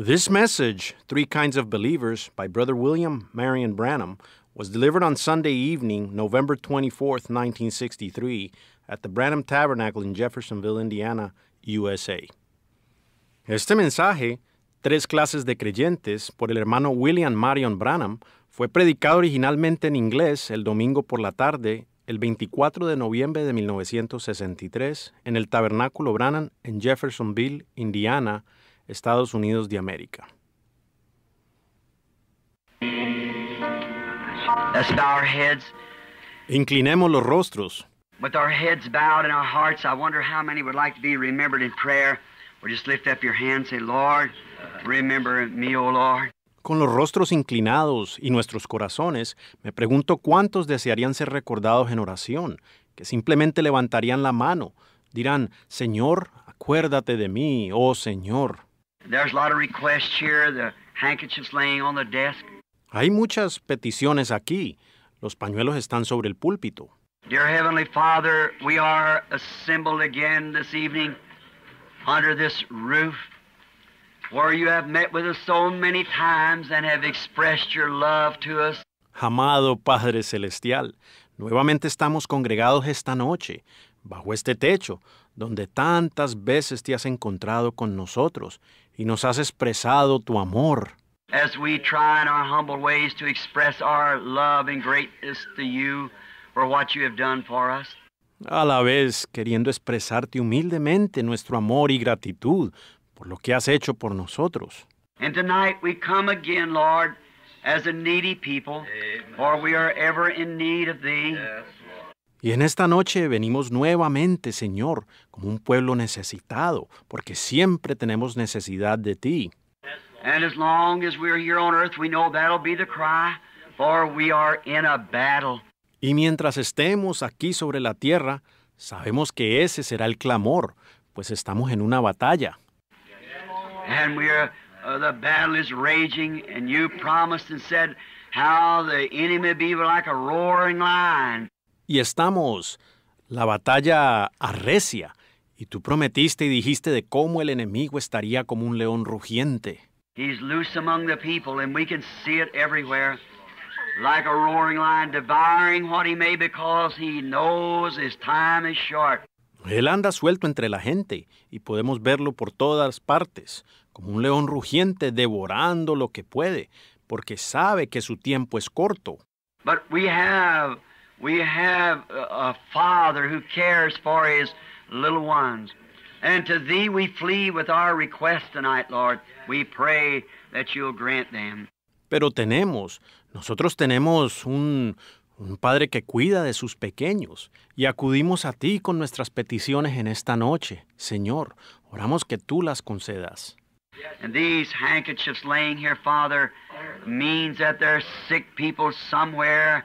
This message, Three Kinds of Believers, by Brother William Marion Branham, was delivered on Sunday evening, November 24, 1963, at the Branham Tabernacle in Jeffersonville, Indiana, USA. Este mensaje, Tres clases de creyentes, por el hermano William Marion Branham, fue predicado originalmente en inglés el domingo por la tarde, el 24 de noviembre de 1963, en el Tabernáculo Branham en Jeffersonville, Indiana, Estados Unidos de América. Inclinemos los rostros. Con los rostros inclinados y nuestros corazones, me pregunto cuántos desearían ser recordados en oración, que simplemente levantarían la mano, dirán, Señor, acuérdate de mí, oh Señor. Hay muchas peticiones aquí. Los pañuelos están sobre el púlpito. Dear Heavenly Father, we are assembled again this evening under this roof where you have met with us so many times and have expressed your love to us. Amado Padre Celestial, nuevamente estamos congregados esta noche, bajo este techo, donde tantas veces te has encontrado con nosotros y nos has expresado tu amor. As we try in our humble ways to express our love and greatness to you for what you have done for us. A la vez, queriendo expresarte humildemente nuestro amor y gratitud por lo que has hecho por nosotros. And tonight we come again, Lord, as a needy people, for we are ever in need of thee. Yes. Y en esta noche venimos nuevamente, Señor, como un pueblo necesitado, porque siempre tenemos necesidad de ti. And as long as we're here on earth, we know that'll be the cry, for we are in a battle. Y mientras estemos aquí sobre la tierra, sabemos que ese será el clamor, pues estamos en una batalla. And we're uh, the battle is raging, and you promised and said how the enemy be like a roaring lion y estamos. La batalla arrecia. Y tú prometiste y dijiste de cómo el enemigo estaría como un león rugiente. Él anda suelto entre la gente y podemos verlo por todas partes, como un león rugiente devorando lo que puede, porque sabe que su tiempo es corto. We have a, Father who cares for His little ones. And to Thee we flee with our request tonight, Lord. We pray that You'll grant them. Pero tenemos, nosotros tenemos un, un Padre que cuida de sus pequeños, y acudimos a ti con nuestras peticiones en esta noche. Señor, oramos que tú las concedas. And these handkerchiefs laying here, Father, means that there are sick people somewhere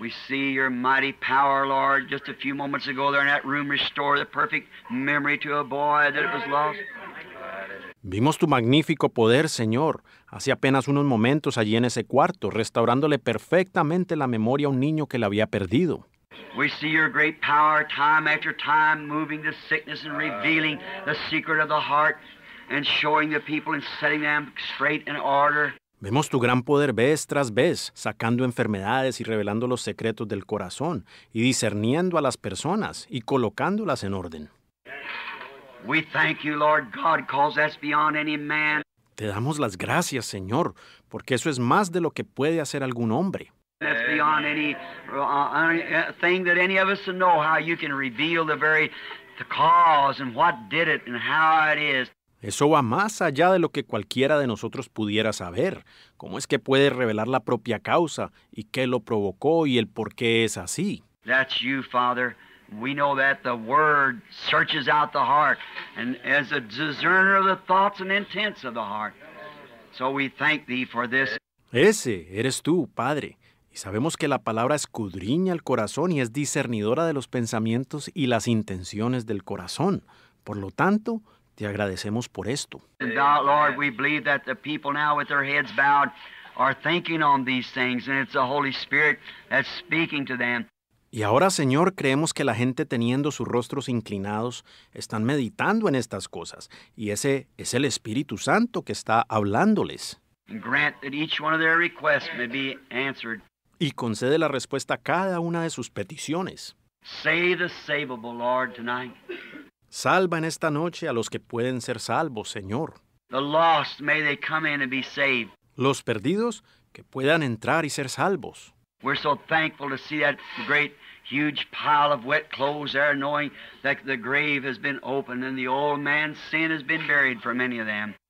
We see your mighty power, Lord, just a few moments ago there in that room restore the perfect memory to a boy that it was lost. Vimos tu magnífico poder, Señor, hace apenas unos momentos allí en ese cuarto, restaurándole perfectamente la memoria a un niño que la había perdido. We see your great power time after time moving the sickness and revealing the secret of the heart and showing the people and setting them straight in order. Vemos tu gran poder vez tras vez, sacando enfermedades y revelando los secretos del corazón, y discerniendo a las personas y colocándolas en orden. Te damos las gracias, Señor, porque eso es más de lo que puede hacer algún hombre. Eso va más allá de lo que cualquiera de nosotros pudiera saber. ¿Cómo es que puede revelar la propia causa y qué lo provocó y el por qué es así? you, Father. We know that the word searches out the heart and a discerner of the thoughts and intents of the heart. So we thank thee for this. Ese eres tú, Padre. Y sabemos que la palabra escudriña el corazón y es discernidora de los pensamientos y las intenciones del corazón. Por lo tanto, te agradecemos por esto. Y ahora, Señor, creemos que la gente teniendo sus rostros inclinados están meditando en estas cosas, y ese es el Espíritu Santo que está hablándoles. Y concede la respuesta a cada una de sus peticiones. the savable, Lord, tonight. Salva en esta noche a los que pueden ser salvos, Señor. Los perdidos, que puedan entrar y ser salvos.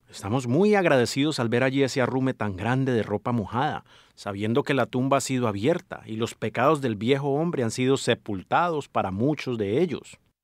Estamos muy agradecidos al ver allí ese arrume tan grande de ropa mojada, sabiendo que la tumba ha sido abierta y los pecados del viejo hombre han sido sepultados para muchos de ellos.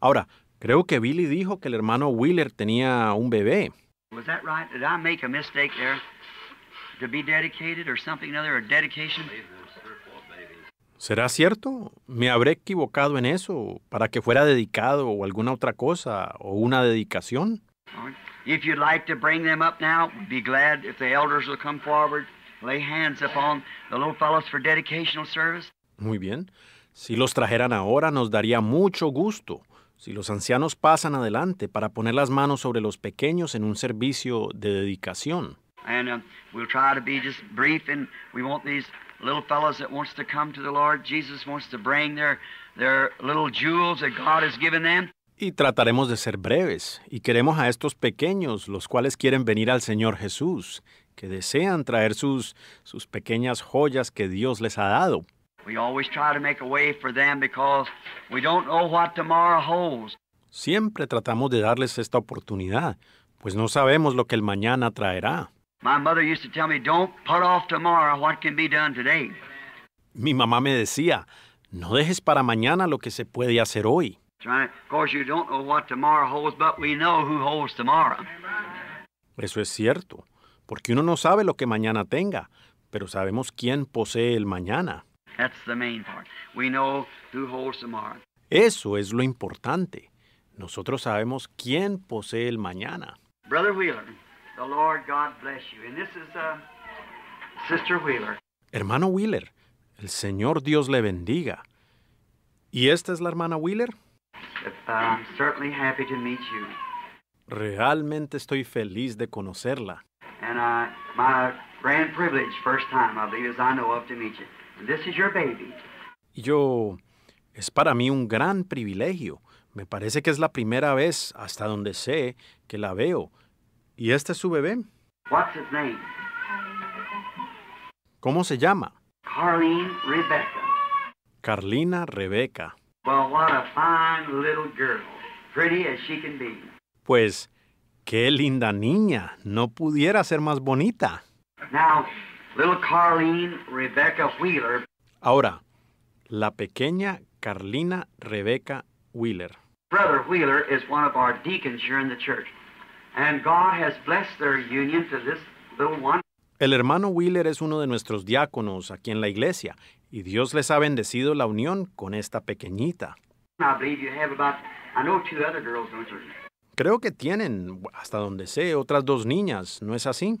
Ahora, creo que Billy dijo que el hermano Wheeler tenía un bebé. Was that right? Did I make a mistake there? To be dedicated or something another or dedication? ¿Será cierto? ¿Me habré equivocado en eso para que fuera dedicado o alguna otra cosa o una dedicación? If you'd like to bring them up now, we'd be glad if the elders will come forward, lay hands upon the little fellows for dedicational service. Muy bien. Si los trajeran ahora nos daría mucho gusto. Si los ancianos pasan adelante para poner las manos sobre los pequeños en un servicio de dedicación. Y trataremos de ser breves y queremos a estos pequeños, los cuales quieren venir al Señor Jesús, que desean traer sus sus pequeñas joyas que Dios les ha dado. Siempre tratamos de darles esta oportunidad, pues no sabemos lo que el mañana traerá. Mi mamá me decía, no dejes para mañana lo que se puede hacer hoy. Eso es cierto, porque uno no sabe lo que mañana tenga, pero sabemos quién posee el mañana. That's the main part. We know who holds Eso es lo importante. Nosotros sabemos quién posee el mañana. Brother Wheeler, the Lord God bless you. And this is uh, Sister Wheeler. Hermano Wheeler, el Señor Dios le bendiga. ¿Y esta es la hermana Wheeler? Uh, I'm certainly happy to meet you. Realmente estoy feliz de conocerla. And uh, my grand privilege, first time I believe, is I know of to meet you yo, es para mí un gran privilegio. Me parece que es la primera vez, hasta donde sé, que la veo. ¿Y este es su bebé? ¿Cómo se llama? Rebecca. Carlina Rebeca. Pues, qué linda niña. No pudiera ser más bonita. Ahora, la pequeña Carlina Rebecca Wheeler. El hermano Wheeler es uno de nuestros diáconos aquí en la iglesia y Dios les ha bendecido la unión con esta pequeñita. Creo que tienen, hasta donde sé, otras dos niñas, ¿no es así?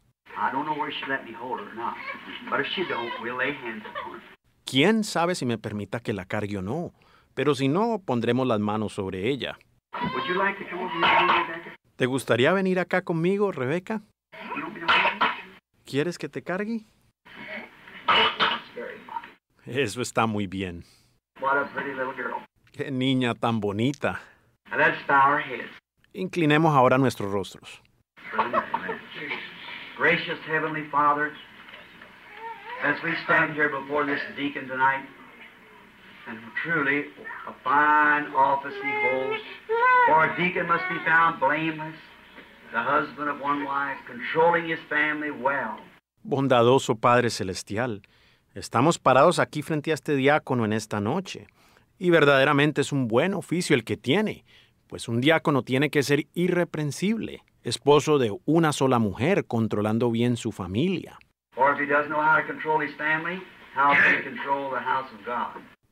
¿Quién sabe si me permita que la cargue o no? Pero si no, pondremos las manos sobre ella. ¿Te gustaría venir acá conmigo, Rebeca? ¿Quieres que te cargue? Eso está muy bien. Qué niña tan bonita. Inclinemos ahora nuestros rostros. Gracious Heavenly Father, as we stand here before this deacon tonight, and truly a fine office he holds, for a deacon must be found blameless, the husband of one wife, controlling his family well. Bondadoso Padre Celestial, estamos parados aquí frente a este diácono en esta noche, y verdaderamente es un buen oficio el que tiene, pues un diácono tiene que ser irreprensible esposo de una sola mujer, controlando bien su familia.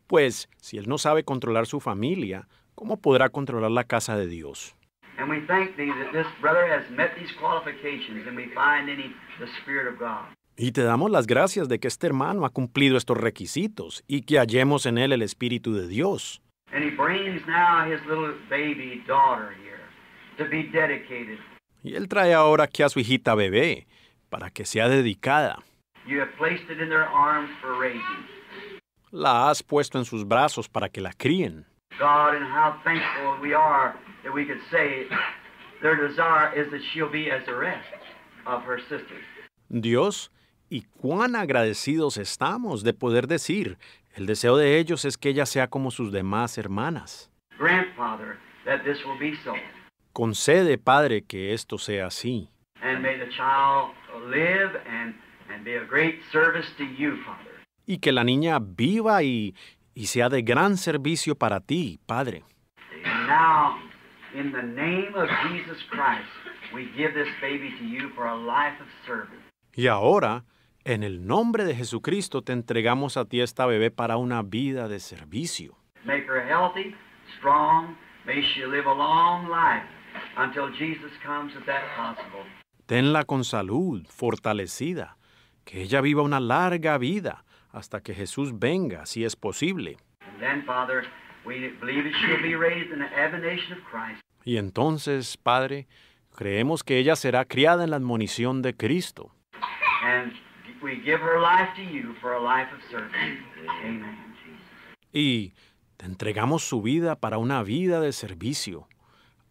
Pues, si él no sabe controlar su familia, ¿cómo podrá controlar la casa de Dios? Y te damos las gracias de que este hermano ha cumplido estos requisitos y que hallemos en él el Espíritu de Dios y Él trae ahora aquí a su hijita bebé para que sea dedicada. La has puesto en sus brazos para que la críen. Dios, y cuán agradecidos estamos de poder decir, el deseo de ellos es que ella sea como sus demás hermanas. Grandfather, that this will be Concede, Padre, que esto sea así. Y que la niña viva y, y sea de gran servicio para ti, Padre. Y ahora, en el nombre de Jesucristo, te entregamos a ti esta bebé para una vida de servicio. Make Tenla con salud, fortalecida, que ella viva una larga vida hasta que Jesús venga, si es posible. Y entonces, Padre, creemos que ella será criada en la admonición de Cristo. Y te entregamos su vida para una vida de servicio.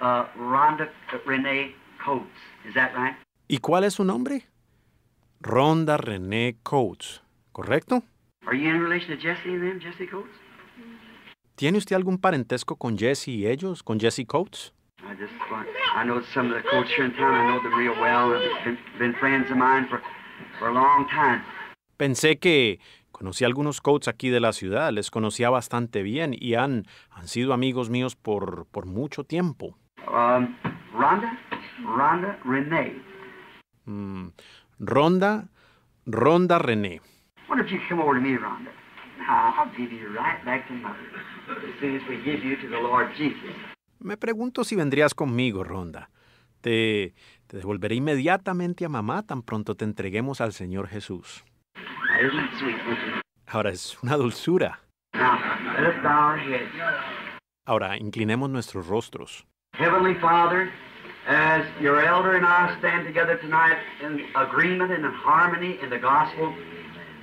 Uh, uh, ¿Y cuál es su nombre? Ronda René Coates, ¿correcto? ¿Tiene usted algún parentesco con Jesse y ellos, con Jesse Coates? Pensé que conocí a algunos coaches aquí de la ciudad, les conocía bastante bien y han, han sido amigos míos por, por mucho tiempo. Um, Ronda, Ronda René. Mm, Ronda, Ronda René. me, Ronda? Me pregunto si vendrías conmigo, Ronda. Te, te devolveré inmediatamente a mamá tan pronto te entreguemos al Señor Jesús. Ahora es una dulzura. Ahora inclinemos nuestros rostros. Heavenly Father, as your elder and I stand together tonight in agreement and in harmony in the gospel,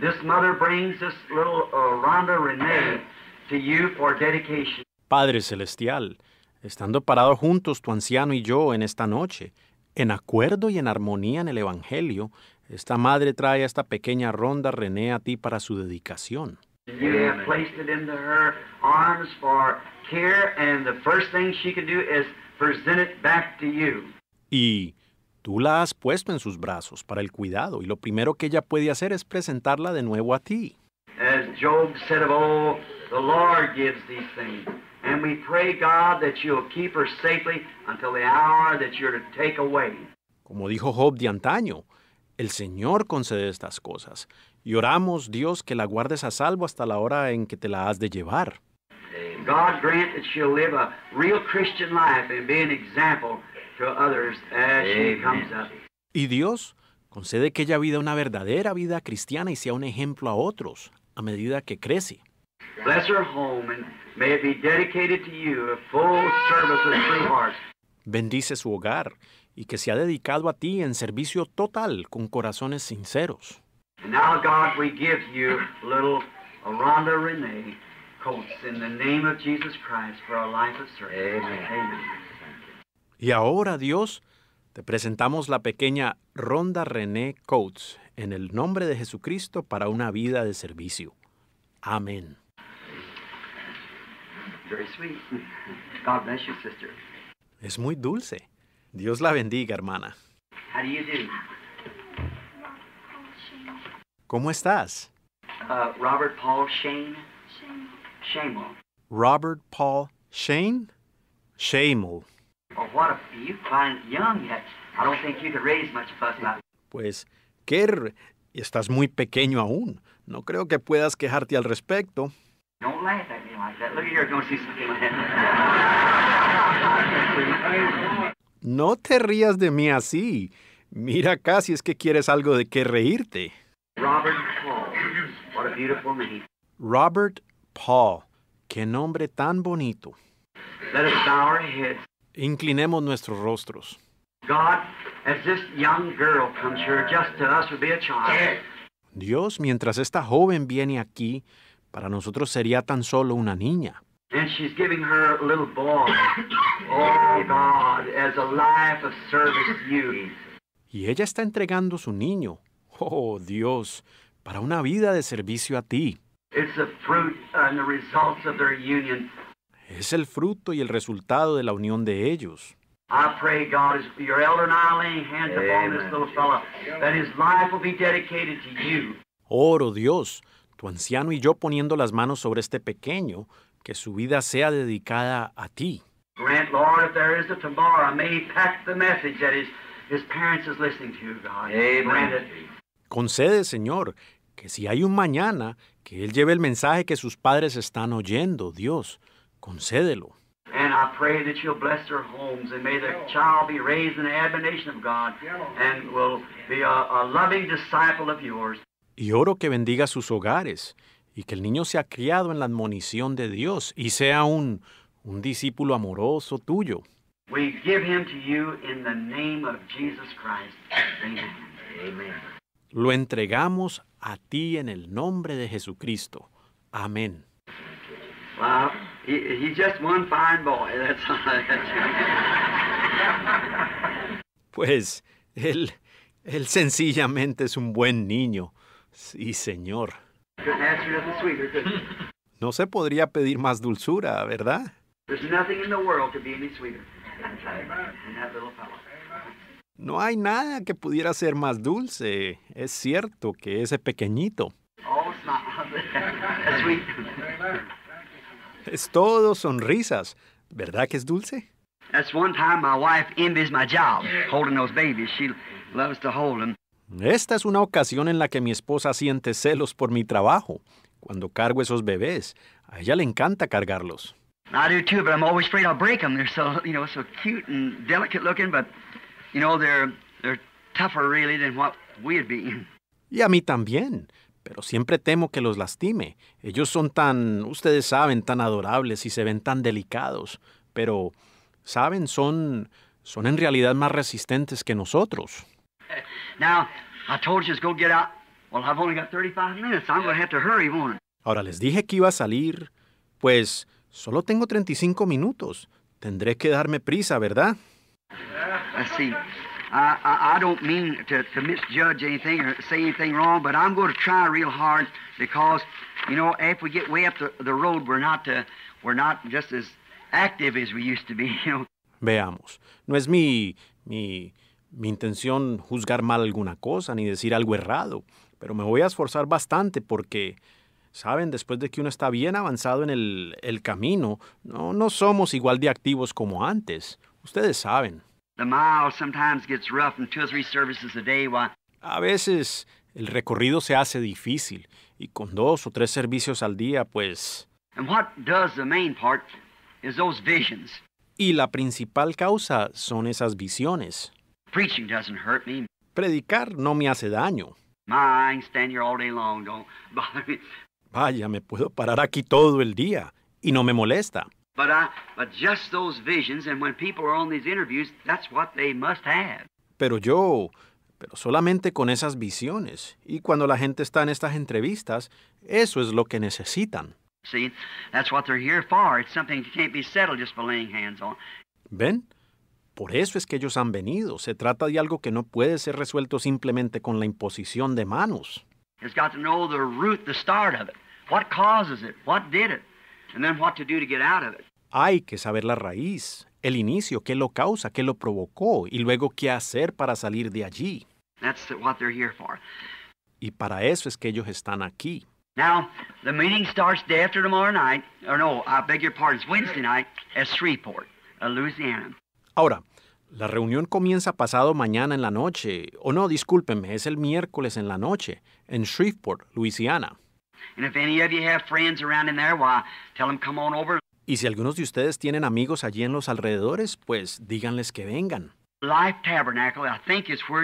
this mother brings this little uh, Rhonda Renee to you for dedication. Padre Celestial, estando parados juntos tu anciano y yo en esta noche, en acuerdo y en armonía en el Evangelio, esta madre trae a esta pequeña ronda René a ti para su dedicación. You have placed it into her arms for care, and the first thing she can do is present it back to you. Y tú la has puesto en sus brazos para el cuidado, y lo primero que ella puede hacer es presentarla de nuevo a ti. As Job said of old, the Lord gives these things. And we pray, God, that you'll keep her safely until the hour that you're to take away. Como dijo Job de antaño, el Señor concede estas cosas y oramos, Dios, que la guardes a salvo hasta la hora en que te la has de llevar. Y Dios concede que ella viva una verdadera vida cristiana y sea un ejemplo a otros a medida que crece. Bendice su hogar y que sea dedicado a ti en servicio total con corazones sinceros. Y ahora, Dios, te presentamos la pequeña Ronda René Coates en el nombre de Jesucristo para una vida de servicio. Amén. Es muy dulce. Dios la bendiga, hermana. ¿Cómo estás? Uh, Robert Paul Shane. Shamel. Robert Paul Shane? Shamel. Oh, pues, Kerr, estás muy pequeño aún. No creo que puedas quejarte al respecto. No te rías de mí así. Mira, acá si es que quieres algo de qué reírte. Robert Paul. Qué nombre tan bonito. Inclinemos nuestros rostros. Dios, mientras esta joven viene aquí, para nosotros sería tan solo una niña. Y ella está entregando su niño oh Dios, para una vida de servicio a ti. Es el fruto y el resultado de la unión de ellos. I pray, God, as your elder and I laying hands upon this little fellow, that his life will be dedicated to you. Oro, Dios, tu anciano y yo poniendo las manos sobre este pequeño, que su vida sea dedicada a ti. Grant, Lord, if there is a tomorrow, may he pack the message that his, his parents is listening to, God. Amen. Grant it. Concede, Señor, que si hay un mañana, que Él lleve el mensaje que sus padres están oyendo, Dios, concédelo. Y oro que bendiga sus hogares y que el niño sea criado en la admonición de Dios y sea un, un discípulo amoroso tuyo. Lo entregamos a ti en el nombre de Jesucristo. Amén. pues él, él sencillamente es un buen niño. Sí, Señor. No se podría pedir más dulzura, ¿verdad? No hay nada que pudiera ser más dulce. Es cierto que ese pequeñito. Es todo sonrisas. ¿Verdad que es dulce? Esta es una ocasión en la que mi esposa siente celos por mi trabajo. Cuando cargo esos bebés, a ella le encanta cargarlos. Y a mí también, pero siempre temo que los lastime. Ellos son tan, ustedes saben, tan adorables y se ven tan delicados, pero, ¿saben? Son, son en realidad más resistentes que nosotros. Ahora les dije que iba a salir, pues solo tengo 35 minutos. Tendré que darme prisa, ¿verdad? Así. see, I, I, I, don't mean to, to misjudge anything or say anything wrong, but I'm going to try real hard because, you know, if we get way up the, the road, we're not, uh, we're not just as active as we used to be, you know. Veamos. No es mi, mi, mi intención juzgar mal alguna cosa ni decir algo errado, pero me voy a esforzar bastante porque Saben, después de que uno está bien avanzado en el, el camino, no, no somos igual de activos como antes. Ustedes saben. A veces el recorrido se hace difícil y con dos o tres servicios al día, pues... Y la principal causa son esas visiones. Predicar no me hace daño. Vaya, me puedo parar aquí todo el día y no me molesta. Pero yo, pero solamente con esas visiones. Y cuando la gente está en estas entrevistas, eso es lo que necesitan. ¿Ven? Por eso es que ellos han venido. Se trata de algo que no puede ser resuelto simplemente con la imposición de manos. It's got to know the root, the start of it. What causes it? What did hay que saber la raíz, el inicio, qué lo causa, qué lo provocó y luego qué hacer para salir de allí. Y para eso es que ellos están aquí. Ahora, la reunión comienza pasado mañana en la noche, o no, discúlpenme, es el miércoles en la noche, en Shreveport, Louisiana. And if any of you have friends around in there, tell them come on over. Y si algunos de ustedes tienen amigos allí en los alrededores, pues díganles que vengan. Life Tabernacle, I think is where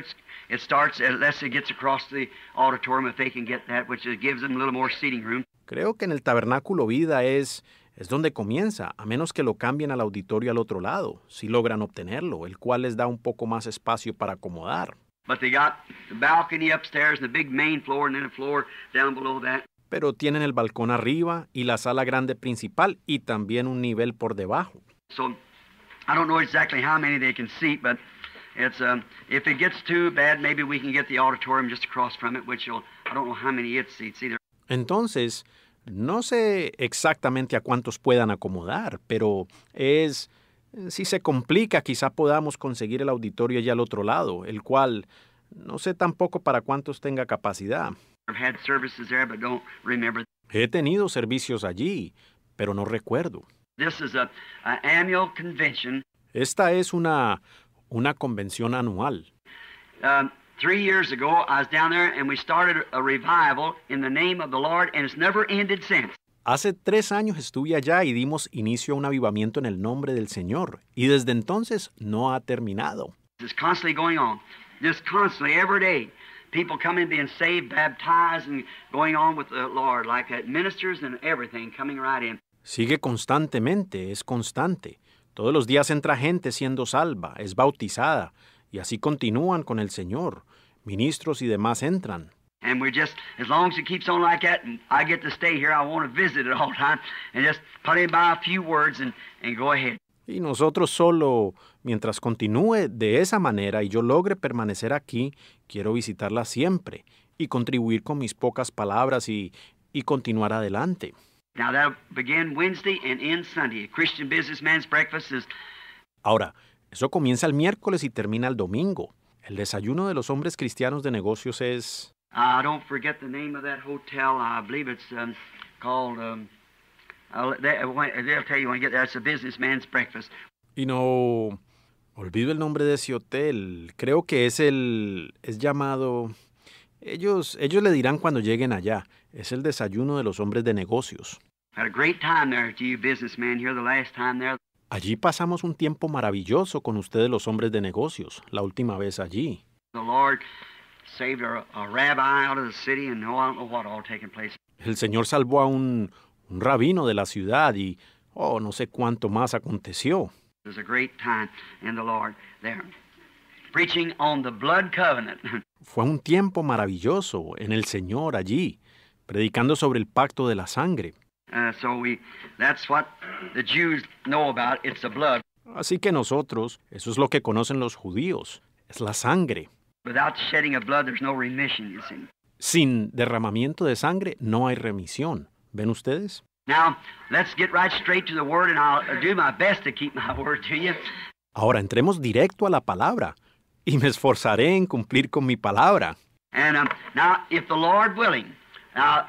it starts, unless it gets across the auditorium, if they can get that, which gives them a little more seating room. Creo que en el Tabernáculo Vida es, es donde comienza, a menos que lo cambien al auditorio al otro lado, si logran obtenerlo, el cual les da un poco más espacio para acomodar. But they got the balcony upstairs and the big main floor and then a floor down below that pero tienen el balcón arriba y la sala grande principal y también un nivel por debajo. Entonces, no sé exactamente a cuántos puedan acomodar, pero es si se complica, quizá podamos conseguir el auditorio allá al otro lado, el cual no sé tampoco para cuántos tenga capacidad. He tenido servicios allí, pero no recuerdo. Esta es una, una convención anual. Hace tres años estuve allá y dimos inicio a un avivamiento en el nombre del Señor y desde entonces no ha terminado. People come in, being saved, baptized, and going on with the Lord like that. Ministers and everything coming right in. Sigue constantemente, es constante. Todos los días entra gente siendo salva, es bautizada, y así continúan con el Señor. Ministros y demás entran. And we're just, as long as it keeps on like that, and I get to stay here, I want to visit it all the time, and just put in by a few words and, and go ahead. Y nosotros solo Mientras continúe de esa manera y yo logre permanecer aquí, quiero visitarla siempre y contribuir con mis pocas palabras y, continuar adelante. Ahora, eso comienza el miércoles y termina el domingo. El desayuno de los hombres cristianos de negocios es... Y no... Olvido el nombre de ese hotel. Creo que es el... es llamado... Ellos, ellos le dirán cuando lleguen allá. Es el desayuno de los hombres de negocios. Allí pasamos un tiempo maravilloso con ustedes los hombres de negocios, la última vez allí. El Señor salvó a un, un rabino de la ciudad y oh, no sé cuánto más aconteció. Fue un tiempo maravilloso en el Señor allí, predicando sobre el pacto de la sangre. Así que nosotros, eso es lo que conocen los judíos, es la sangre. Sin derramamiento de sangre no hay remisión. ¿Ven ustedes? Ahora entremos directo a la palabra y me esforzaré en cumplir con mi palabra. And um, now, if the Lord willing, now uh,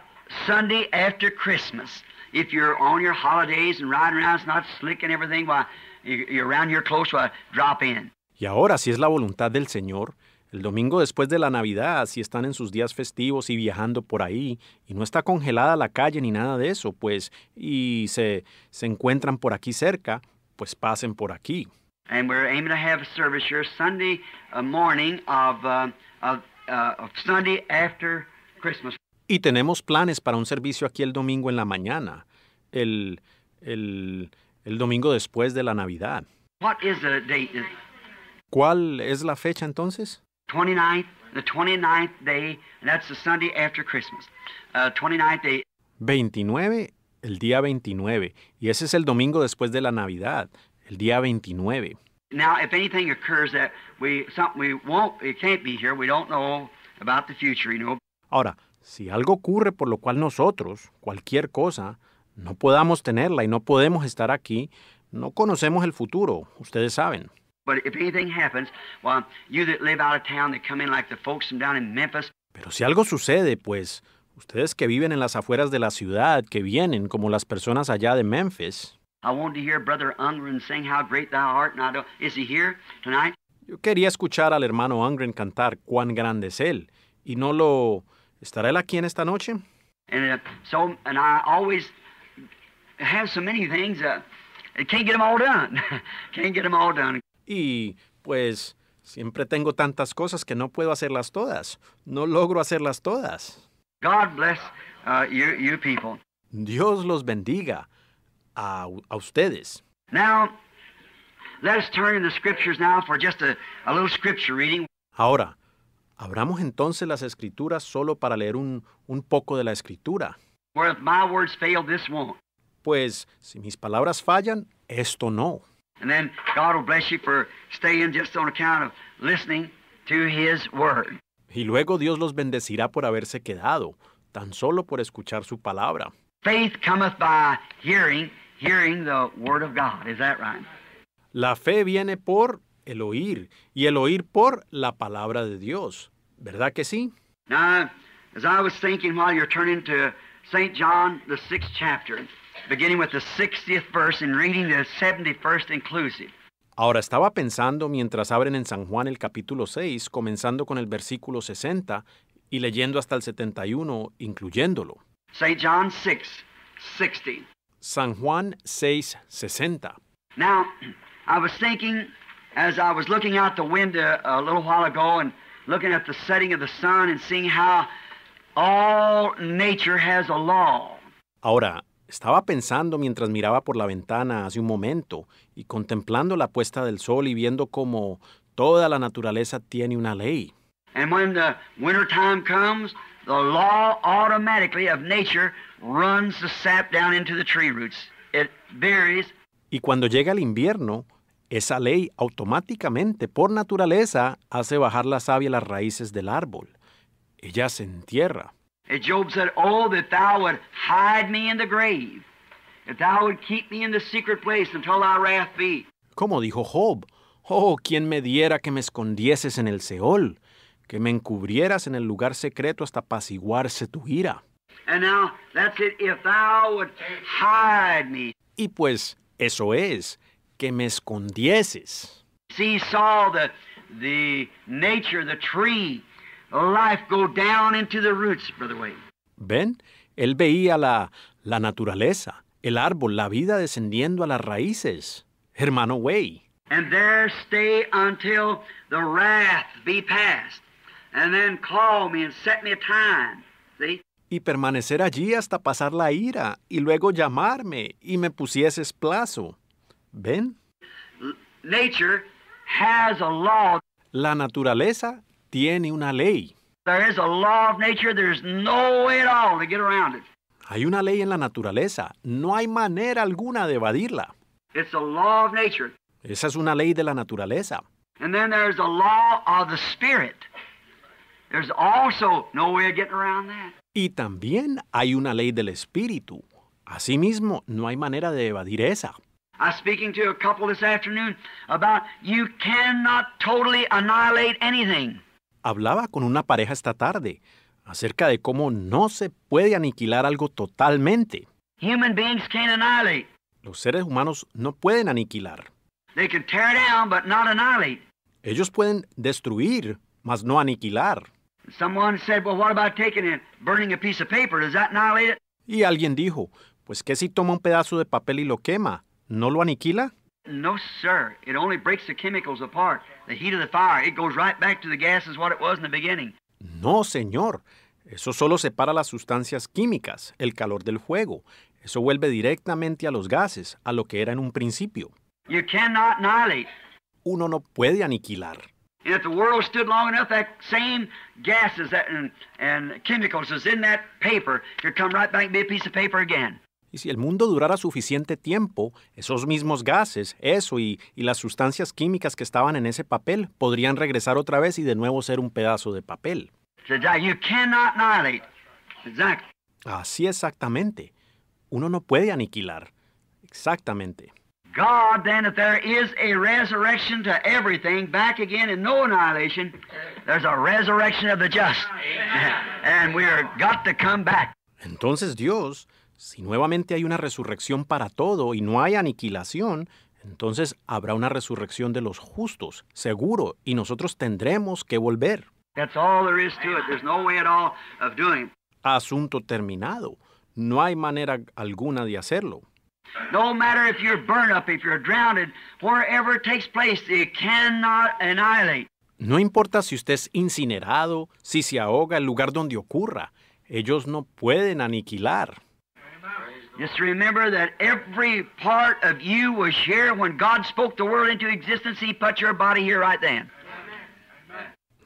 Sunday after Christmas, if you're on your holidays and riding around, it's not slick and everything, why you're around here close, why drop in. Y ahora, si es la voluntad del Señor, El domingo después de la Navidad, si están en sus días festivos y viajando por ahí, y no está congelada la calle ni nada de eso, pues, y se, se encuentran por aquí cerca, pues pasen por aquí. Y tenemos planes para un servicio aquí el domingo en la mañana, el, domingo después de la Navidad. ¿Cuál es la fecha entonces? 29 uh, el día 29, y ese es el domingo después de la Navidad, el día 29. Now, if anything occurs that we something we won't, it can't be here. We don't know about the future, you know. Ahora, si algo ocurre por lo cual nosotros, cualquier cosa, no podamos tenerla y no podemos estar aquí, no conocemos el futuro, ustedes saben. Pero si algo sucede, pues ustedes que viven en las afueras de la ciudad, que vienen como las personas allá de Memphis. Yo quería escuchar al hermano Ungren cantar cuán grande es él y no lo estará él aquí en esta noche. Uh, y y pues siempre tengo tantas cosas que no puedo hacerlas todas. No logro hacerlas todas. Uh, Dios los bendiga a, ustedes. Now, the scriptures now for just a, little scripture reading. Ahora, abramos entonces las escrituras solo para leer un, poco de la escritura. Pues si mis palabras fallan, esto no. And then God will bless you for staying just on account of listening to His word. Y luego Dios los bendecirá por haberse quedado, tan solo por escuchar su palabra. Faith cometh by hearing, hearing the word of God. Is that right? La fe viene por el oír y el oír por la palabra de Dios. ¿Verdad que sí? Now, as I was thinking while you're turning to St. John, the sixth chapter, beginning with the 60th verse and reading the 71st inclusive. Ahora estaba pensando mientras abren en San Juan el capítulo 6, comenzando con el versículo 60 y leyendo hasta el 71, incluyéndolo. St. John 6, 60. San Juan 6, 60. Now, I was thinking as I was looking out the window a little while ago and looking at the setting of the sun and seeing how all nature has a law. Ahora, estaba pensando mientras miraba por la ventana hace un momento y contemplando la puesta del sol y viendo cómo toda la naturaleza tiene una ley. Y cuando llega el invierno, esa ley automáticamente, por naturaleza, hace bajar la savia las raíces del árbol. Ella se entierra. As Job said, Oh, that thou would hide me in the grave, that thou would keep me in the secret place until thy wrath be. Como dijo Job, Oh, quien me diera que me escondieses en el Seol, que me encubrieras en el lugar secreto hasta apaciguarse tu ira. And now, that's it. If thou would hide me. Y pues, eso es, que me escondieses. See, saw the, the nature, the tree, life go down into the roots, Brother Ven, él veía la, la naturaleza, el árbol, la vida descendiendo a las raíces. Hermano Way. Y permanecer allí hasta pasar la ira, y luego llamarme y me pusieses plazo. ¿Ven? Nature has a law. La naturaleza tiene una ley. Hay una ley en la naturaleza. No hay manera alguna de evadirla. It's a law of nature. Esa es una ley de la naturaleza. And then there's the law of the spirit. There's also no way of getting around that. Y también hay una ley del espíritu. Asimismo, no hay manera de evadir esa. I was speaking to a couple this afternoon about you cannot totally annihilate anything hablaba con una pareja esta tarde acerca de cómo no se puede aniquilar algo totalmente. Los seres humanos no pueden aniquilar. Ellos pueden destruir, mas no aniquilar. Y alguien dijo, pues ¿qué si toma un pedazo de papel y lo quema? ¿No lo aniquila? No, sir. It only breaks the chemicals apart. The heat of the fire, it goes right back to the gases what it was in the beginning. No, señor. Eso solo separa las sustancias químicas, el calor del fuego. Eso vuelve directamente a los gases, a lo que era en un principio. You cannot annihilate. Uno no puede aniquilar. And if the world stood long enough, that same gases that, and, and chemicals is in that paper could come right back to be a piece of paper again. Y si el mundo durara suficiente tiempo, esos mismos gases, eso y, las sustancias químicas que estaban en ese papel podrían regresar otra vez y de nuevo ser un pedazo de papel. Así exactamente. Uno no puede aniquilar. Exactamente. Entonces Dios si nuevamente hay una resurrección para todo y no hay aniquilación, entonces habrá una resurrección de los justos, seguro, y nosotros tendremos que volver. Asunto terminado. No hay manera alguna de hacerlo. No importa si usted es incinerado, si se ahoga, el lugar donde ocurra, ellos no pueden aniquilar. Just remember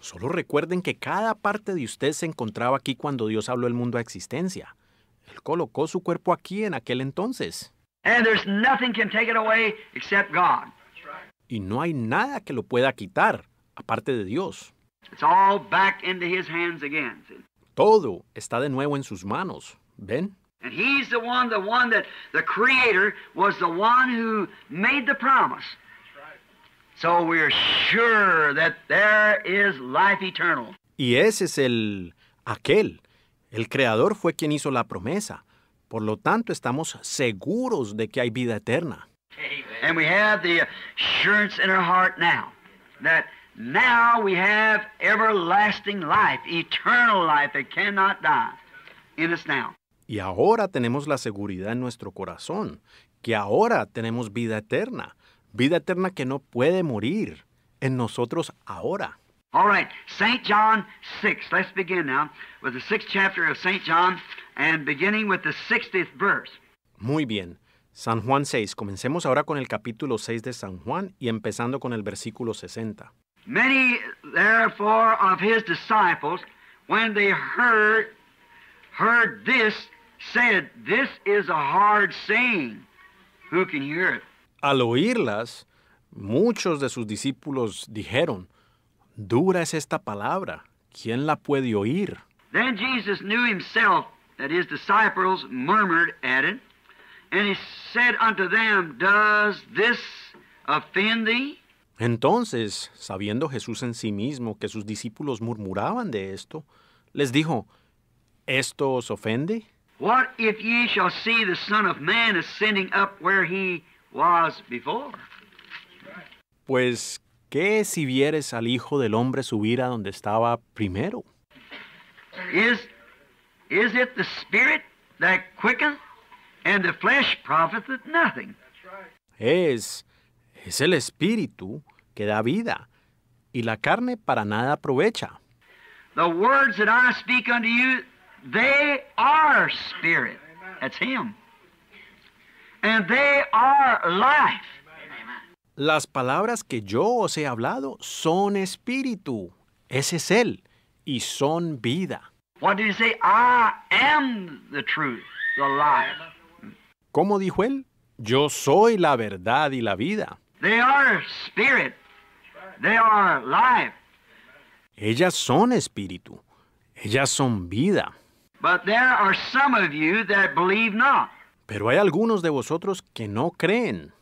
Solo recuerden que cada parte de usted se encontraba aquí cuando Dios habló el mundo a existencia. Él colocó su cuerpo aquí en aquel entonces. Y no hay nada que lo pueda quitar, aparte de Dios. Todo está de nuevo en sus manos. ¿Ven? And he's the one, the one that the Creator was the one who made the promise. So we're sure that there is life eternal. Y ese es el aquel. El creador fue quien hizo la promesa. Por lo tanto, estamos seguros de que hay vida eterna. And we have the assurance in our heart now that now we have everlasting life, eternal life that cannot die in us now. Y ahora tenemos la seguridad en nuestro corazón, que ahora tenemos vida eterna, vida eterna que no puede morir en nosotros ahora. Muy bien. San Juan 6. Comencemos ahora con el capítulo 6 de San Juan y empezando con el versículo 60. Many therefore of his disciples, when they heard, heard this, al oírlas, muchos de sus discípulos dijeron, Dura es esta palabra. ¿Quién la puede oír? Then Jesus knew himself that his disciples murmured at it, and he said unto them, Does this offend thee? Entonces, sabiendo Jesús en sí mismo que sus discípulos murmuraban de esto, les dijo, ¿esto os ofende? What if ye shall see the Son of Man ascending up where he was before? Pues, ¿qué si vieres al Hijo del Hombre subir a donde estaba primero? Is, is it the Spirit that quickens and the flesh profiteth nothing? Es, es el Espíritu que da vida, y la carne para nada aprovecha. The words that I speak unto you, They are spirit. Him. And they are life. Las palabras que yo os he hablado son espíritu. Ese es Él. Y son vida. What am the truth, the life. ¿Cómo dijo Él? Yo soy la verdad y la vida. They Ellas son espíritu. Ellas son vida. But there are some of you that believe not. Pero hay algunos de vosotros que no creen.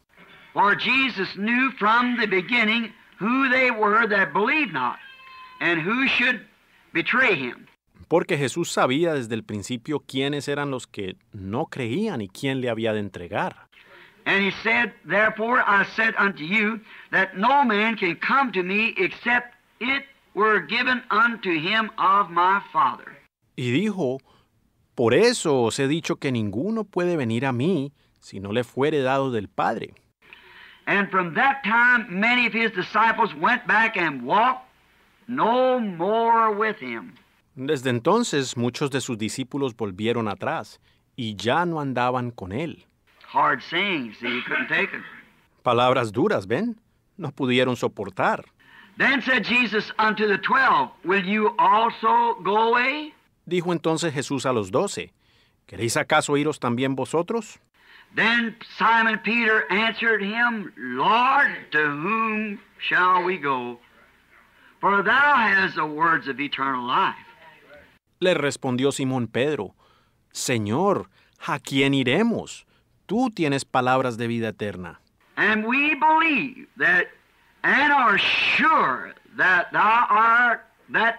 For Jesus knew from the beginning who they were that believed not, and who should betray him. Porque Jesús sabía desde el principio quiénes eran los que no creían y quién le había de entregar. And he said, Therefore I said unto you that no man can come to me except it were given unto him of my Father. Y dijo, Por eso os he dicho que ninguno puede venir a mí si no le fuere dado del Padre. Desde entonces muchos de sus discípulos volvieron atrás y ya no andaban con él. Palabras duras, ven, no pudieron soportar. Then said Jesus unto the twelve, Will you also go away? Dijo entonces Jesús a los doce, ¿queréis acaso iros también vosotros? Then Simon Peter answered him, Lord, to whom shall we go? For thou hast the words of eternal life. Le respondió Simón Pedro, Señor, ¿a quién iremos? Tú tienes palabras de vida eterna. And we believe that and are sure that thou art that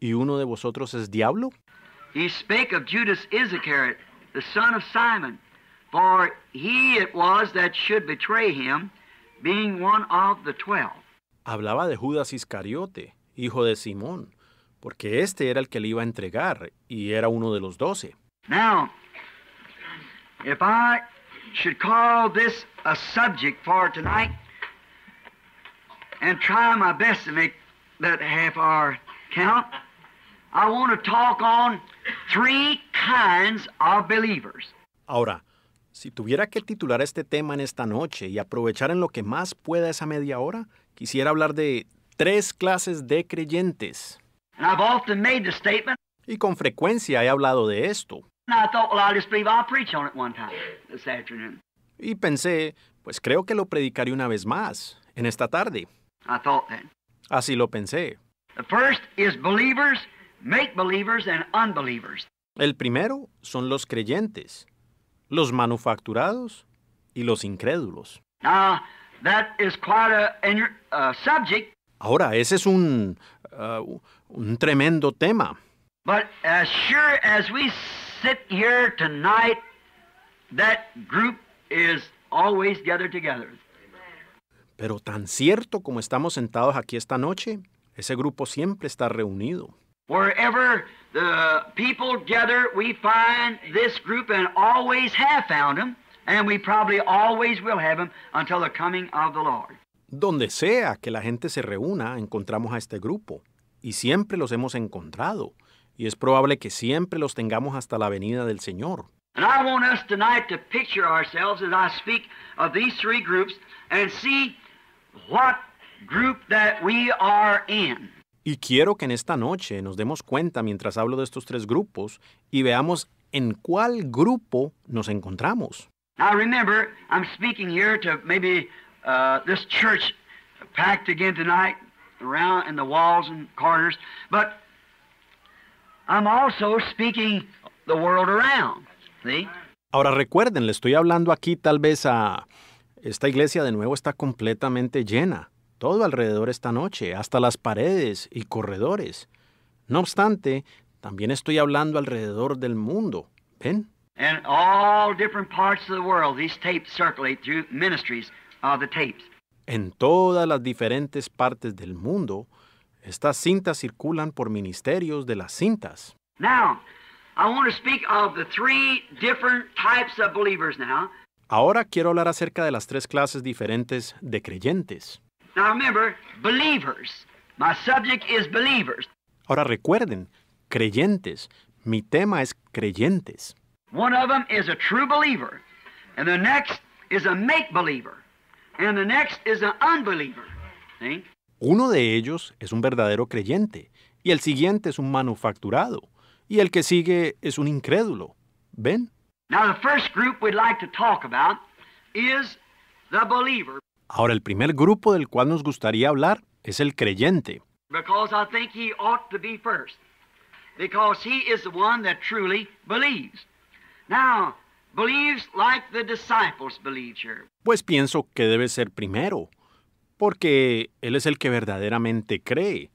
¿Y uno de vosotros es diablo? He spake of Judas Iscariot, the son of Simon, for he it was that should betray him, being one of the twelve. Hablaba de Judas Iscariote, hijo de Simón, porque este era el que le iba a entregar y era uno de los doce. Now, if I should call this a subject for tonight and try my best to make that half hour count. Ahora, si tuviera que titular este tema en esta noche y aprovechar en lo que más pueda esa media hora, quisiera hablar de tres clases de creyentes. y con frecuencia he hablado de esto. Y pensé, pues creo que lo predicaré una vez más, en esta tarde. Así lo pensé. The creyentes. El primero son los creyentes, los manufacturados y los incrédulos. Ahora, ese es un, uh, tremendo tema. Pero tan cierto como estamos sentados aquí esta noche, ese grupo siempre está reunido. Wherever the people gather, we find this group and always have found them, and we probably always will have them until the coming of the Lord. Donde sea que la gente se reúna, encontramos a este grupo, y siempre los hemos encontrado, y es probable que siempre los tengamos hasta la venida del Señor. And I want us tonight to picture ourselves as I speak of these three groups and see what group that we are in. Y quiero que en esta noche nos demos cuenta mientras hablo de estos tres grupos y veamos en cuál grupo nos encontramos. remember, I'm speaking here to maybe uh, this church packed again tonight around in the walls and but I'm also speaking the world around. Ahora recuerden, le estoy hablando aquí tal vez a esta iglesia de nuevo está completamente llena todo alrededor esta noche, hasta las paredes y corredores. No obstante, también estoy hablando alrededor del mundo. ¿Ven? En todas las diferentes partes del mundo, estas cintas circulan por ministerios de las cintas. Ahora quiero hablar acerca de las tres clases diferentes de creyentes. Now remember, believers. My subject is believers. Ahora recuerden, creyentes. Mi tema es creyentes. One of them is a true believer, and the next is a make believer, and the next is an unbeliever. ¿Ven? Uno de ellos es un verdadero creyente, y el siguiente es un manufacturado, y el que sigue es un incrédulo. ¿Ven? Now the first group we'd like to talk about is the believer. Ahora, el primer grupo del cual nos gustaría hablar es el creyente. Pues pienso que debe ser primero, porque él es el que verdaderamente cree.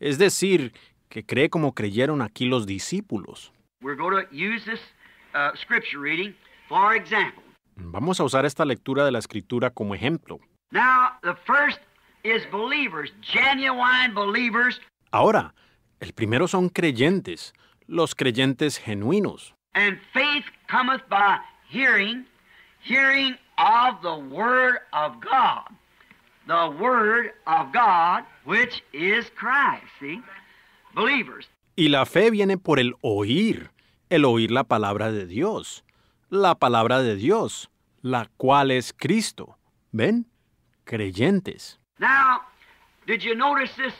Es decir, que cree como creyeron aquí los discípulos. Uh, Vamos a usar esta lectura de la escritura como ejemplo. Now, the first is believers, genuine believers. Ahora, el primero son creyentes, los creyentes genuinos. And faith cometh by hearing, hearing of the word of God. The word of God, which is Christ, see? Believers. Y la fe viene por el oír, el oír la palabra de Dios, la palabra de Dios, la cual es Cristo. ¿Ven? creyentes. Now, did you notice this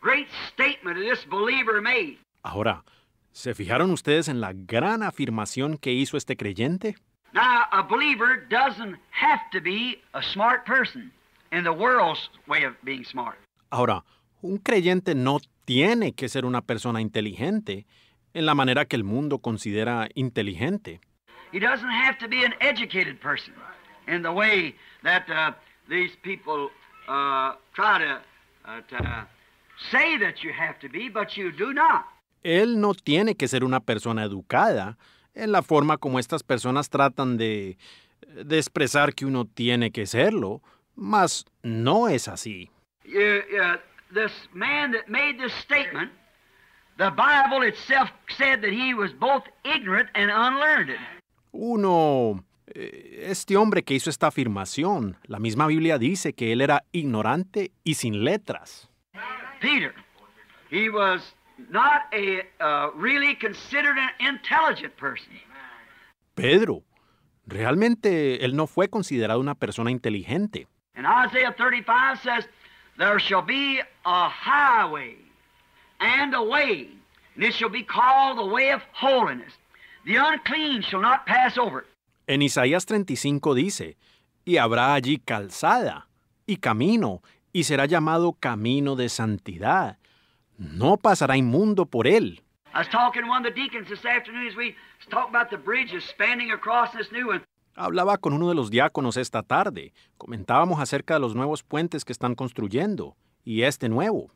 great statement this believer made? Ahora, ¿se fijaron ustedes en la gran afirmación que hizo este creyente? Now, a believer doesn't have to be a smart person in the world's way of being smart. Ahora, un creyente no tiene que ser una persona inteligente en la manera que el mundo considera inteligente. He doesn't have to be an educated person in the way that uh, these people uh, try to, uh, to say that you have to be, but you do not. Él no tiene que ser una persona educada en la forma como estas personas tratan de, de expresar que uno tiene que serlo, mas no es así. You, uh, this man that made this statement, the Bible itself said that he was both ignorant and unlearned. Uno eh, este hombre que hizo esta afirmación, la misma Biblia dice que él era ignorante y sin letras. Peter, he was not a uh, really considered an intelligent person. Pedro, realmente él no fue considerado una persona inteligente. And Isaiah 35 says, "There shall be a highway and a way, and it shall be called the way of holiness. The unclean shall not pass over it." En Isaías 35 dice, y habrá allí calzada y camino, y será llamado camino de santidad. No pasará inmundo por él. Hablaba con uno de los diáconos esta tarde. Comentábamos acerca de los nuevos puentes que están construyendo y este nuevo.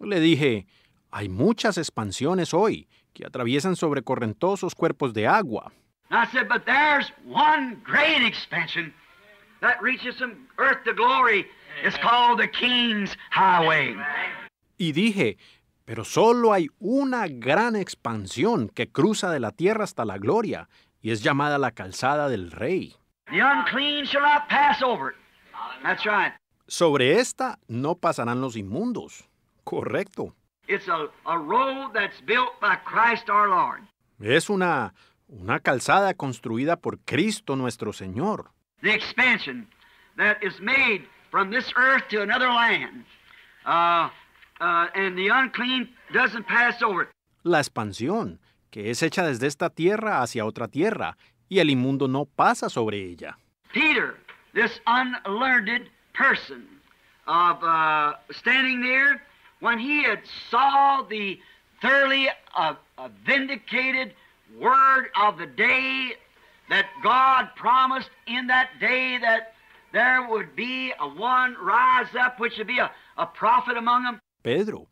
Le dije, hay muchas expansiones hoy que atraviesan sobre correntosos cuerpos de agua. Y dije, pero solo hay una gran expansión que cruza de la tierra hasta la gloria y es llamada la calzada del rey. The unclean shall pass over That's right. Sobre esta no pasarán los inmundos. Correcto. Es una, una calzada construida por Cristo nuestro Señor. The expansion that is made from this earth to another land. Uh, uh, and the unclean doesn't pass over. La expansión que es hecha desde esta tierra hacia otra tierra y el inmundo no pasa sobre ella. Peter, this unlearned person of uh, standing there when he had saw the thoroughly uh, uh, vindicated word of the day that God promised in that day that there would be a one rise up which would be a, a prophet among them. Pedro,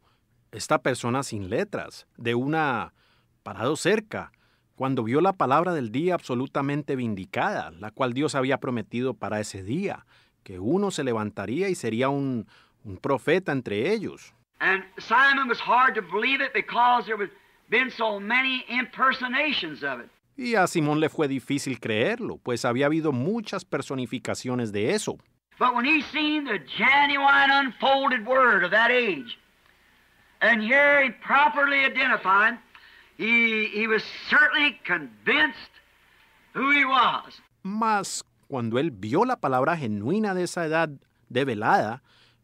esta persona sin letras, de una parado cerca, cuando vio la palabra del día absolutamente vindicada, la cual Dios había prometido para ese día, que uno se levantaría y sería un, un profeta entre ellos. And Simon was hard to believe it because there was been so many impersonations of it. Y a Simón le fue difícil creerlo, pues había habido muchas personificaciones de eso. But when he seen the genuine unfolded word of that age, and here he properly identified, he, he was certainly convinced who he was. Mas cuando él vio la palabra genuina de esa edad develada,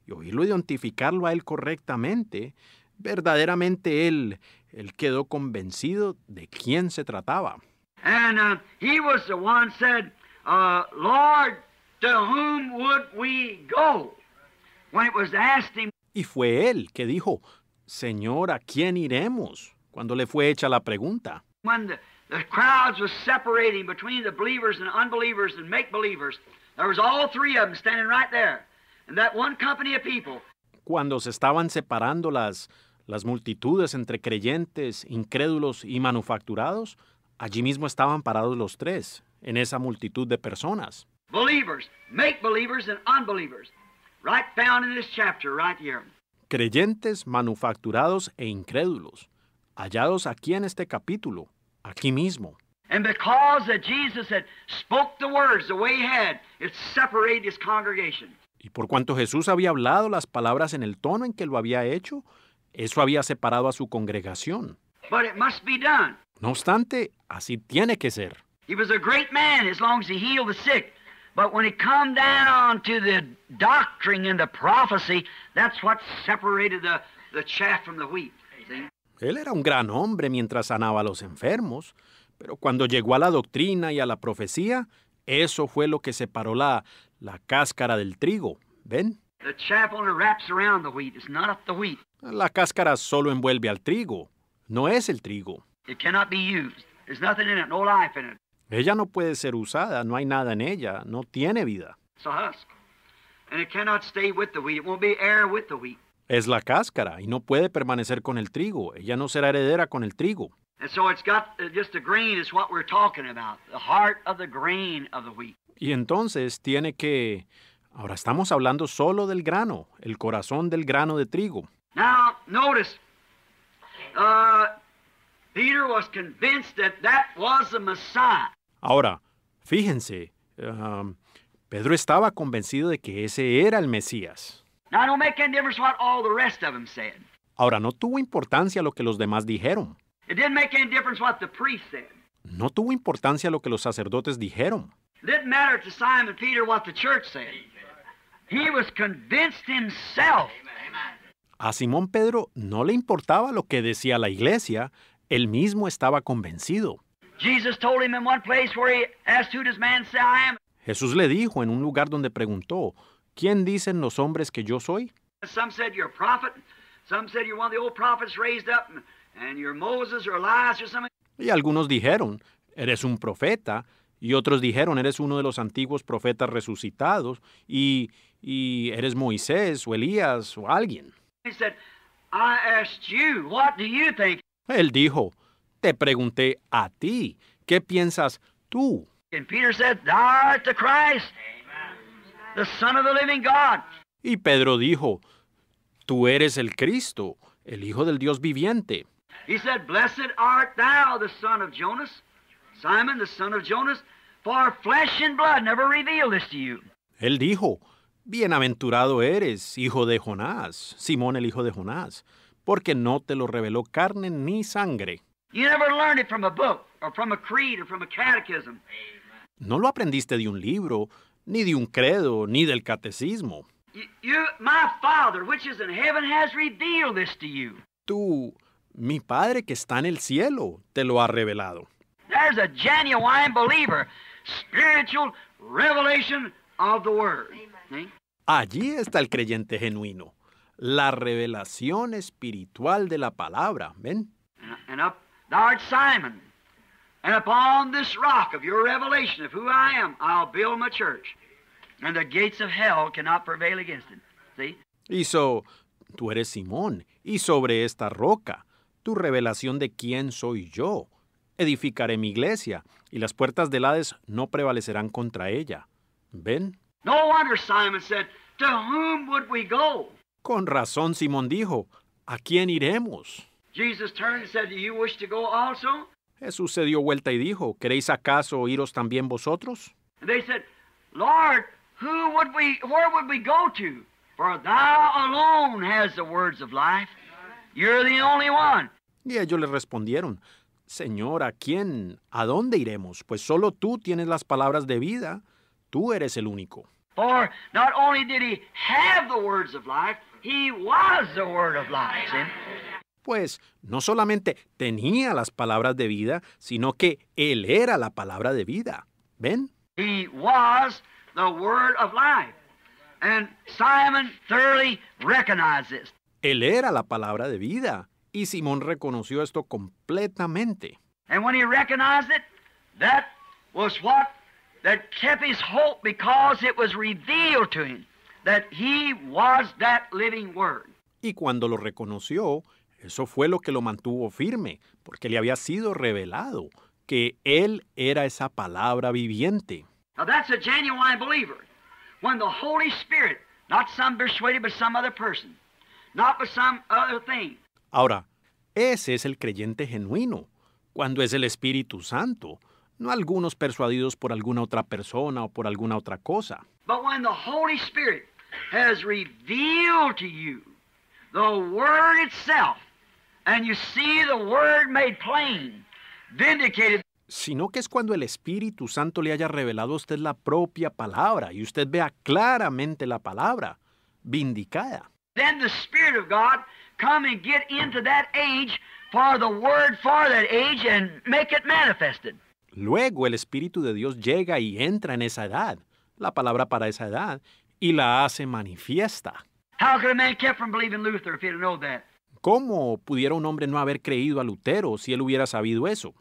y oírlo identificarlo a él correctamente, verdaderamente él, él quedó convencido de quién se trataba. And uh, he was the one said, uh, Lord, to whom would we go? When it was asked him. Y fue él que dijo, Señor, ¿a quién iremos? Cuando le fue hecha la pregunta. When the, the crowds were separating between the believers and unbelievers and make believers, there was all three of them standing right there. Cuando se estaban separando las, multitudes entre creyentes, incrédulos y manufacturados, allí mismo estaban parados los tres, en esa multitud de personas. Creyentes, manufacturados e incrédulos, hallados aquí en este capítulo, aquí mismo. And because that Jesus had spoke the words the way he y por cuanto Jesús había hablado las palabras en el tono en que lo había hecho, eso había separado a su congregación. No obstante, así tiene que ser. Él era un gran hombre mientras sanaba a los enfermos, pero cuando llegó a la doctrina y a la profecía, eso fue lo que separó la la cáscara del trigo, ¿ven? The wraps around the wheat. not the wheat. La cáscara solo envuelve al trigo, no es el trigo. It cannot be used. There's nothing in life in it. Ella no puede ser usada, no hay nada en ella, no tiene vida. Es la cáscara y no puede permanecer con el trigo, ella no será heredera con el trigo. And so it's got uh, just the grain is what we're talking about, the heart of the grain of the wheat. Y entonces tiene que... Ahora estamos hablando solo del grano, el corazón del grano de trigo. Ahora, fíjense, um, Pedro estaba convencido de que ese era el Mesías. Ahora, no tuvo importancia lo que los demás dijeron. No tuvo importancia lo que los sacerdotes dijeron didn't matter to Simon Peter what the church said. He was convinced himself. A Simón Pedro no le importaba lo que decía la iglesia, él mismo estaba convencido. jesus told him in one place where he asked who does man say i am Jesús le dijo en un lugar donde preguntó, ¿quién dicen los hombres que yo soy? Some said you're a prophet, some said you're one of the old prophets raised up and you're Moses or Elias or something. Y algunos dijeron, eres un profeta, y otros dijeron, eres uno de los antiguos profetas resucitados y, y eres Moisés o Elías o alguien. Él dijo, te pregunté a ti, ¿qué piensas tú? Y Pedro dijo, tú eres el Cristo, el Hijo del Dios viviente. He dijo, blessed art thou, the son Jonas. Simon, the son of Jonas, flesh and blood never revealed this to you. Él dijo, Bienaventurado eres, hijo de Jonás, Simón el hijo de Jonás, porque no te lo reveló carne ni sangre. You never learned it from a book, or from a creed, or from a catechism. No lo aprendiste de un libro, ni de un credo, ni del catecismo. Tú, mi Padre que está en el cielo, te lo ha revelado. There's a genuine believer. Spiritual revelation of the word. Allí está el creyente genuino. La revelación espiritual de la palabra. ¿Ven? And, up, thou art Simon. And upon this rock of your revelation of who I am, I'll build my church. And the gates of hell cannot prevail against it. See? Y so, tú eres Simón, y sobre esta roca, tu revelación de quién soy yo, edificaré mi iglesia, y las puertas del Hades no prevalecerán contra ella. ¿Ven? No wonder Simon said, to whom would we go? Con razón Simón dijo, ¿a quién iremos? Jesus turned and said, Do you wish to go also? Jesús se dio vuelta y dijo, ¿queréis acaso iros también vosotros? And they said, Lord, who would we, where would we go to? For thou alone has the words of life. You're the only one. Y ellos le respondieron, Señor, ¿a quién? ¿A dónde iremos? Pues solo tú tienes las palabras de vida, tú eres el único. Pues no solamente tenía las palabras de vida, sino que él era la palabra de vida. ¿Ven? Él era la palabra de vida y Simón reconoció esto completamente. And when he recognized it, that was what that kept his hope because it was revealed to him that he was that living word. Y cuando lo reconoció, eso fue lo que lo mantuvo firme, porque le había sido revelado que él era esa palabra viviente. Now that's a genuine believer. When the Holy Spirit, not some persuaded but some other person, not for some other thing. Ahora, ese es el creyente genuino, cuando es el Espíritu Santo, no algunos persuadidos por alguna otra persona o por alguna otra cosa. But the Holy Spirit has revealed to you the Word itself, and you see the Word made plain, vindicated sino que es cuando el Espíritu Santo le haya revelado a usted la propia palabra y usted vea claramente la palabra vindicada. Luego el Espíritu de Dios llega y entra en esa edad, la palabra para esa edad, y la hace manifiesta. ¿Cómo pudiera un hombre no haber creído a Lutero si él hubiera sabido eso?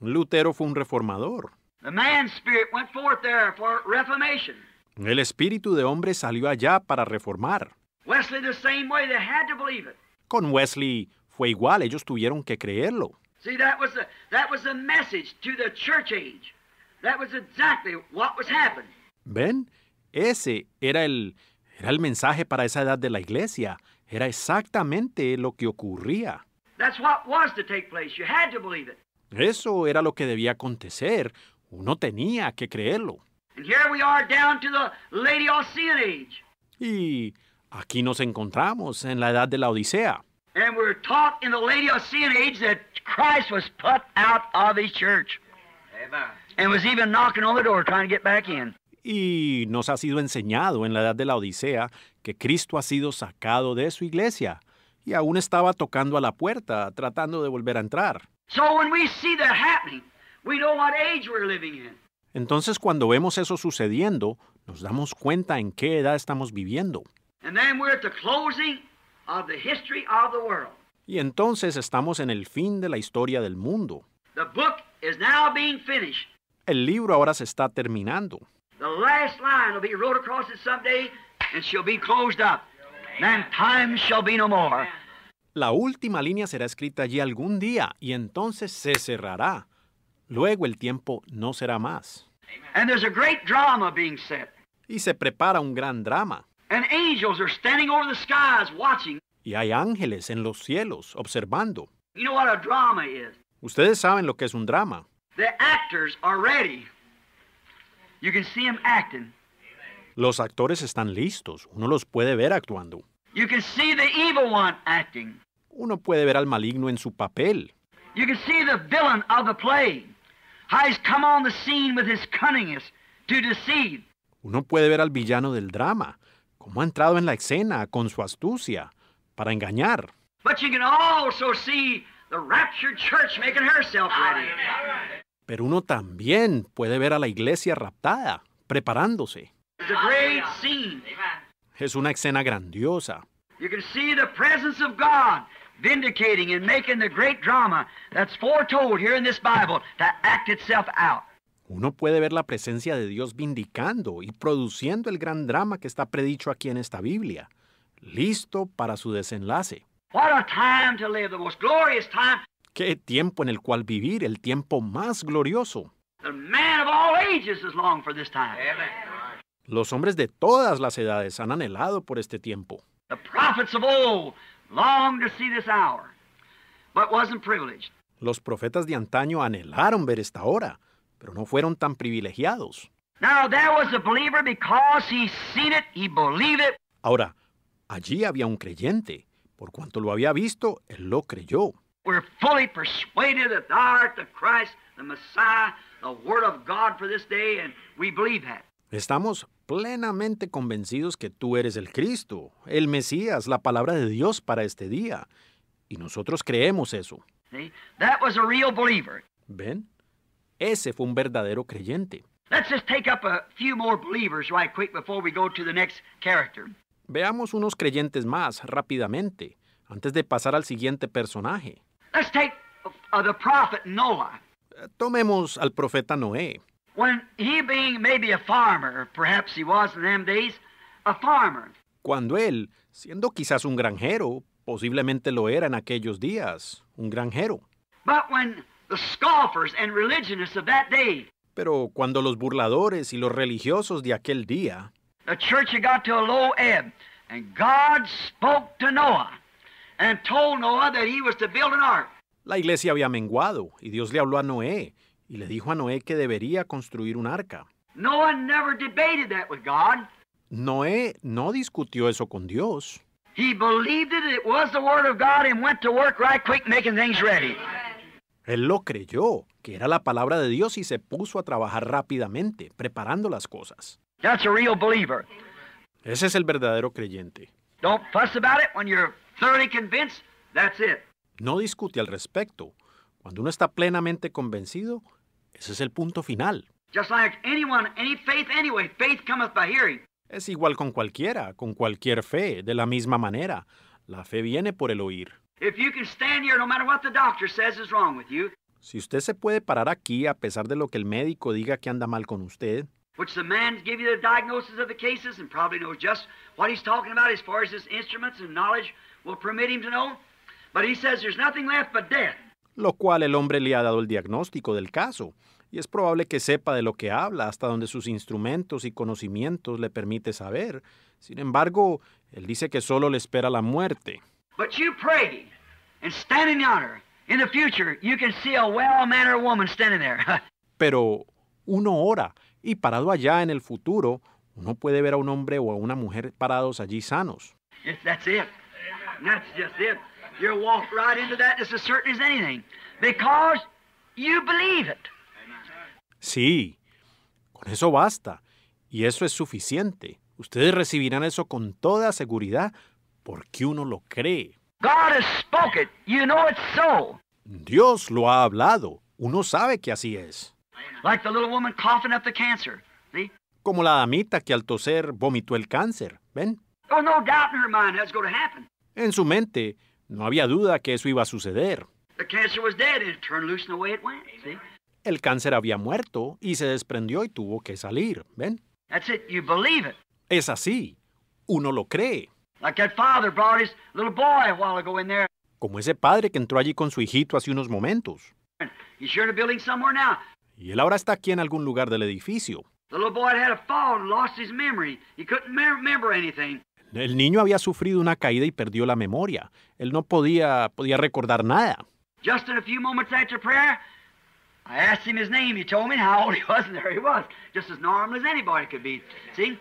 Lutero fue un reformador. El espíritu de hombre salió allá para reformar. Wesley the same way. They had to believe it. Con Wesley fue igual, ellos tuvieron que creerlo. See, that was the, that was the message to the church age. That was exactly what was happening. ¿Ven? Ese era el era el mensaje para esa edad de la iglesia. Era exactamente lo que ocurría. That's what was to take place. You had to believe it. Eso era lo que debía acontecer. Uno tenía que creerlo. And here we are down to the late Ocean age. Y Aquí nos encontramos en la edad de la Odisea. Y nos ha sido enseñado en la edad de la Odisea que Cristo ha sido sacado de su iglesia y aún estaba tocando a la puerta tratando de volver a entrar. Entonces cuando vemos eso sucediendo, nos damos cuenta en qué edad estamos viviendo. Y entonces estamos en el fin de la historia del mundo. El libro ahora se está terminando. La última línea será escrita allí algún día y entonces se cerrará. Luego el tiempo no será más. Y se prepara un gran drama. Y hay ángeles en los cielos observando. Ustedes saben lo que es un drama. Em los actores están listos. Uno los puede ver actuando. Uno puede ver al maligno en su papel. Uno puede ver al villano del drama, cómo ha entrado en la escena con su astucia para engañar. Pero uno también puede ver a la iglesia raptada, preparándose. Es una escena grandiosa. You can see the presence of God vindicating and making the great drama that's foretold here in this Bible to act itself out uno puede ver la presencia de Dios vindicando y produciendo el gran drama que está predicho aquí en esta Biblia, listo para su desenlace. Qué tiempo en el cual vivir, el tiempo más glorioso. Los hombres de todas las edades han anhelado por este tiempo. Los profetas de antaño anhelaron ver esta hora, pero no fueron tan privilegiados. Ahora, allí había un creyente. Por cuanto lo había visto, él lo creyó. Estamos plenamente convencidos que tú eres el Cristo, el Mesías, la palabra de Dios para este día. Y nosotros creemos eso. ¿Ven? Ese fue un verdadero creyente. Veamos unos creyentes más rápidamente antes de pasar al siguiente personaje. Uh, eh, tomemos al profeta Noé. Cuando él, siendo quizás un granjero, posiblemente lo era en aquellos días, un granjero. Pero cuando los burladores y los religiosos de aquel día, the church had got to a low ebb, and God spoke to Noah and told Noah that he was to build an ark. La iglesia había menguado y Dios le habló a Noé y le dijo a Noé que debería construir un arca. Noah never debated that with God. Noé no discutió eso con Dios. He believed it, it was the word of God and went to work right quick making things ready. Él lo creyó, que era la palabra de Dios y se puso a trabajar rápidamente, preparando las cosas. Ese es el verdadero creyente. No discute al respecto. Cuando uno está plenamente convencido, ese es el punto final. Es igual con cualquiera, con cualquier fe, de la misma manera. La fe viene por el oír. Si usted se puede parar aquí a pesar de lo que el médico diga que anda mal con usted, Lo cual el hombre le ha dado el diagnóstico del caso y es probable que sepa de lo que habla hasta donde sus instrumentos y conocimientos le permite saber. Sin embargo, él dice que solo le espera la muerte. But you prayed, and in yonder, in the future, you can see a well-mannered woman standing there. Pero uno ora, y parado allá en el futuro, uno puede ver a un hombre o a una mujer parados allí sanos. Yes, that's it. That's just it. You walk right into that as certain as anything, because you believe it. Sí, con eso basta, y eso es suficiente. Ustedes recibirán eso con toda seguridad porque uno lo cree. Dios lo ha hablado. Uno sabe que así es. Como la damita que al toser vomitó el cáncer. ¿Ven? Oh, en su mente, no había duda que eso iba a suceder. El cáncer había muerto y se desprendió y tuvo que salir. ¿Ven? Es así. Uno lo cree. Como ese padre que entró allí con su hijito hace unos momentos. Y él ahora está aquí en algún lugar del edificio. El niño había sufrido una caída y perdió la memoria. Él no podía, podía recordar nada. I asked him his name. He told me how old he was, and there he was, just as normal as anybody could be. See,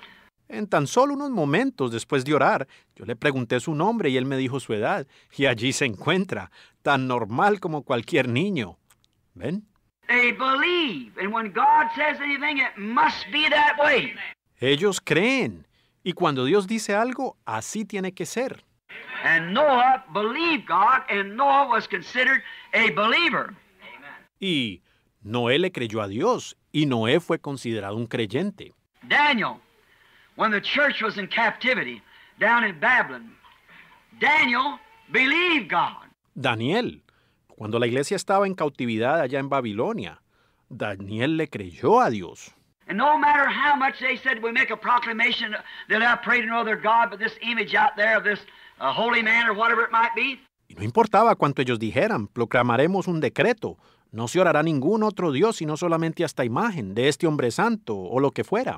en tan solo unos momentos después de orar, yo le pregunté su nombre y él me dijo su edad, y allí se encuentra, tan normal como cualquier niño. ¿Ven? Ellos creen, y cuando Dios dice algo, así tiene que ser. Y Noé le creyó a Dios, y Noé fue considerado un creyente. Daniel when the church was in captivity down in Babylon, Daniel believed God. Daniel, cuando la iglesia estaba en cautividad allá en Babilonia, Daniel le creyó a Dios. And no matter how much they said we make a proclamation that I pray to no other God but this image out there of this uh, holy man or whatever it might be. Y no importaba cuánto ellos dijeran, proclamaremos un decreto. No se orará ningún otro Dios sino solamente a esta imagen de este hombre santo o lo que fuera.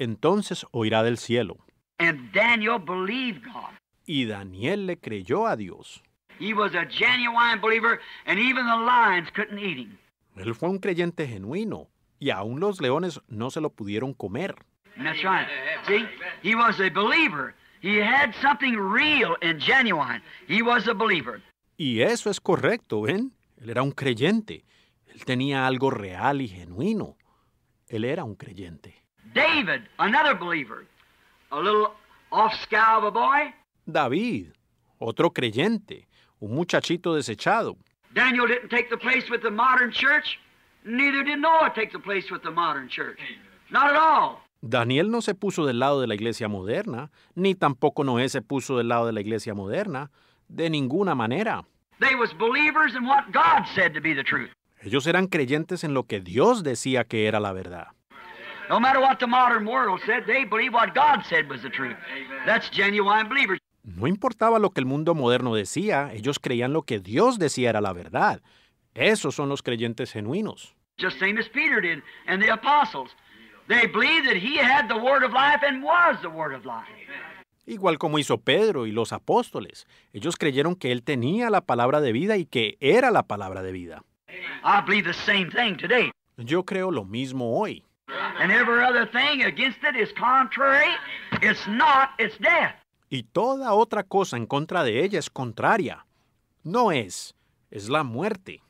entonces oirá del cielo. Y Daniel le creyó a Dios. Él fue un creyente genuino, y aún los leones no se lo pudieron comer. Y eso es correcto, ¿ven? Él era un creyente. Él tenía algo real y genuino. Él era un creyente. David, another believer, a little off scow of a boy. David, otro creyente, un muchachito desechado. Daniel didn't take the place with the modern church, neither did Noah take the place with the modern church. Not at all. Daniel no se puso del lado de la iglesia moderna, ni tampoco Noé se puso del lado de la iglesia moderna, de ninguna manera. They was believers in what God said to be the truth. Ellos eran creyentes en lo que Dios decía que era la verdad. No matter what the modern world said, they believed what God said was the truth. That's genuine believers. No importaba lo que el mundo moderno decía, ellos creían lo que Dios decía era la verdad. Esos son los creyentes genuinos. Just same as Peter did and the apostles. They believed that he had the word of life and was the word of life. Igual como hizo Pedro y los apóstoles. Ellos creyeron que él tenía la palabra de vida y que era la palabra de vida. I believe the same thing today. Yo creo lo mismo hoy. And every other thing against it is contrary. It's not, it's death. Y toda otra cosa en contra de ella es contraria. No es, es la muerte.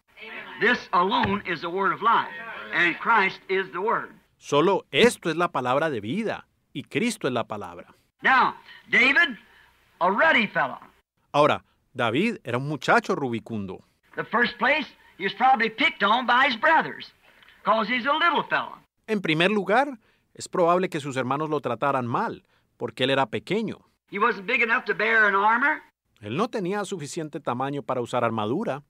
This alone is the word of life, and Christ is the word. Solo esto es la palabra de vida y Cristo es la palabra. Now, David, a ruddy fellow. Ahora, David era un muchacho rubicundo. The first place he was probably picked on by his brothers, cause he's a little fellow. En primer lugar, es probable que sus hermanos lo trataran mal, porque él era pequeño. Él no tenía suficiente tamaño para usar armadura.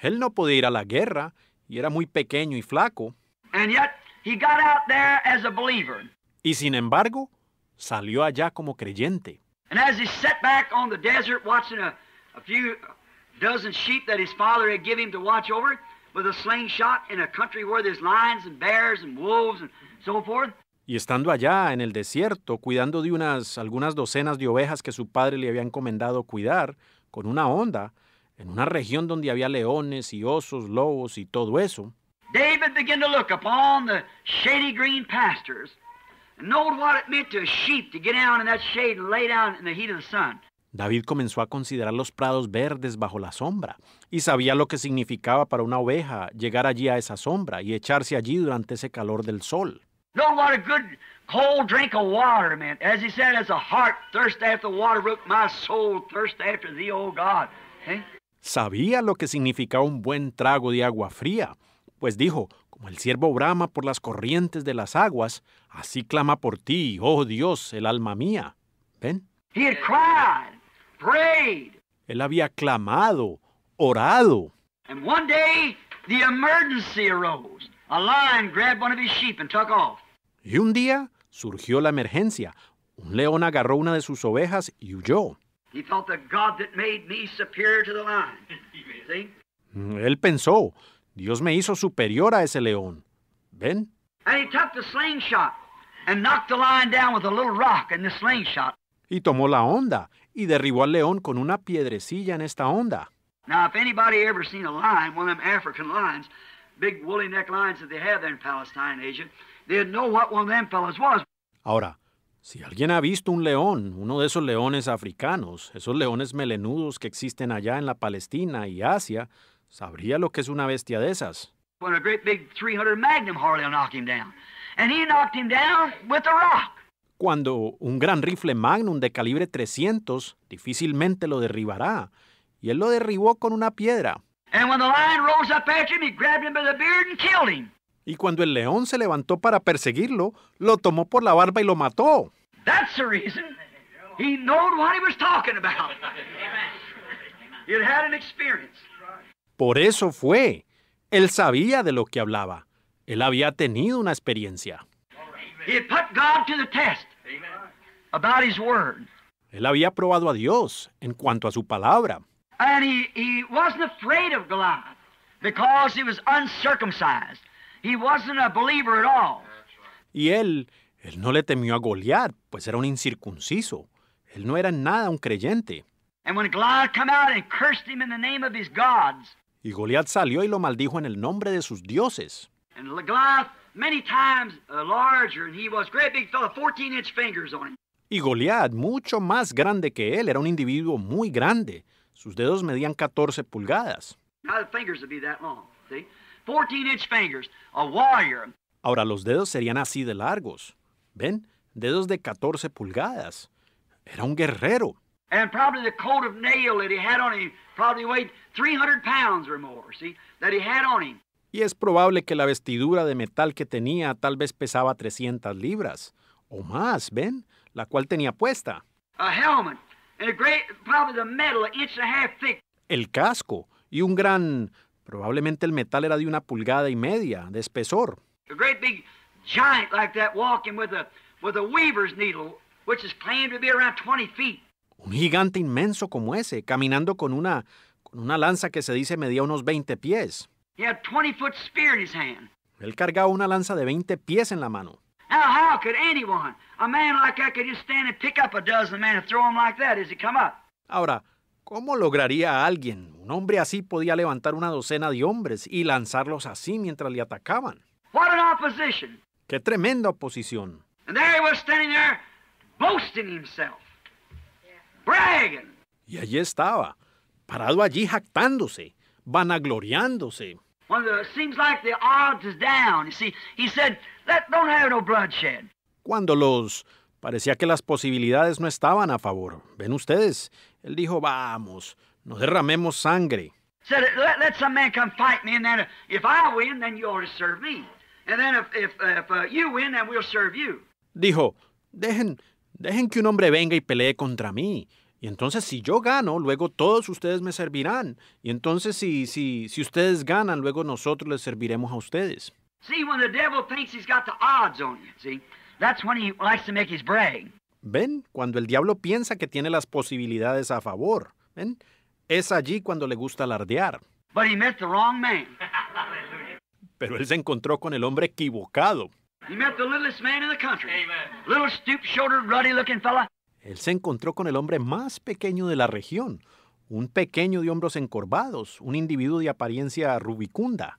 Él no podía ir a la guerra y era muy pequeño y flaco. Y sin embargo, salió allá como creyente with a slingshot in a country where there's lions and bears and wolves and so forth. Y estando allá en el desierto, cuidando de unas algunas docenas de ovejas que su padre le había encomendado cuidar con una honda, en una región donde había leones y osos, lobos y todo eso. David began to look upon the shady green pastures and knowed what it meant to a sheep to get down in that shade and lay down in the heat of the sun. David comenzó a considerar los prados verdes bajo la sombra y sabía lo que significaba para una oveja llegar allí a esa sombra y echarse allí durante ese calor del sol. Sabía lo que significaba un buen trago de agua fría, pues dijo, como el siervo brama por las corrientes de las aguas, así clama por ti, oh Dios, el alma mía. ¿Ven? He él había clamado, orado. Y un día surgió la emergencia. Un león agarró una de sus ovejas y huyó. Él pensó, Dios me hizo superior a ese león. ¿Ven? Y tomó la onda y derribó al león con una piedrecilla en esta onda. Now, if anybody ever seen a lion, one of them African lions, big woolly neck lions that they have there in Palestine, Asia, they'd know what one of them fellas was. Ahora, si alguien ha visto un león, uno de esos leones africanos, esos leones melenudos que existen allá en la Palestina y Asia, sabría lo que es una bestia de esas. When a great big 300 Magnum Harley knocked him down, and he knocked him down with a rock cuando un gran rifle Magnum de calibre 300 difícilmente lo derribará, y él lo derribó con una piedra. Y cuando el león se levantó para perseguirlo, lo tomó por la barba y lo mató. Por eso fue. Él sabía de lo que hablaba. Él había tenido una experiencia. He put God to the test about his word. Él había probado a Dios en cuanto a su palabra. And he, he wasn't afraid of Goliath because he was uncircumcised. He wasn't a believer at all. Y él, él no le temió a Goliat, pues era un incircunciso. Él no era nada un creyente. And when Goliath came out and cursed him in the name of his gods. Y Goliat salió y lo maldijo en el nombre de sus dioses. And Goliath many times uh, larger and he was great big fellow 14 inch fingers on him. Y Goliat, mucho más grande que él, era un individuo muy grande. Sus dedos medían 14 pulgadas. Ahora los dedos serían así de largos. ¿Ven? Dedos de 14 pulgadas. Era un guerrero. And probably the coat of nail that he had on him probably weighed 300 pounds or more, see, that he had on him. Y es probable que la vestidura de metal que tenía tal vez pesaba 300 libras o más, ¿ven? la cual tenía puesta. El casco y un gran, probablemente el metal era de una pulgada y media de espesor. Un gigante inmenso como ese, caminando con una, con una lanza que se dice medía unos 20 pies. Él cargaba una lanza de 20 pies en la mano. Now, how could anyone, a man like that, could just stand and pick up a dozen men and throw them like that as he come up? Ahora, ¿cómo lograría alguien? Un hombre así podía levantar una docena de hombres y lanzarlos así mientras le atacaban. What an opposition! ¡Qué tremenda oposición! And there he was standing there, boasting himself, bragging. Y allí estaba, parado allí jactándose, vanagloriándose. One of the, it seems like the odds is down. You see, he said, cuando los parecía que las posibilidades no estaban a favor. ¿Ven ustedes? Él dijo, vamos, nos derramemos sangre. Dijo, dejen, dejen que un hombre venga y pelee contra mí. Y entonces si yo gano, luego todos ustedes me servirán. Y entonces si, si, si ustedes ganan, luego nosotros les serviremos a ustedes. ¿Ven? Cuando el diablo piensa que tiene las posibilidades a favor, ¿ven? Es allí cuando le gusta alardear. Pero él se encontró con el hombre equivocado. Él se encontró con el hombre más pequeño de la región, un pequeño de hombros encorvados, un individuo de apariencia rubicunda.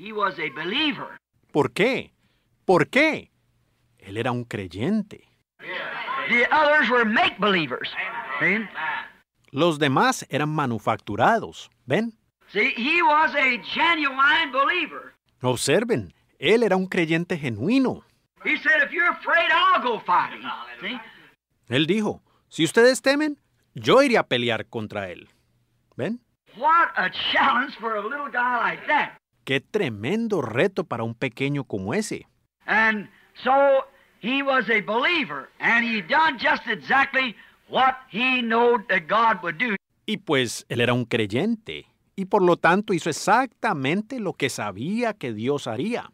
He was a believer. ¿Por qué? ¿Por qué? Él era un creyente. The others were make believers. ¿Ven? Los demás eran manufacturados. ¿Ven? See, he was a genuine believer. Observen, él era un creyente genuino. He said, If you're afraid, I'll go fighting. ¿Sí? Él dijo, si ustedes temen, yo iré a pelear contra él. ¿Ven? What a challenge for a little guy like that. Qué tremendo reto para un pequeño como ese. And so he was a believer and he done just exactly what he knew that God would do. Y pues él era un creyente y por lo tanto hizo exactamente lo que sabía que Dios haría.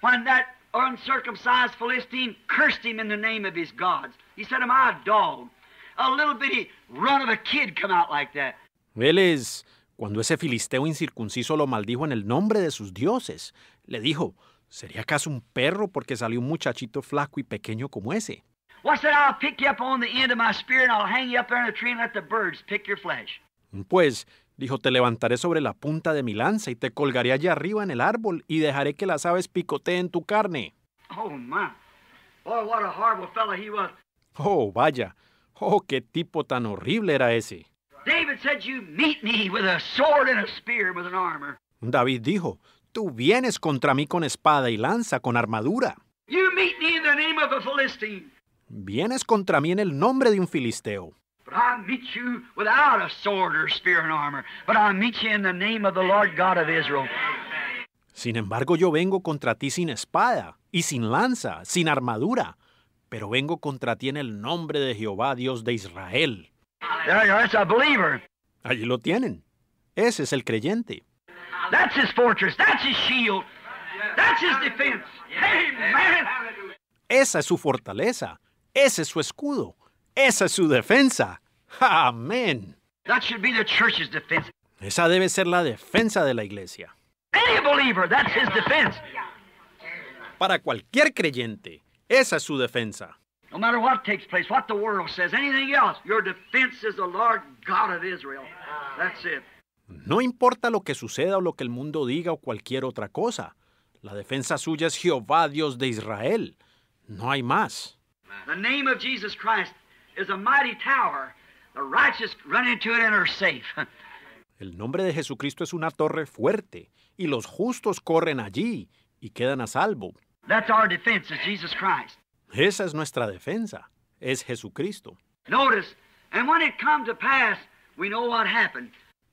When that uncircumcised Philistine cursed him in the name of his gods, he said, "Am I a dog? A little bitty run of a kid come out like that." Él es cuando ese filisteo incircunciso lo maldijo en el nombre de sus dioses, le dijo, ¿sería acaso un perro porque salió un muchachito flaco y pequeño como ese? Pues, dijo, te levantaré sobre la punta de mi lanza y te colgaré allá arriba en el árbol y dejaré que las aves picoteen tu carne. Oh, oh, oh, vaya. Oh, qué tipo tan horrible era ese. David dijo, tú vienes contra mí con espada y lanza, con armadura. You meet me in the name of vienes contra mí en el nombre de un filisteo. Sin embargo, yo vengo contra ti sin espada y sin lanza, sin armadura, pero vengo contra ti en el nombre de Jehová, Dios de Israel. Allí lo tienen. Ese es el creyente. Esa es su fortaleza. Ese es su escudo. Esa es su defensa. Amén. Esa debe ser la defensa de la iglesia. Para cualquier creyente, esa es su defensa. No matter what takes place, what the world says, anything else, your defense is the Lord God of Israel. That's it. No importa lo que suceda o lo que el mundo diga o cualquier otra cosa. La defensa suya es Jehová, Dios de Israel. No hay más. The name of Jesus Christ is a mighty tower. The righteous run into it and are safe. El nombre de Jesucristo es una torre fuerte y los justos corren allí y quedan a salvo. That's our defense is Jesus Christ. Esa es nuestra defensa, es Jesucristo.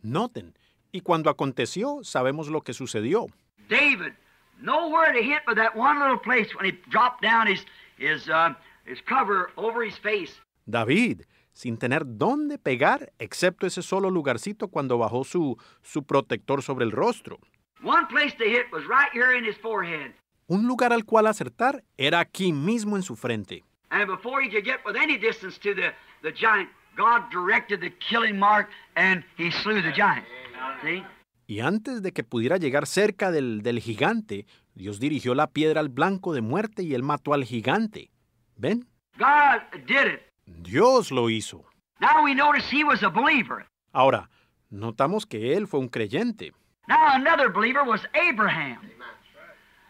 Noten, y cuando aconteció, sabemos lo que sucedió. David, nowhere to hit but that one little place when he dropped down his, his, uh, his cover over his face. David, sin tener dónde pegar, excepto ese solo lugarcito cuando bajó su, su protector sobre el rostro. One place to hit was right here in his forehead. Un lugar al cual acertar era aquí mismo en su frente. Y antes de que pudiera llegar cerca del, gigante, Dios dirigió la piedra al blanco de muerte y él mató al gigante. ¿Ven? Dios lo hizo. Ahora, notamos que él fue un creyente. Now another believer was Abraham.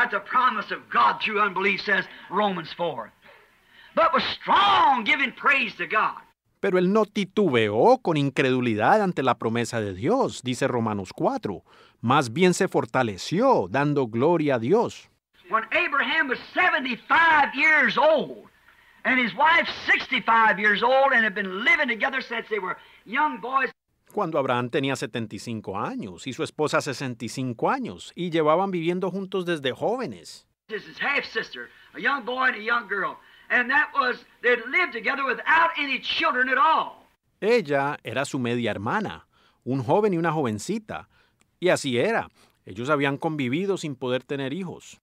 That's the promise of God through unbelief, says Romans 4. But was strong, giving praise to God. Pero él no titubeó con incredulidad ante la promesa de Dios, dice Romanos 4. Más bien se fortaleció, dando gloria a Dios. When Abraham was 75 years old, and his wife 65 years old, and had been living together since they were young boys, cuando Abraham tenía 75 años y su esposa 65 años y llevaban viviendo juntos desde jóvenes. Ella era su media hermana, un joven y una jovencita, y así era. Ellos habían convivido sin poder tener hijos.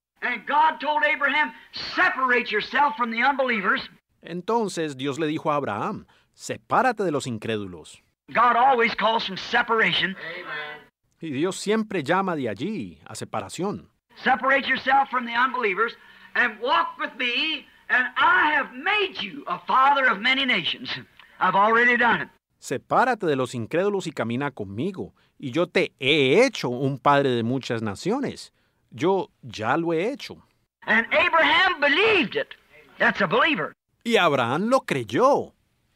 Entonces Dios le dijo a Abraham, sepárate de los incrédulos. God always calls from separation. Amen. Y Dios siempre llama de allí a separación. Separate yourself from the unbelievers and walk with me, and I have made you a father of many nations. I've already done it. Sepárate de los incrédulos y camina conmigo, y yo te he hecho un padre de muchas naciones. Yo ya lo he hecho. And Abraham believed it. That's a believer. Y Abraham lo creyó.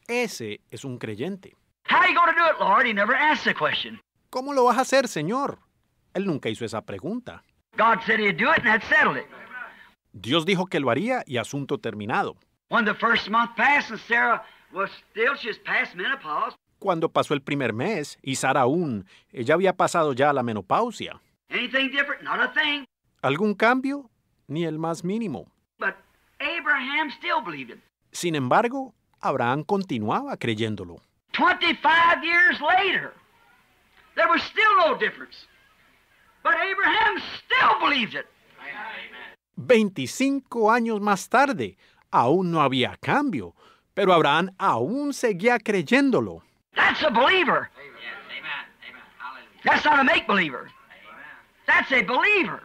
Ese es un creyente. ¿Cómo lo vas a hacer, Señor? Él nunca hizo esa pregunta. Dios dijo que lo haría y asunto terminado. Cuando pasó el primer mes y Sara aún, ella había pasado ya la menopausia. ¿Algún cambio? Ni el más mínimo. Sin embargo, Abraham continuaba creyéndolo. 25 years later, there was still no difference. But Abraham still believed it. 25 años más tarde, aún no había cambio, pero Abraham aún seguía creyéndolo. That's a believer. Amen. Amen. That's not a make believer. That's a believer.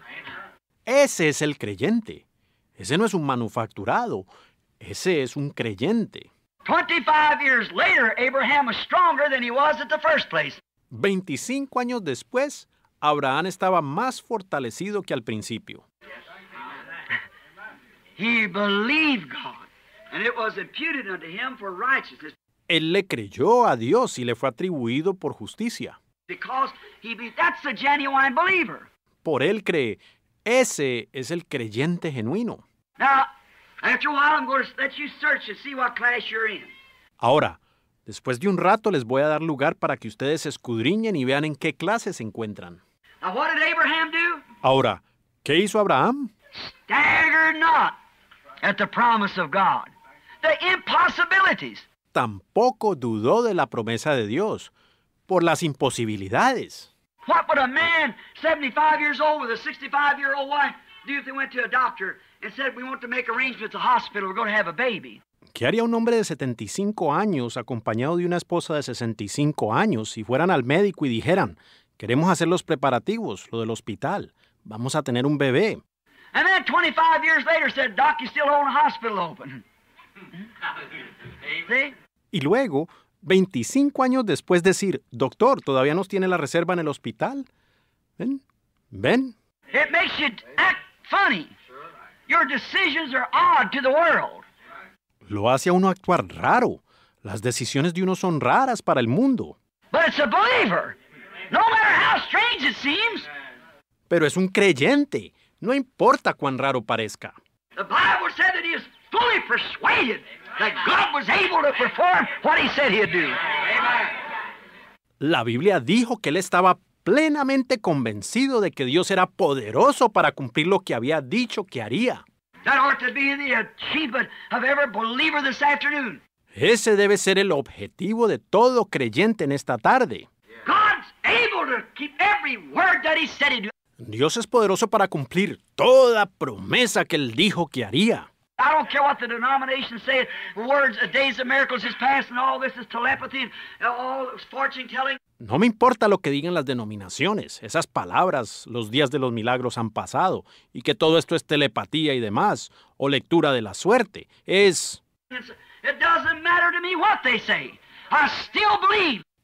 Ese es el creyente. Ese no es un manufacturado. Ese es un creyente. 25 years later, Abraham was stronger than he was at the first place. 25 años después, Abraham estaba más fortalecido que al principio. He believed God, and it was imputed unto him for righteousness. Él creyó a Dios y le fue atribuido por justicia. Because he be, that's a genuine believer. Por él cree, ese es el creyente genuino. Ahora, después de un rato les voy a dar lugar para que ustedes escudriñen y vean en qué clase se encuentran. Ahora, ¿qué hizo Abraham? Tampoco dudó de la promesa de Dios por las imposibilidades. What would a man 75 years old with a 65 year old wife do if they went to a doctor ¿Qué haría un hombre de 75 años acompañado de una esposa de 65 años si fueran al médico y dijeran, queremos hacer los preparativos, lo del hospital, vamos a tener un bebé? Y luego, 25 años después, decir, doctor, todavía nos tiene la reserva en el hospital. ¿Ven? ¿Ven? Your decisions are odd to the world. Lo hace a uno actuar raro. Las decisiones de uno son raras para el mundo. But it's a believer. No matter how strange it seems. Pero es un creyente. No importa cuán raro parezca. The Bible said that he is fully persuaded that God was able to perform what he said he'd do. La Biblia dijo que él estaba plenamente convencido de que Dios era poderoso para cumplir lo que había dicho que haría. Ese debe ser el objetivo de todo creyente en esta tarde. Dios es poderoso para cumplir toda promesa que él dijo que haría. No me importa lo que digan las denominaciones, esas palabras, los días de los milagros han pasado, y que todo esto es telepatía y demás, o lectura de la suerte, es...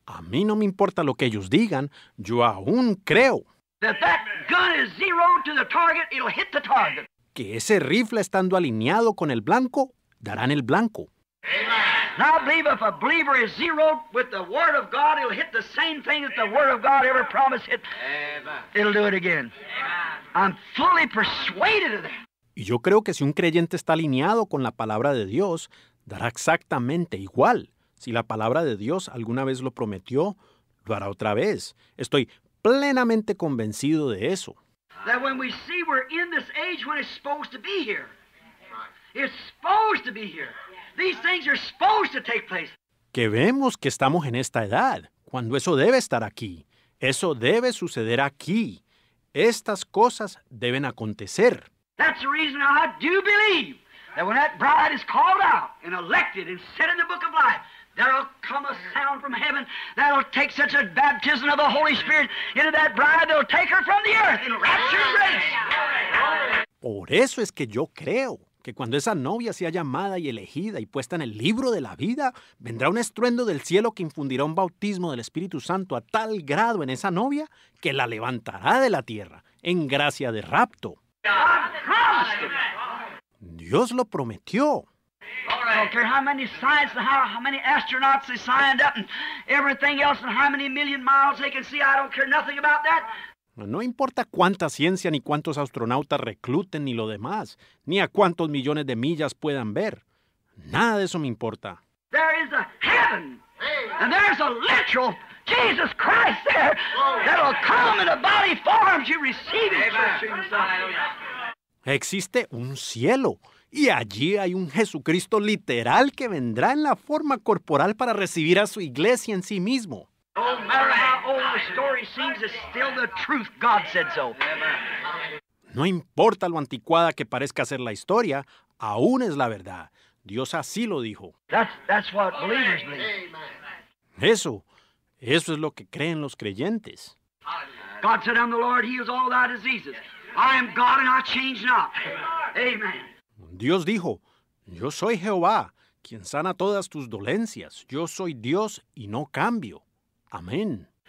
A mí no me importa lo que ellos digan, yo aún creo. Que ese rifle estando alineado con el blanco, darán el blanco. And I believe if a believer is zeroed with the Word of God, he'll hit the same thing that the Word of God ever promised it. It'll do it again. I'm fully persuaded of that. Y yo creo que si un creyente está alineado con la palabra de Dios, dará exactamente igual. Si la palabra de Dios alguna vez lo prometió, lo hará otra vez. Estoy plenamente convencido de eso. It's supposed to be here. Que vemos que estamos en esta edad, cuando eso debe estar aquí. Eso debe suceder aquí. Estas cosas deben acontecer. That's the reason I do believe that when that bride is called out and elected and set in the book of life, there'll come a sound from heaven that'll take such a baptism of the Holy Spirit into that bride they'll take her from the earth and rapture grace. Por eso es que yo creo que cuando esa novia sea llamada y elegida y puesta en el libro de la vida, vendrá un estruendo del cielo que infundirá un bautismo del Espíritu Santo a tal grado en esa novia que la levantará de la tierra en gracia de rapto. Dios lo prometió. No importa cuánta ciencia ni cuántos astronautas recluten ni lo demás, ni a cuántos millones de millas puedan ver. Nada de eso me importa. There is a heaven, and there's a literal Jesus Christ there come in a body form Existe un cielo y allí hay un Jesucristo literal que vendrá en la forma corporal para recibir a su iglesia en sí mismo. Oh, no importa lo anticuada que parezca ser la historia, aún es la verdad. Dios así lo dijo. Eso, eso es lo que creen los creyentes. Dios dijo, yo soy Jehová, quien sana todas tus dolencias. Yo soy Dios y no cambio. Amén.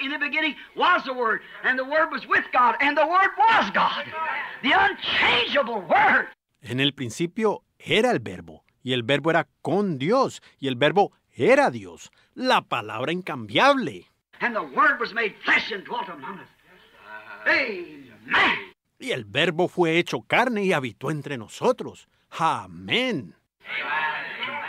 In the beginning was the Word, and the Word was with God, and the Word was God. The unchangeable Word. En el principio era el Verbo, y el Verbo era con Dios, y el Verbo era Dios, la palabra incambiable. And the Word was made flesh and dwelt among us. Amen. Y el Verbo fue hecho carne y habitó entre nosotros. Amén. Amen.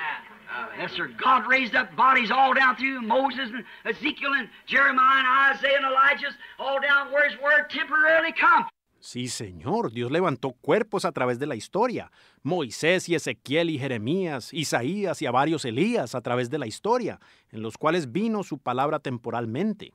Sí, Señor, Dios levantó cuerpos a través de la historia. Moisés y Ezequiel y Jeremías, Isaías y a varios Elías a través de la historia, en los cuales vino su palabra temporalmente.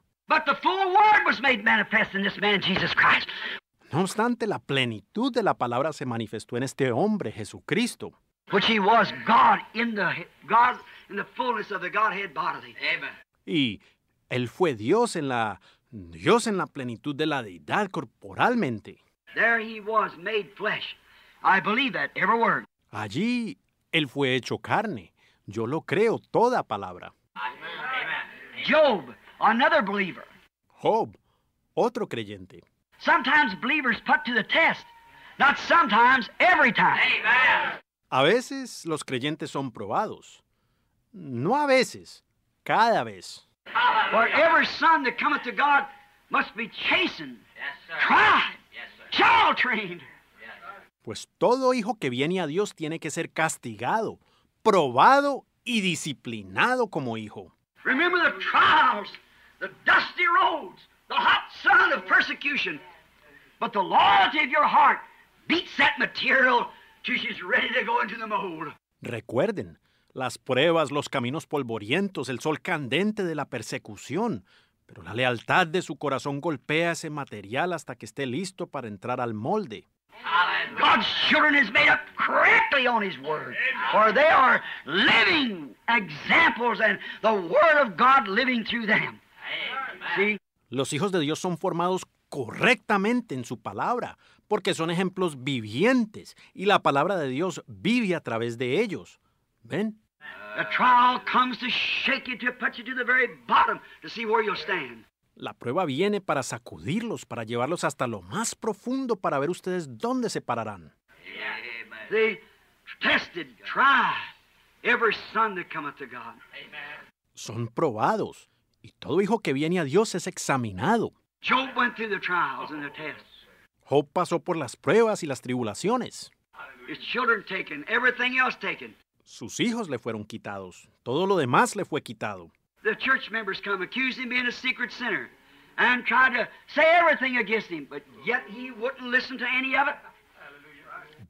No obstante, la plenitud de la palabra se manifestó en este hombre, Jesucristo. which he was God in the God in the fullness of the Godhead bodily. Amen. Y él fue Dios en la Dios en la plenitud de la deidad corporalmente. There he was made flesh. I believe that every word. Allí él fue hecho carne. Yo lo creo toda palabra. Amen. Job, another believer. Job, otro creyente. Sometimes believers put to the test. Not sometimes, every time. Amen. A veces los creyentes son probados. No a veces, cada vez. For every son that cometh to God must be chastened, tried, child trained. Pues todo hijo que viene a Dios tiene que ser castigado, probado y disciplinado como hijo. Remember the trials, the dusty roads, the hot sun of persecution. But the loyalty of your heart beats that material Recuerden, las pruebas, los caminos polvorientos, el sol candente de la persecución, pero la lealtad de su corazón golpea ese material hasta que esté listo para entrar al molde. Los hijos de Dios son formados correctamente en su palabra, porque son ejemplos vivientes y la palabra de Dios vive a través de ellos. ¿Ven? La prueba viene para sacudirlos, para llevarlos hasta lo más profundo para ver ustedes dónde se pararán. Son probados y todo hijo que viene a Dios es examinado. Job pasó por las pruebas y las tribulaciones. Sus hijos le fueron quitados. Todo lo demás le fue quitado.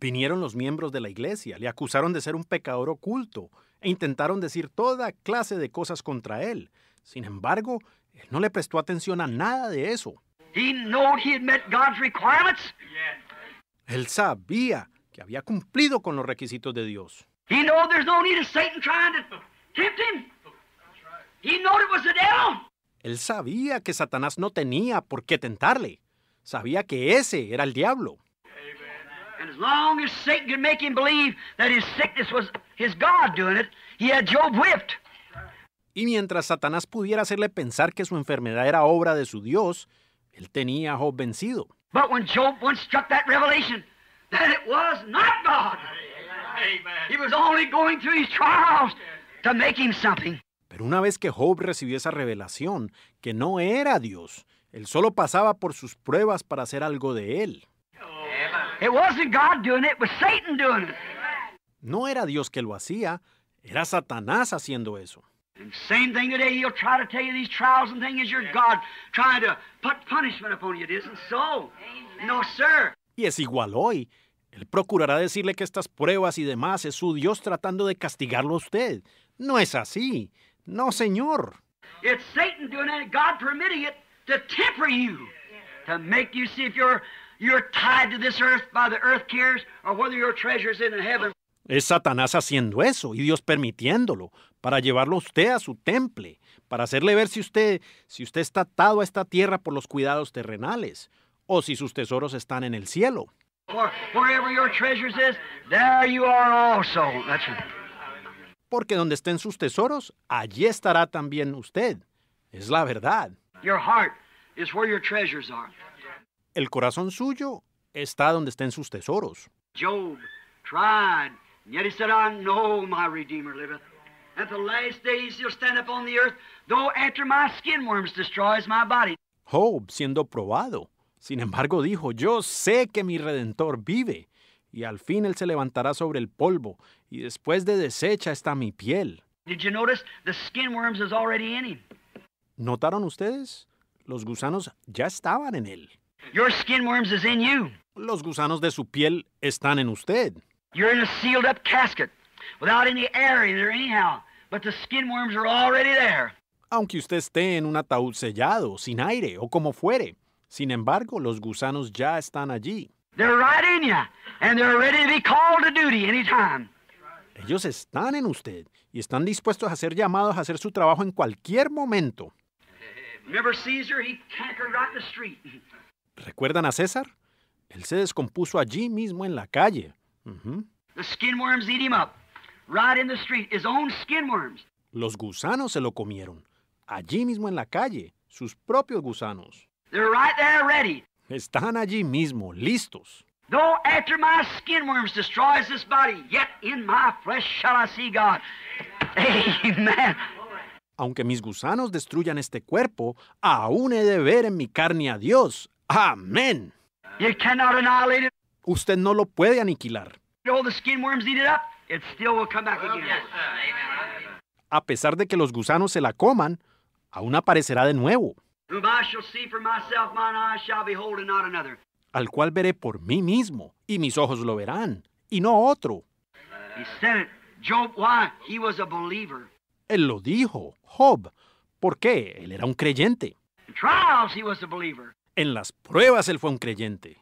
Vinieron los miembros de la iglesia, le acusaron de ser un pecador oculto e intentaron decir toda clase de cosas contra él. Sin embargo, él no le prestó atención a nada de eso. Él sabía que había cumplido con los requisitos de Dios. Él sabía que Satanás no tenía por qué tentarle. Sabía que ese era el diablo. Y mientras Satanás pudiera hacerle pensar que su enfermedad era obra de su Dios, él tenía a Job vencido. But when Job once struck that revelation that it was not God, he was only going his trials to make him something. Pero una vez que Job recibió esa revelación que no era Dios, él solo pasaba por sus pruebas para hacer algo de él. It wasn't God doing it, it was Satan doing it. No era Dios que lo hacía, era Satanás haciendo eso. And same thing today, he'll try to tell you these trials and things is your God trying to put punishment upon you. It isn't so. No, sir. Y es igual hoy. Él procurará decirle que estas pruebas y demás es su Dios tratando de castigarlo a usted. No es así. No, señor. It's Satan doing it, God permitting it to temper you, to make you see if you're, you're tied to this earth by the earth cares or whether your treasure is in heaven. Es Satanás haciendo eso y Dios permitiéndolo para llevarlo usted a su temple, para hacerle ver si usted, si usted está atado a esta tierra por los cuidados terrenales, o si sus tesoros están en el cielo. Porque donde estén sus tesoros, allí estará también usted. Es la verdad. El corazón suyo está donde estén sus tesoros. At the last days he'll stand upon the earth, though after my skin destroys my body. Job siendo probado. Sin embargo dijo, yo sé que mi redentor vive, y al fin él se levantará sobre el polvo, y después de deshecha está mi piel. Did you notice the skin worms is already in him? ¿Notaron ustedes? Los gusanos ya estaban en él. Your skin worms is in you. Los gusanos de su piel están en usted. You're in a sealed up casket without any air in there anyhow but the are already there. Aunque usted esté en un ataúd sellado, sin aire o como fuere, sin embargo, los gusanos ya están allí. Ellos están en usted y están dispuestos a ser llamados a hacer su trabajo en cualquier momento. ¿Recuerdan a César? Él se descompuso allí mismo en la calle. Los gusanos se lo comieron, allí mismo en la calle, sus propios gusanos. Están allí mismo, listos. Aunque mis gusanos destruyan este cuerpo, aún he de ver en mi carne a Dios. Amén. Usted no lo puede aniquilar. A pesar de que los gusanos se la coman, aún aparecerá de nuevo. Al cual veré por mí mismo, y mis ojos lo verán, y no otro. Él lo dijo, Job, porque él era un creyente. En las pruebas él fue un creyente.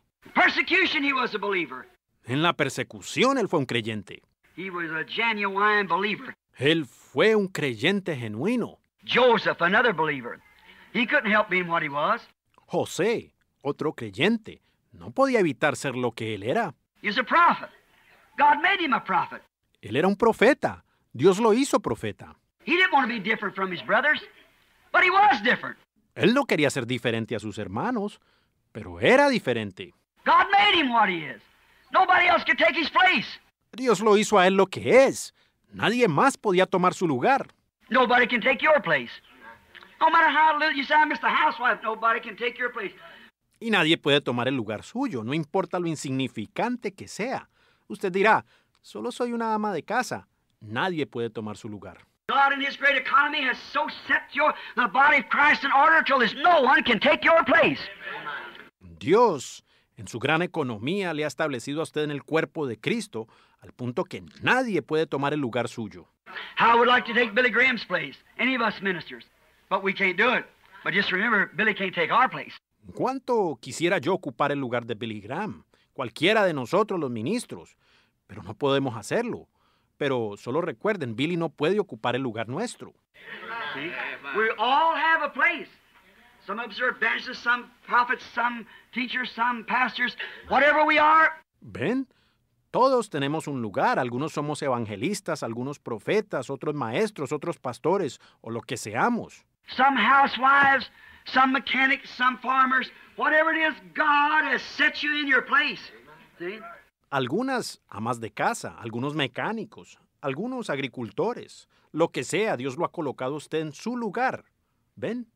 En la persecución él fue un creyente. He was a genuine believer. Él fue un creyente genuino. Joseph, another believer. He couldn't help being what he was. José, otro creyente, no podía evitar ser lo que él era. He's a prophet. God made him a prophet. Él era un profeta. Dios lo hizo profeta. He didn't want to be different from his brothers, but he was different. Él no quería ser diferente a sus hermanos, pero era diferente. God made him what he is. Nobody else could take his place. Dios lo hizo a él lo que es. Nadie más podía tomar su lugar. Y nadie puede tomar el lugar suyo, no importa lo insignificante que sea. Usted dirá, solo soy una ama de casa. Nadie puede tomar su lugar. Dios, en su gran economía, le ha establecido a usted en el cuerpo de Cristo al punto que nadie puede tomar el lugar suyo. How would like to take Billy Graham's place, any of us ministers, but we can't do it. But just remember, Billy can't take our place. ¿Cuánto quisiera yo ocupar el lugar de Billy Graham? Cualquiera de nosotros los ministros, pero no podemos hacerlo. Pero solo recuerden, Billy no puede ocupar el lugar nuestro. We all have a place. Some evangelists, some prophets, some teachers, some pastors, whatever we are. ¿Ven? Todos tenemos un lugar, algunos somos evangelistas, algunos profetas, otros maestros, otros pastores o lo que seamos. Algunas amas de casa, algunos mecánicos, algunos agricultores, lo que sea, Dios lo ha colocado usted en su lugar. ¿Ven?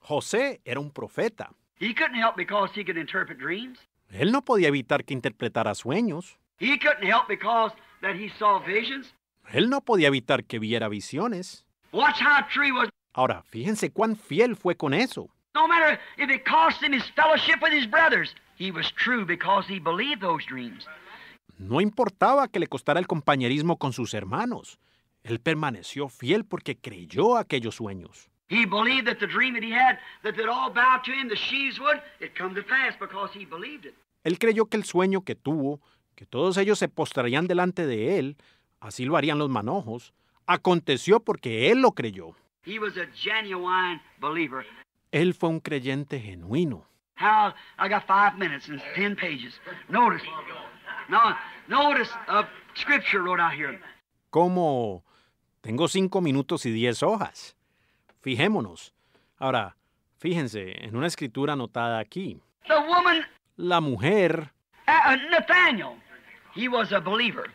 José era un profeta. He help because he could interpret dreams. Él no podía evitar que interpretara sueños. Él no podía evitar que viera visiones. Ahora, fíjense cuán fiel fue con eso. No importaba que le costara el compañerismo con sus hermanos. Él permaneció fiel porque creyó aquellos sueños. He believed that the dream that he had, that they'd all bow to him, the sheaves would, it come to pass because he believed it. Él creyó que el sueño que tuvo, que todos ellos se postrarían delante de él, así lo harían los manojos, aconteció porque él lo creyó. He was a genuine believer. Él fue un creyente genuino. How I got five minutes and ten pages. Notice, no, notice a scripture wrote out here. Como tengo cinco minutos y diez hojas. Fijémonos. Ahora, fíjense en una escritura anotada aquí. The woman, la mujer. Uh, Nathaniel, he was a believer.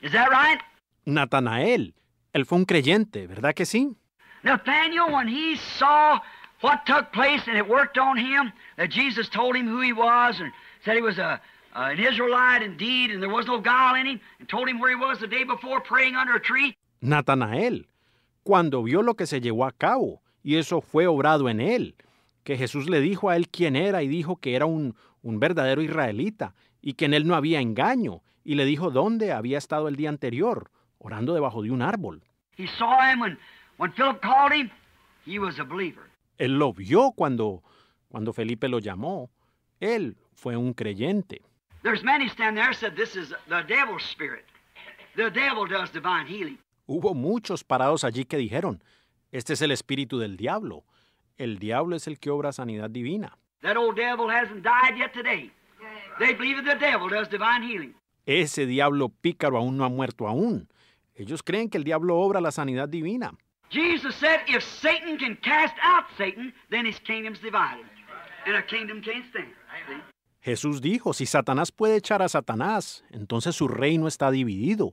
Is that right? Natanael, el fue un creyente, ¿verdad que sí? Nathaniel, when he saw what took place and it worked on him, that Jesus told him who he was and said he was a, uh, an Israelite indeed and there was no guile in him, and told him where he was the day before praying under a tree. Natanael, cuando vio lo que se llevó a cabo, y eso fue obrado en él, que Jesús le dijo a él quién era y dijo que era un, verdadero israelita y que en él no había engaño, y le dijo dónde había estado el día anterior, orando debajo de un árbol. Él lo vio cuando, cuando Felipe lo llamó. Él fue un creyente hubo muchos parados allí que dijeron, este es el espíritu del diablo, el diablo es el que obra sanidad divina. Ese diablo pícaro aún no ha muerto aún. Ellos creen que el diablo obra la sanidad divina. Jesús dijo, si Satanás puede echar a Satanás, entonces su reino está dividido.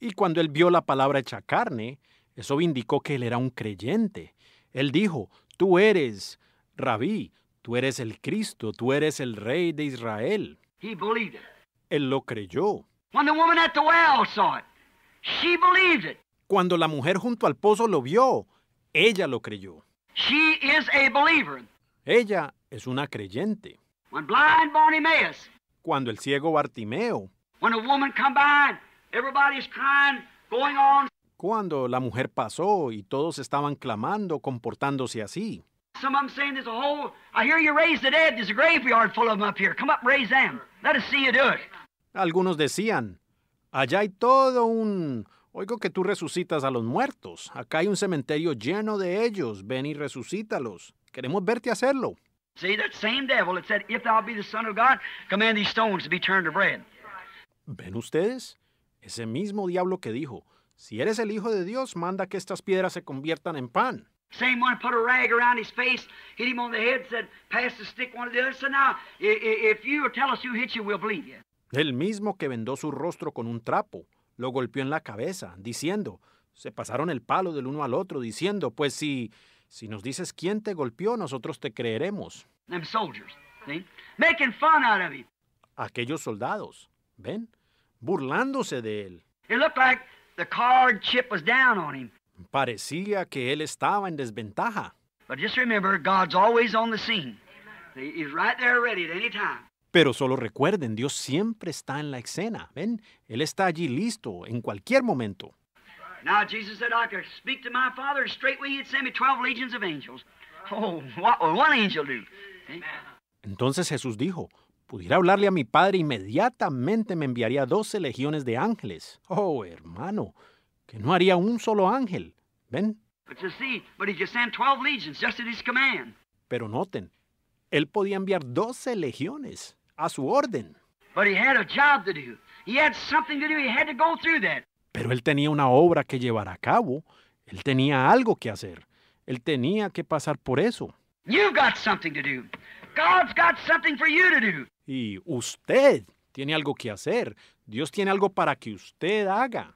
Y cuando él vio la palabra hecha carne, eso indicó que él era un creyente. Él dijo, tú eres rabí, tú eres el Cristo, tú eres el rey de Israel. Él lo creyó. Cuando la mujer junto al pozo lo vio, ella lo creyó. She is a believer. Ella es una creyente. When blind cuando el ciego Bartimeo, cuando la mujer pasó y todos estaban clamando, comportándose así. Em em Algunos decían, allá hay todo un... Oigo que tú resucitas a los muertos. Acá hay un cementerio lleno de ellos. Ven y resucítalos. Queremos verte hacerlo. See, that same devil that said, If thou be the Son of God, command these stones to be turned to bread. ¿Ven ustedes? Ese mismo diablo que dijo, Si eres el Hijo de Dios, manda que estas piedras se conviertan en pan. Same one put a rag around his face, hit him on the head, said, Pass the stick one to the other. So now, if you tell us who hit you, we'll believe you. El mismo que vendó su rostro con un trapo, lo golpeó en la cabeza, diciendo, se pasaron el palo del uno al otro, diciendo, pues si si nos dices quién te golpeó, nosotros te creeremos. Aquellos soldados, ¿ven? Burlándose de él. Parecía que él estaba en desventaja. Pero solo recuerden, Dios siempre está en la escena, ¿ven? Él está allí listo en cualquier momento. Now, Jesus said I could speak to my Father, and straightway He'd send me 12 legions of angels. Oh, what will one angel do? Entonces Jesús dijo, pudiera hablarle a mi Padre, inmediatamente me enviaría 12 legiones de ángeles. Oh, hermano, que no haría un solo ángel. ¿Ven? Pero noten, él podía enviar 12 legiones a su orden. But he had a job to do. He had something to do. He had to go through that. Pero él tenía una obra que llevar a cabo, él tenía algo que hacer, él tenía que pasar por eso. Y usted tiene algo que hacer, Dios tiene algo para que usted haga.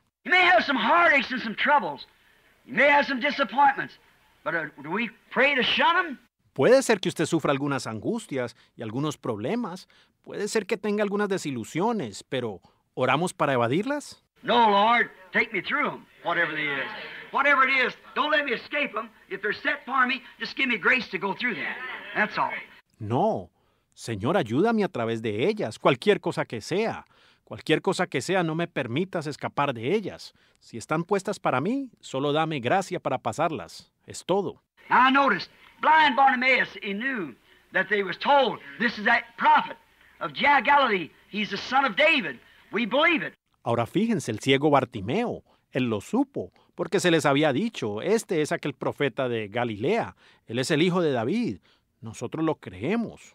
Puede ser que usted sufra algunas angustias y algunos problemas, puede ser que tenga algunas desilusiones, pero ¿oramos para evadirlas? No, Lord, take me through them, whatever they is. Whatever it is, don't let me escape them. If they're set for me, just give me grace to go through them. That's all. No. Señor, ayúdame a través de ellas, cualquier cosa que sea. Cualquier cosa que sea, no me permitas escapar de ellas. Si están puestas para mí, solo dame gracia para pasarlas. Es todo. Now I noticed, blind Bartimaeus, he knew that they was told, this is that prophet of Galilee. He's the son of David. We believe it. Ahora fíjense, el ciego Bartimeo, él lo supo, porque se les había dicho, este es aquel profeta de Galilea, él es el hijo de David, nosotros lo creemos.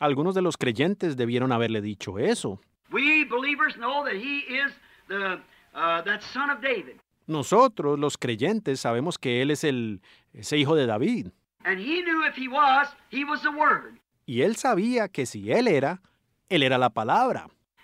Algunos de los creyentes debieron haberle dicho eso. Nosotros, los creyentes, sabemos que él es el ese hijo de David. Y él sabía que si él era, él era la palabra.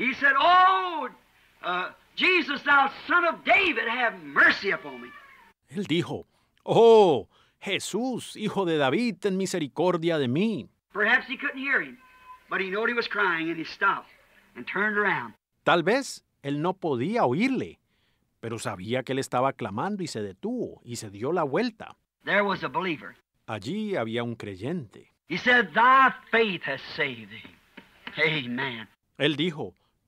He said, Oh, uh, Jesus, thou son of David, have mercy upon me. Él dijo, Oh, Jesús, hijo de David, ten misericordia de mí. Perhaps he couldn't hear him, but he knew he was crying and he stopped and turned around. Tal vez él no podía oírle, pero sabía que él estaba clamando y se detuvo y se dio la vuelta. There was a believer. Allí había un creyente. He said, Thy faith has saved thee. Amen. Él dijo,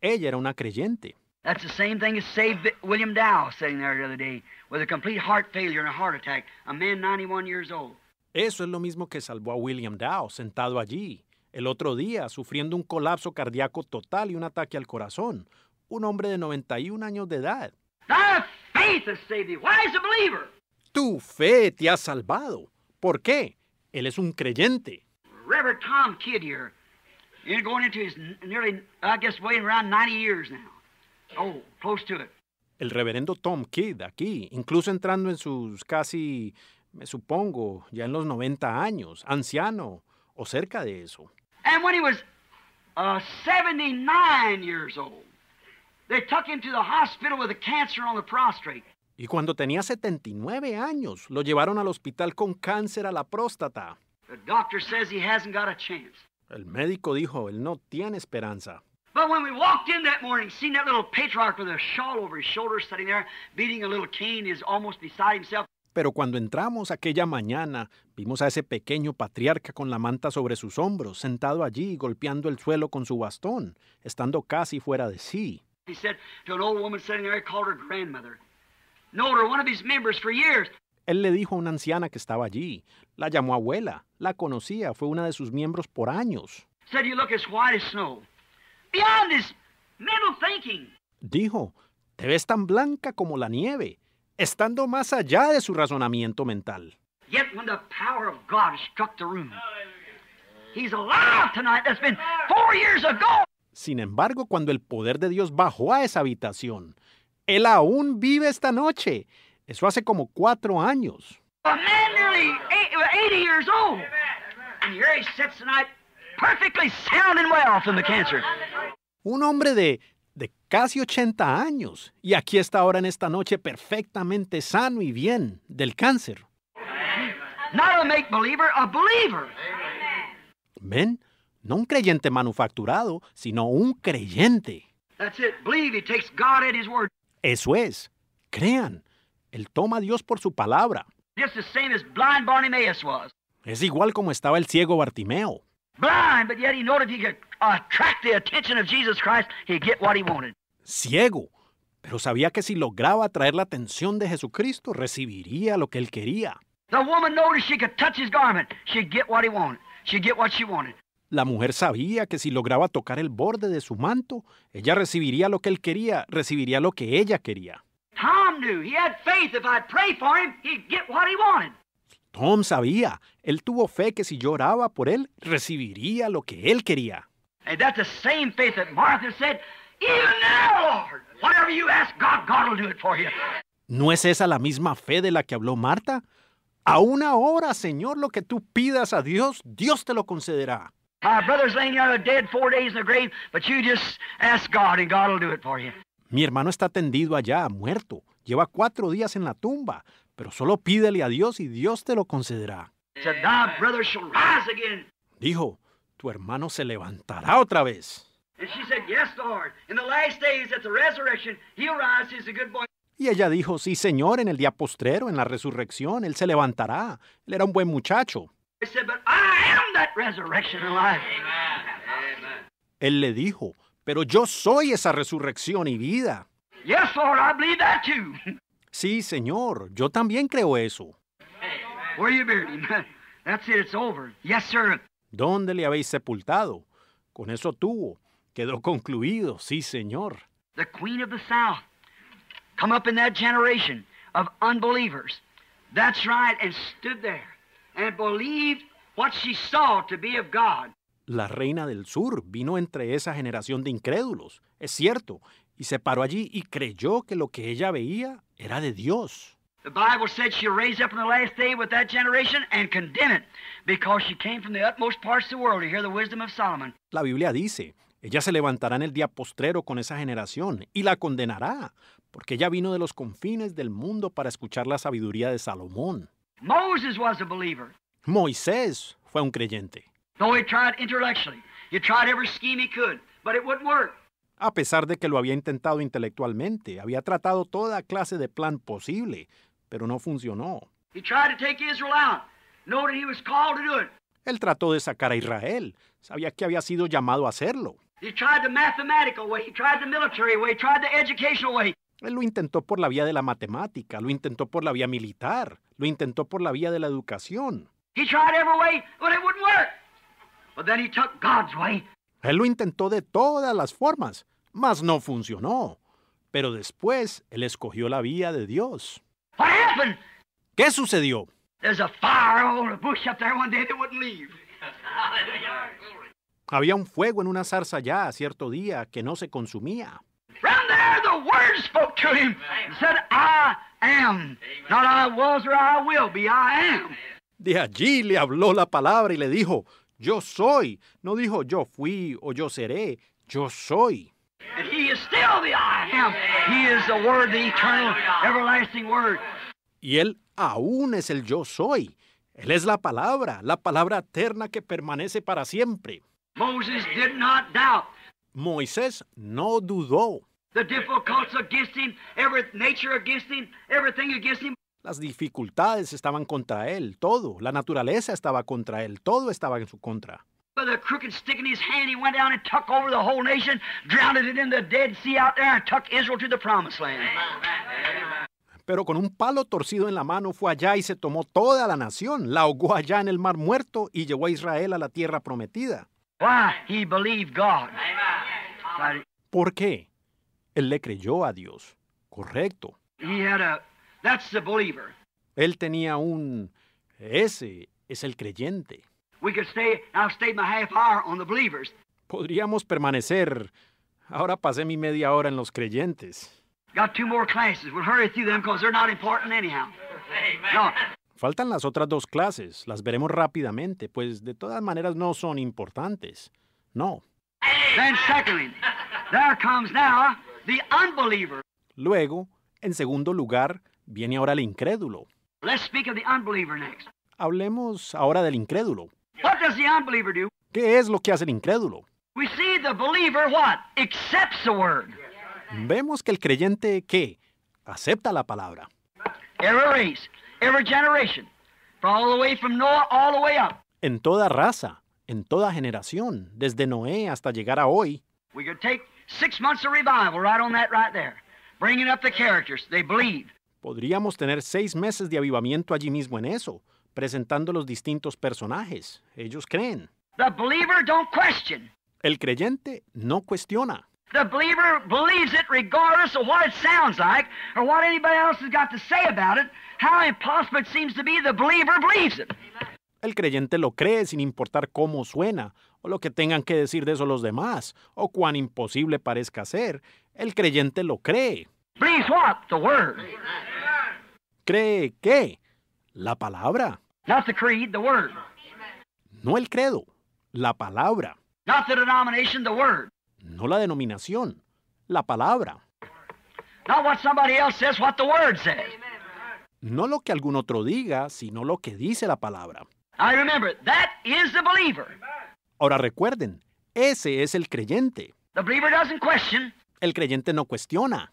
Ella era una creyente. Eso es lo mismo que salvó a William Dow sentado allí el otro día sufriendo un colapso cardíaco total y un ataque al corazón, un hombre de 91 años de edad. Tu fe te ha salvado. ¿Por qué? Él es un creyente. Reverend Tom Kidd He's nearly, I guess, way around 90 years now. Oh, close to it. El reverendo Tom Kidd aquí, incluso entrando en sus casi, me supongo, ya en los 90 años, anciano o cerca de eso. And when he was 79 uh, years old, they took him to the hospital with a cancer on the prostate. Y cuando tenía 79 años, lo llevaron al hospital con cáncer a la próstata. The doctor says he hasn't got a chance. El médico dijo, él no tiene esperanza. Pero cuando entramos aquella mañana, vimos a ese pequeño patriarca con la manta sobre sus hombros, sentado allí golpeando el suelo con su bastón, estando casi fuera de sí. Él le dijo a una anciana que estaba allí, la llamó abuela, la conocía, fue una de sus miembros por años. Dijo, te ves tan blanca como la nieve, estando más allá de su razonamiento mental. Sin embargo, cuando el poder de Dios bajó a esa habitación, Él aún vive esta noche eso hace como cuatro años. Uh, un hombre de, de casi 80 años y aquí está ahora en esta noche perfectamente sano y bien del cáncer. Ven, no un creyente manufacturado, sino un creyente. Eso es. Crean. Él toma a Dios por su palabra. Es igual como estaba el ciego Bartimeo. Ciego, pero sabía que si lograba atraer la atención de Jesucristo, recibiría lo que él quería. La mujer sabía que si lograba tocar el borde de su manto, ella recibiría lo que él quería, recibiría lo que ella quería. Tom knew. He had faith. If I pray for him, he'd get what he wanted. Tom sabía. Él tuvo fe que si lloraba por él, recibiría lo que él quería. And that's the same faith that Martha said, even now, Lord, whatever you ask God, God will do it for you. ¿No es esa la misma fe de la que habló Marta? Aún ahora, Señor, lo que tú pidas a Dios, Dios te lo concederá. My brother's laying out dead four days in the grave, but you just ask God and God will do it for you. Mi hermano está tendido allá, muerto. Lleva cuatro días en la tumba, pero solo pídele a Dios y Dios te lo concederá. Dijo, tu hermano se levantará otra vez. Y ella dijo, sí, Señor, en el día postrero, en la resurrección, Él se levantará. Él era un buen muchacho. Él le dijo, pero yo soy esa resurrección y vida. Yes, Lord, I believe that too. Sí, Señor, yo también creo eso. Where you buried That's it, it's over. Yes, sir. ¿Dónde le habéis sepultado? Con eso tuvo. Quedó concluido, sí, Señor. The Queen of the South. Come up in that generation of unbelievers. That's right, and stood there and believed what she saw to be of God la reina del sur, vino entre esa generación de incrédulos, es cierto, y se paró allí y creyó que lo que ella veía era de Dios. La Biblia dice, ella se levantará en el día postrero con esa generación y la condenará, porque ella vino de los confines del mundo para escuchar la sabiduría de Salomón. Moisés fue un creyente. A pesar de que lo había intentado intelectualmente, había tratado toda clase de plan posible, pero no funcionó. Él trató de sacar a Israel. Sabía que había sido llamado a hacerlo. Él lo intentó por la vía de la matemática, lo intentó por la vía militar, lo intentó por la vía de la educación. Él lo intentó de todas las formas, mas no funcionó. Pero después él escogió la vía de Dios. ¿Qué sucedió? Había un fuego en una zarza allá cierto día que no se consumía. De allí le habló la palabra y le dijo, yo soy. No dijo yo fui o yo seré. Yo soy. Y él aún es el yo soy. Él es la palabra, la palabra eterna que permanece para siempre. Moses did not doubt. Moisés no dudó. The difficulties against him, every nature against him, everything against him. Las dificultades estaban contra él, todo. La naturaleza estaba contra él, todo estaba en su contra. Pero con un palo torcido en la mano fue allá y se tomó toda la nación, la ahogó allá en el mar muerto y llevó a Israel a la tierra prometida. Why? ¿Por qué? Él le creyó a Dios. Correcto. That's the believer. Él tenía un ese es el creyente. We could stay, I'll stay my half hour on the believers. Podríamos permanecer. Ahora pasé mi media hora en los creyentes. Got two more classes. We'll hurry through them because they're not important anyhow. Amen. No. Faltan las otras dos clases. Las veremos rápidamente, pues de todas maneras no son importantes. No. Then secondly, there comes now the unbeliever. Luego, en segundo lugar, Viene ahora el incrédulo. Let's speak of the unbeliever next. Hablemos ahora del incrédulo. What does the unbeliever do? ¿Qué es lo que hace el incrédulo? We see the believer what? Accepts the word. Vemos que el creyente que acepta la palabra. Every race, every generation, from all the way from Noah all the way up. En toda raza, en toda generación, desde Noé hasta llegar a hoy. We could take six months of revival right on that right there, bringing up the characters. They believe. Podríamos tener seis meses de avivamiento allí mismo en eso, presentando los distintos personajes. Ellos creen. El creyente no cuestiona. El creyente lo cree sin importar cómo suena, o lo que tengan que decir de eso los demás, o cuán imposible parezca ser. El creyente lo cree. Please what? The word. ¿Cree qué? La palabra. Not the creed, the word. No el credo, la palabra. Not the denomination, the word. No la denominación, la palabra. Not what somebody else says, what the word says. No lo que algún otro diga, sino lo que dice la palabra. I remember, that is the believer. Ahora recuerden, ese es el creyente. The believer doesn't question. El creyente no cuestiona.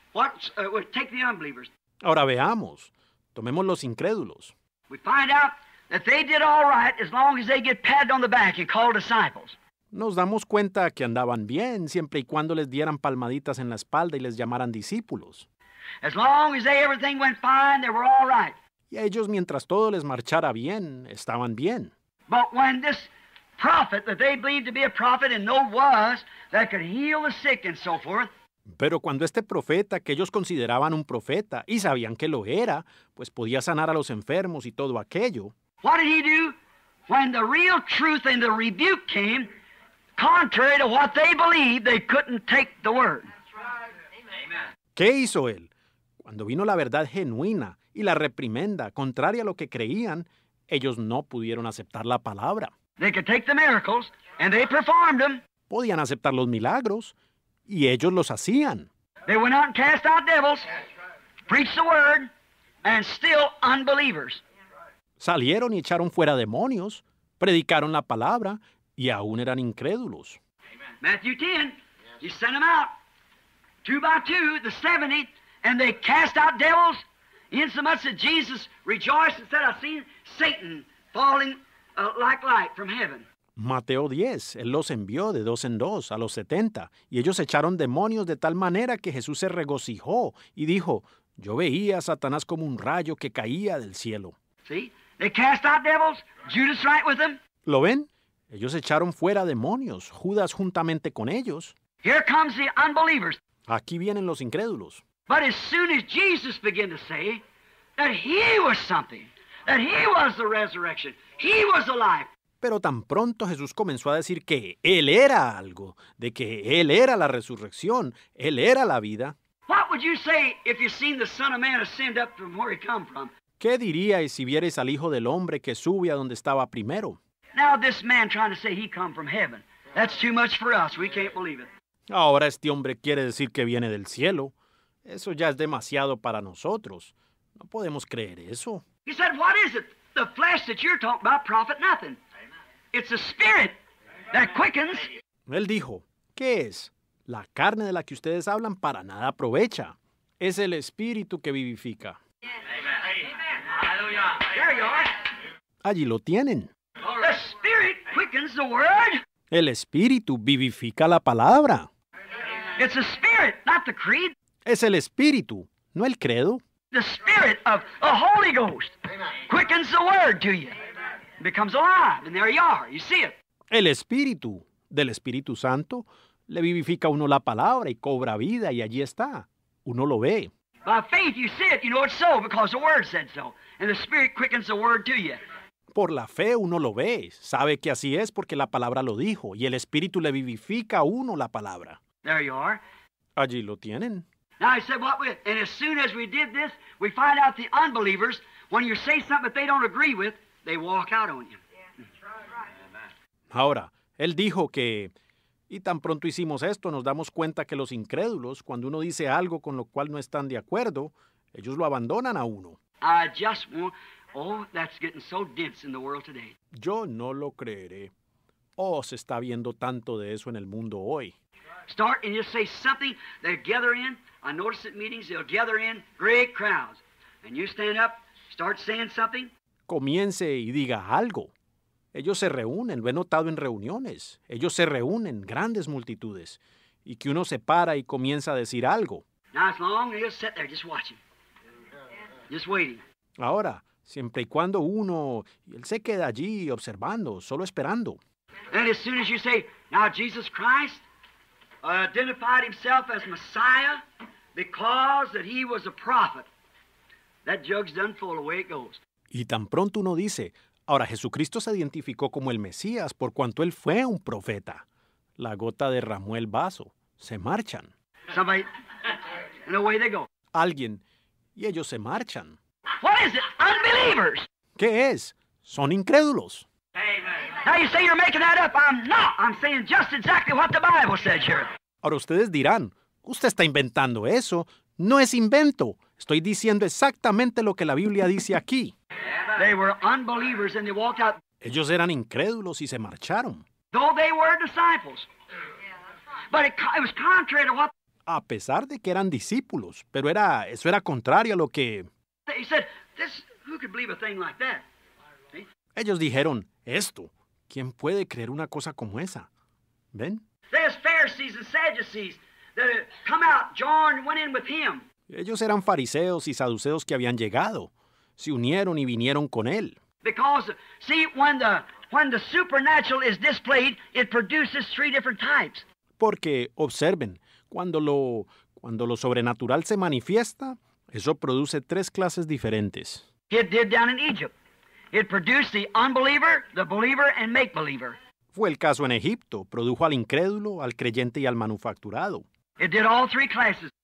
Uh, Ahora veamos, tomemos los incrédulos. Nos damos cuenta que andaban bien siempre y cuando les dieran palmaditas en la espalda y les llamaran discípulos. Y a ellos mientras todo les marchara bien, estaban bien. But when this prophet that they believed to be a prophet and no was, that could heal the sick and so forth, pero cuando este profeta, que ellos consideraban un profeta y sabían que lo era, pues podía sanar a los enfermos y todo aquello. ¿Qué hizo él? Cuando vino la verdad genuina y la reprimenda, contraria a lo que creían, ellos no pudieron aceptar la palabra. Podían aceptar los milagros, y ellos los hacían. They went out and cast out devils, preached the word, and still unbelievers. Salieron y echaron fuera demonios, predicaron la palabra y aún eran incrédulos. Matthew 10, he sent them out two by two, the 70, and they cast out devils, insomuch that Jesus rejoiced and said, I've seen Satan falling uh, like light from heaven. Mateo 10, Él los envió de dos en dos a los setenta, y ellos echaron demonios de tal manera que Jesús se regocijó y dijo, yo veía a Satanás como un rayo que caía del cielo. They cast out devils. right with them. ¿Lo ven? Ellos echaron fuera demonios, Judas juntamente con ellos. Here comes the unbelievers. Aquí vienen los incrédulos. But as soon as Jesus began to say that he was something, that he was the resurrection, he was alive, pero tan pronto Jesús comenzó a decir que Él era algo, de que Él era la resurrección, Él era la vida. ¿Qué dirías si vierais al Hijo del Hombre que sube a donde estaba primero? Ahora este hombre quiere decir que viene del cielo. Eso ya es demasiado para nosotros. No podemos creer eso. He "What is The flesh that you're talking about profit nothing." It's spirit that quickens. Él dijo, ¿qué es? La carne de la que ustedes hablan para nada aprovecha. Es el espíritu que vivifica. Allí lo tienen. El espíritu vivifica la palabra. Es el espíritu, no el credo. The spirit of the Holy Ghost quickens the word to you becomes alive, you see it. El Espíritu del Espíritu Santo le vivifica a uno la palabra y cobra vida y allí está. Uno lo ve. By faith you you you. it, know so so, because the the the word word said and spirit quickens to Por la fe uno lo ve, sabe que así es porque la palabra lo dijo y el Espíritu le vivifica a uno la palabra. There you are. Allí lo tienen. Now I said, what we, and as soon as we did this, we find out the unbelievers, when you say something that they don't agree with, Ahora, él dijo que, y tan pronto hicimos esto, nos damos cuenta que los incrédulos, cuando uno dice algo con lo cual no están de acuerdo, ellos lo abandonan a uno. Oh, Yo no lo creeré. Oh, se está viendo tanto de eso en el mundo hoy. Start comience y diga algo. Ellos se reúnen, lo he notado en reuniones, ellos se reúnen, grandes multitudes, y que uno se para y comienza a decir algo. Ahora, siempre y cuando uno, él se queda allí observando, solo esperando. Y tan pronto uno dice, ahora Jesucristo se identificó como el Mesías por cuanto él fue un profeta. La gota derramó el vaso, se marchan. Alguien, y ellos se marchan. ¿Qué es? Son incrédulos. Ahora ustedes dirán, usted está inventando eso, no es invento, Estoy diciendo exactamente lo que la Biblia dice aquí. Ellos eran incrédulos y se marcharon. A pesar de que eran discípulos, pero era, eso era contrario a lo que... Ellos dijeron, esto, ¿quién puede creer una cosa como esa? ¿Ven? Ellos eran fariseos y saduceos que habían llegado, se unieron y vinieron con él. Porque, observen, cuando lo, cuando lo sobrenatural se manifiesta, eso produce tres clases diferentes. Fue el caso en Egipto, produjo al incrédulo, al creyente y al manufacturado.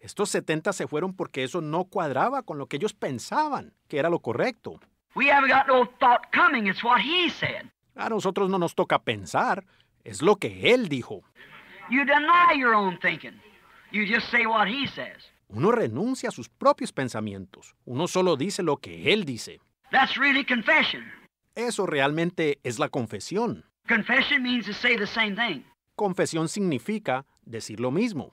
Estos 70 se fueron porque eso no cuadraba con lo que ellos pensaban, que era lo correcto. A nosotros no nos toca pensar, es lo que él dijo. Uno renuncia a sus propios pensamientos, uno solo dice lo que él dice. Eso realmente es la confesión. Confesión significa decir lo mismo.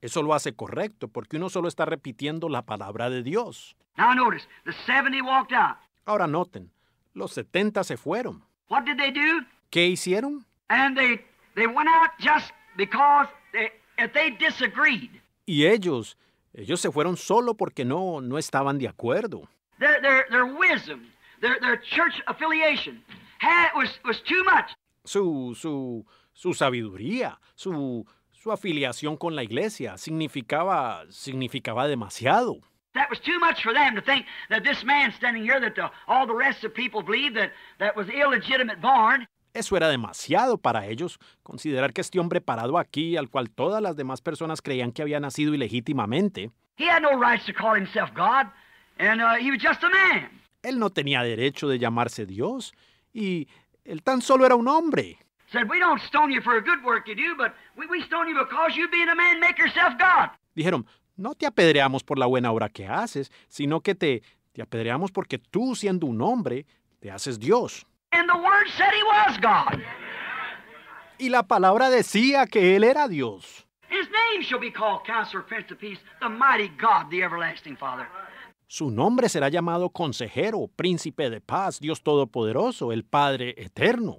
Eso lo hace correcto porque uno solo está repitiendo la palabra de Dios. Ahora noten, los 70 se fueron. ¿Qué hicieron? Y ellos, ellos se fueron solo porque no, no estaban de acuerdo. Su, su, su sabiduría, su, su afiliación con la iglesia significaba, significaba demasiado. Eso era demasiado para ellos, considerar que este hombre parado aquí, al cual todas las demás personas creían que había nacido ilegítimamente, él no tenía derecho de llamarse Dios y él tan solo era un hombre. Dijeron, no te apedreamos por la buena obra que haces, sino que te, te apedreamos porque tú, siendo un hombre, te haces Dios. Y la palabra decía que él era Dios. Su nombre será llamado Consejero, Príncipe de Paz, Dios Todopoderoso, el Padre Eterno.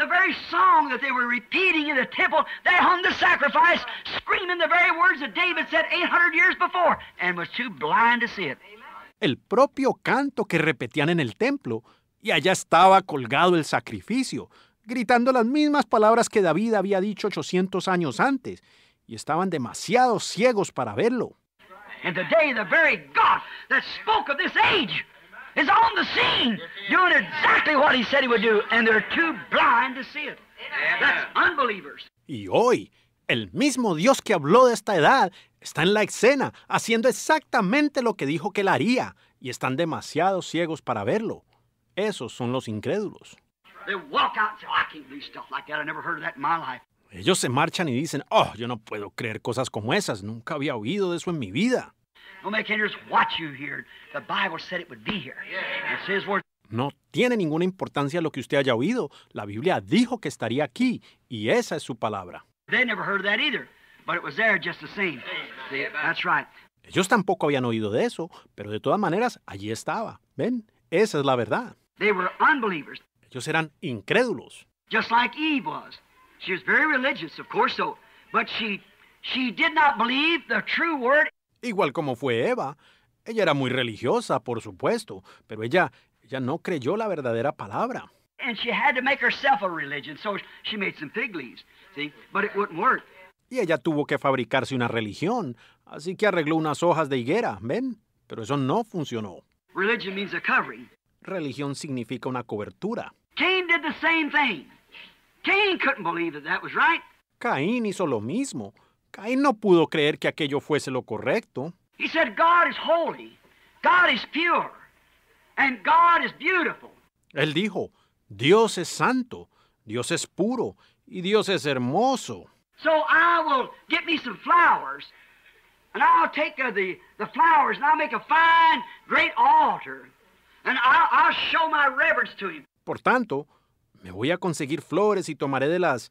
The very song that they were repeating in the temple, they hung the sacrifice, screaming the very words that David said 800 years before, and was too blind to see it. El propio canto que repetían en el templo, y allá estaba colgado el sacrificio, gritando las mismas palabras que David había dicho 800 años antes, y estaban demasiado ciegos para verlo. And today the very God that spoke of this age is on the scene exactly what he said he would do, and they're too blind to see it. That's unbelievers. Y hoy, el mismo Dios que habló de esta edad está en la escena haciendo exactamente lo que dijo que él haría, y están demasiado ciegos para verlo. Esos son los incrédulos. Ellos se marchan y dicen, oh, yo no puedo creer cosas como esas, nunca había oído de eso en mi vida. No tiene ninguna importancia lo que usted haya oído. La Biblia dijo que estaría aquí y esa es su palabra. Ellos tampoco habían oído de eso, pero de todas maneras allí estaba. ¿Ven? Esa es la verdad. Ellos eran incrédulos. Just like Eve was. She was very religious, of course, so, but she she did not believe the true word igual como fue Eva. Ella era muy religiosa, por supuesto, pero ella, ella no creyó la verdadera palabra. Y ella tuvo que fabricarse una religión, así que arregló unas hojas de higuera, ¿ven? Pero eso no funcionó. Religión significa una cobertura. Caín hizo lo mismo. Caín no pudo creer que aquello fuese lo correcto. He said, God is holy, God is pure, and God is beautiful. Él dijo, Dios es santo, Dios es puro y Dios es hermoso. So I will get me some flowers and I'll take uh, the, the flowers and I'll make a fine great altar and I'll, I'll show my reverence to him. Por tanto, me voy a conseguir flores y tomaré de las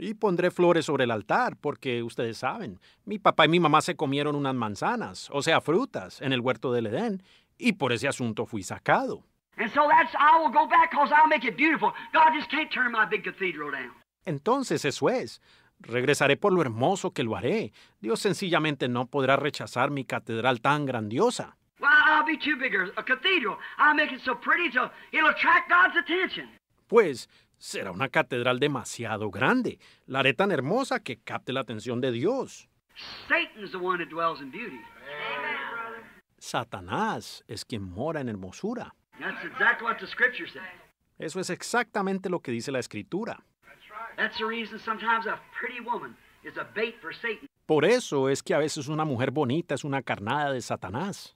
Y pondré flores sobre el altar, porque ustedes saben, mi papá y mi mamá se comieron unas manzanas, o sea, frutas, en el huerto del Edén, y por ese asunto fui sacado. Entonces eso es. Regresaré por lo hermoso que lo haré. Dios sencillamente no podrá rechazar mi catedral tan grandiosa. Pues será una catedral demasiado grande, la haré tan hermosa que capte la atención de Dios. Satanás es quien mora en hermosura. Eso es exactamente lo que dice la escritura. Por eso es que a veces una mujer bonita es una carnada de Satanás.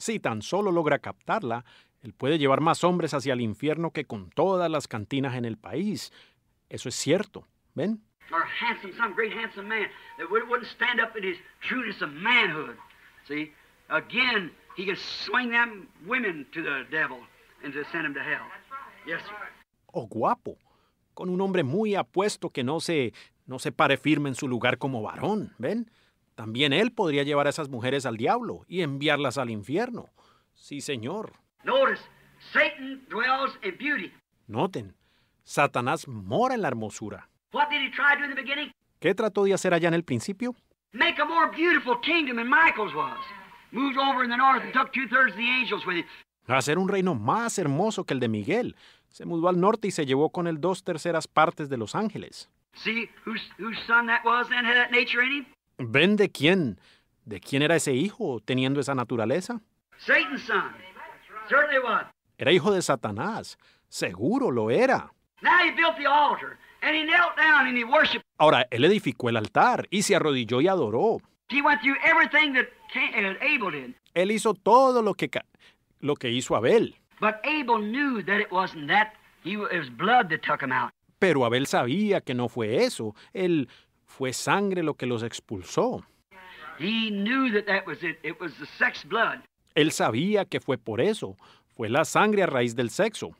Si tan solo logra captarla, él puede llevar más hombres hacia el infierno que con todas las cantinas en el país. Eso es cierto, ¿ven? O guapo, con un hombre muy apuesto que no se, no se pare firme en su lugar como varón, ¿ven? También él podría llevar a esas mujeres al diablo y enviarlas al infierno. Sí, señor. Notice, Satan dwells in beauty. Noten, Satanás mora en la hermosura. What did he try to in the beginning? ¿Qué trató de hacer allá en el principio? Make a more beautiful kingdom than Michael's was. Moved over in the north and took two thirds of the angels with him. Hacer un reino más hermoso que el de Miguel. Se mudó al norte y se llevó con él dos terceras partes de los ángeles. See whose, son that was and that nature in ¿Ven de quién? ¿De quién era ese hijo teniendo esa naturaleza? Era hijo de Satanás. Seguro lo era. Ahora él edificó el altar y se arrodilló y adoró. Eh, él hizo todo lo que lo que hizo Abel. Pero Abel sabía que no fue eso. Él fue sangre lo que los expulsó. Él sabía que fue por eso. Fue la sangre a raíz del sexo.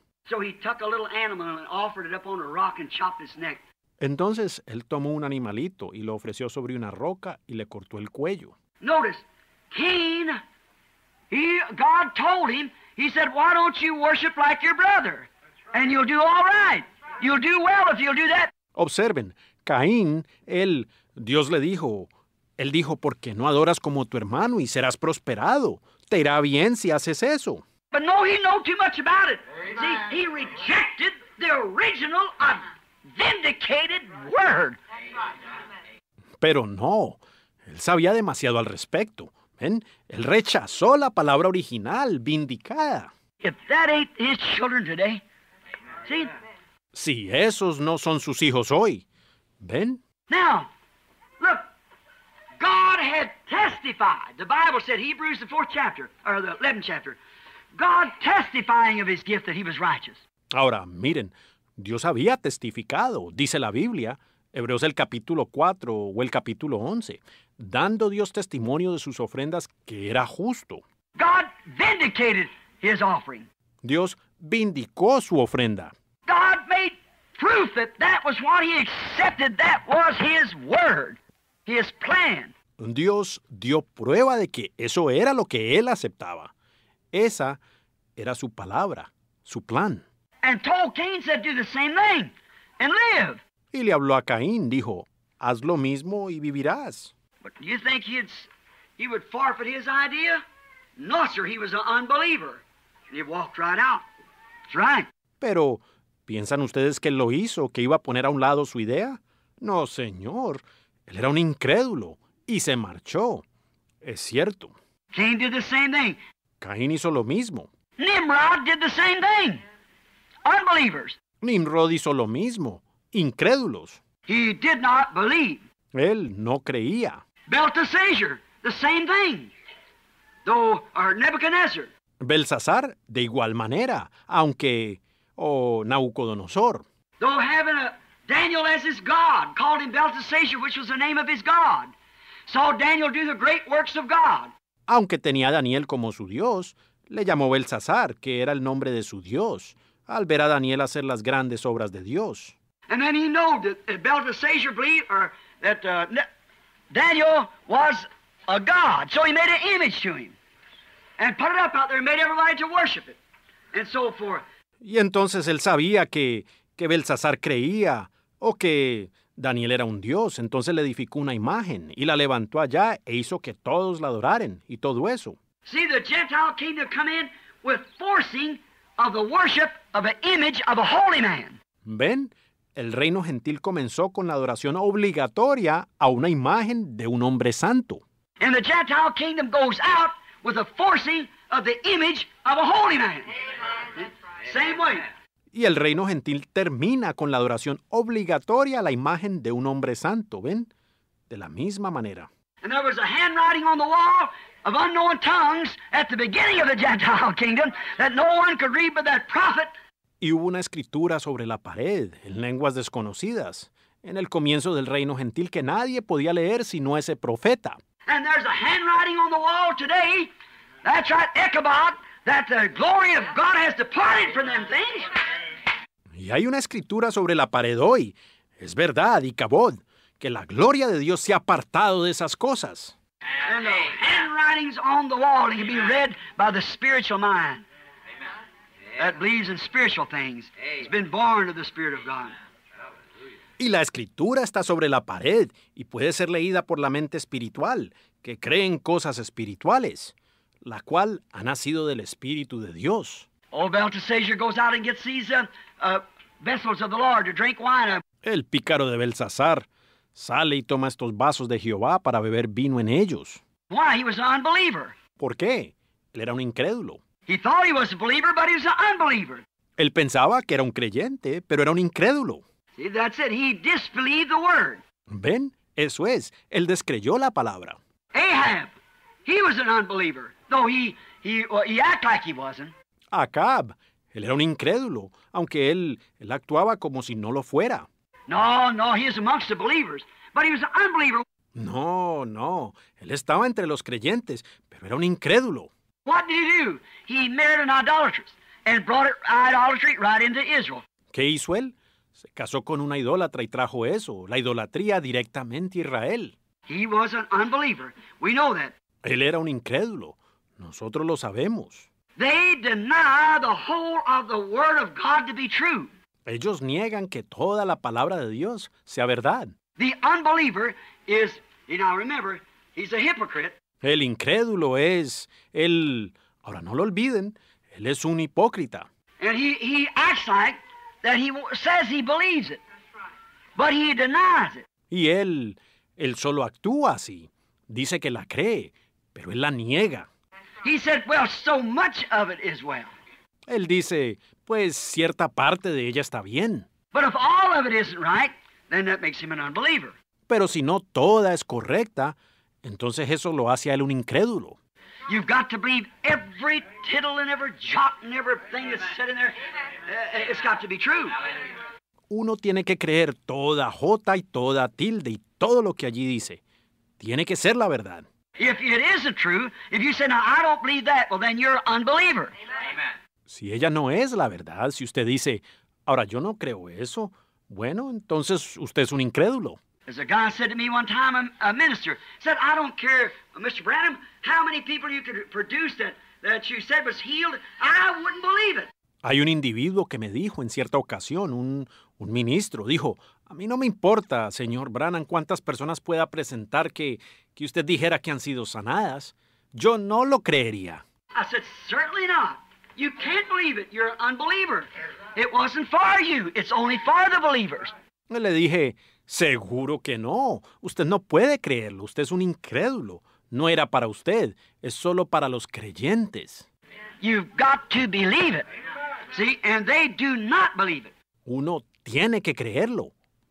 Entonces él tomó un animalito y lo ofreció sobre una roca y le cortó el cuello. Notice, Cain, he, God told him, he said, why don't you worship like your brother? And you'll do all right. You'll do well if you'll do that. Observen, Caín, él, Dios le dijo, él dijo, porque no adoras como tu hermano y serás prosperado? Te irá bien si haces eso. Pero no, él sabía demasiado al respecto. ¿Ven? Él rechazó la palabra original, vindicada. Si esos no son sus hijos hoy, Ben. Now, look. God had testified. The Bible said, Hebrews, the fourth chapter, or the 11th chapter, God testifying of his gift that he was righteous. Ahora, miren, Dios había testificado, dice la Biblia, Hebreos el capítulo 4 o el capítulo 11, dando Dios testimonio de sus ofrendas que era justo. God vindicated his offering. Dios vindicó su ofrenda. proof that that was what he accepted, that was his word, his plan. Dios dio prueba de que eso era lo que él aceptaba. Esa era su palabra, su plan. And told Cain said, do the same thing and live. Y le habló a Caín, dijo, haz lo mismo y vivirás. But you think he'd, he would forfeit his idea? No, sir, he was an unbeliever. And he walked right out. That's right. Pero ¿Piensan ustedes que lo hizo, que iba a poner a un lado su idea? No, señor. Él era un incrédulo y se marchó. Es cierto. Cain did the same thing. hizo lo mismo. Nimrod did the same thing. Unbelievers. Nimrod hizo lo mismo. Incrédulos. He did not believe. Él no creía. the same thing. Though, or Nebuchadnezzar. Belsasar, de igual manera, aunque Or Nabucodonosor. Though having a uh, Daniel as his God, called him Belteshazzar, which was the name of his God, saw Daniel do the great works of God. Aunque tenía a Daniel como su Dios, le llamó que era el nombre de su Dios, al ver a Daniel hacer las grandes obras de Dios. And then he knew that, that believed, or that uh, Daniel was a god, so he made an image to him and put it up out there and made everybody to worship it, and so forth. Y entonces él sabía que, que Belsasar creía o que Daniel era un dios, entonces le edificó una imagen y la levantó allá e hizo que todos la adoraran y todo eso. ¿Ven? El reino gentil comenzó con la adoración obligatoria a una imagen de un hombre santo. And the Gentile kingdom goes out with the forcing of the image of a holy y el reino gentil termina con la adoración obligatoria a la imagen de un hombre santo, ¿ven? De la misma manera. Y hubo una escritura sobre la pared, en lenguas desconocidas, en el comienzo del reino gentil que nadie podía leer sino ese profeta. And there's a handwriting on the wall today. That's right, Ichabod. Y hay una escritura sobre la pared hoy. Es verdad, y que la gloria de Dios se ha apartado de esas cosas. Y la escritura está sobre la pared y puede ser leída por la mente espiritual, que cree en cosas espirituales la cual ha nacido del Espíritu de Dios. El pícaro de Belsasar sale y toma estos vasos de Jehová para beber vino en ellos. ¿Por qué? Él era un incrédulo. Él pensaba que era un creyente, pero era un incrédulo. ¿Ven? Eso es, él descreyó la palabra. Ahab, él era un incrédulo though he, he, uh, he act like he wasn't. Acab, ah, él era un incrédulo, aunque él, él actuaba como si no lo fuera. No, no, he is amongst believers, but he was an No, no, él estaba entre los creyentes, pero era un incrédulo. What did he do? He married an idolatress and brought it, idolatry right into Israel. ¿Qué hizo él? Se casó con una idólatra y trajo eso, la idolatría directamente a Israel. He was an unbeliever. We know that. Él era un incrédulo. Nosotros lo sabemos. Ellos niegan que toda la palabra de Dios sea verdad. El incrédulo es el Ahora no lo olviden, él es un hipócrita. Y él él solo actúa así. Dice que la cree, pero él la niega. He said, well, so much of it is well. Él dice, pues cierta parte de ella está bien. But if all of it isn't right, then that makes him an unbeliever. Pero si no toda es correcta, entonces eso lo hace a él un incrédulo. You've got to believe every tittle and every jot and everything that's said in there. Uh, it's got to be true. Uno tiene que creer toda jota y toda tilde y todo lo que allí dice. Tiene que ser la verdad. If it is the if you say, no, I don't believe that, well, then you're an unbeliever. Si ella no es la verdad, si usted dice, ahora yo no creo eso, bueno, entonces usted es un incrédulo. As a guy said to me one time, a minister said, I don't care, Mr. Branham, how many people you could produce that, that you said was healed, I wouldn't believe it. Hay un individuo que me dijo en cierta ocasión, un, un ministro, dijo, a mí no me importa, señor Brannan, cuántas personas pueda presentar que, que usted dijera que han sido sanadas. Yo no lo creería. I Le dije, seguro que no. Usted no puede creerlo. Usted es un incrédulo. No era para usted. Es solo para los creyentes. Uno tiene que creerlo.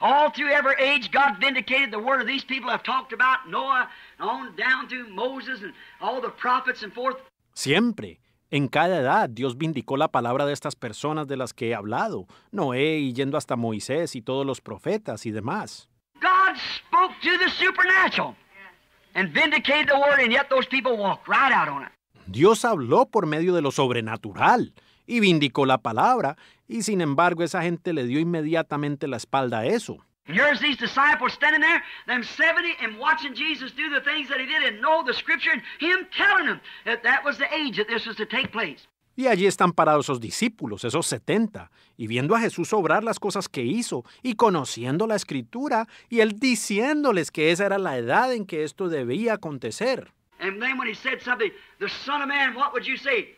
All through every age, God vindicated the word of these people I've talked about, Noah, and on down through Moses and all the prophets and forth. Siempre. En cada edad Dios vindicó la palabra de estas personas de las que he hablado, Noé y yendo hasta Moisés y todos los profetas y demás. God spoke to the supernatural and vindicated the word and yet those people walked right out on it. Dios habló por medio de lo sobrenatural y vindicó la palabra, y sin embargo esa gente le dio inmediatamente la espalda a eso. And here's these disciples standing there, them 70, and watching Jesus do the things that he did and know the scripture and him telling them that that was the age that this was to take place. Y allí están parados esos discípulos, esos 70, y viendo a Jesús obrar las cosas que hizo, y conociendo la escritura, y él diciéndoles que esa era la edad en que esto debía acontecer. And then when he said something, the Son of Man, what would you say?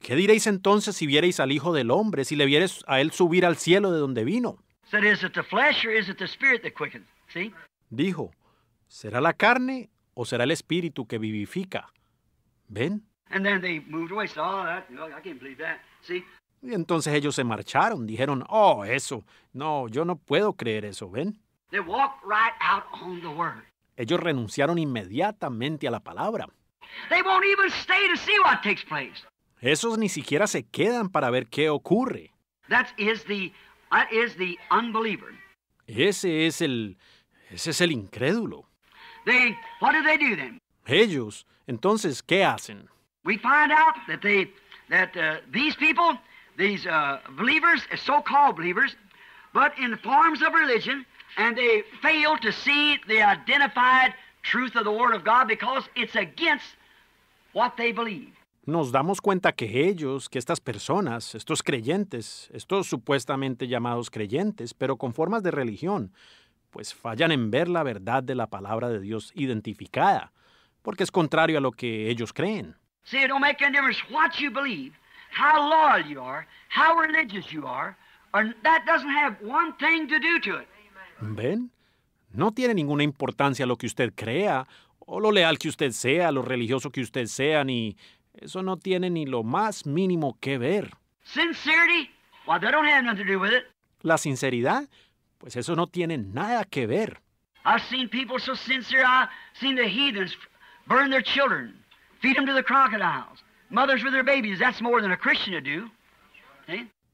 ¿Qué diréis entonces si vierais al Hijo del Hombre, si le vierais a él subir al cielo de donde vino? Dijo, ¿será la carne o será el espíritu que vivifica? ¿Ven? Oh, y entonces ellos se marcharon, dijeron, oh, eso, no, yo no puedo creer eso, ¿ven? Ellos renunciaron inmediatamente a la palabra. Esos ni siquiera se quedan para ver qué ocurre. is the, is the unbeliever. Ese es el ese es el incrédulo. They, what do they do then? Ellos, entonces, ¿qué hacen? We find out that they that uh, these people, these uh, believers, uh, so-called believers, but in forms of religion, and they fail to see the identified truth of the Word of God because it's against what they believe nos damos cuenta que ellos, que estas personas, estos creyentes, estos supuestamente llamados creyentes, pero con formas de religión, pues fallan en ver la verdad de la palabra de Dios identificada, porque es contrario a lo que ellos creen. See, ¿Ven? No tiene ninguna importancia lo que usted crea, o lo leal que usted sea, lo religioso que usted sea, ni, eso no tiene ni lo más mínimo que ver. La sinceridad, pues eso no tiene nada que ver. crocodiles,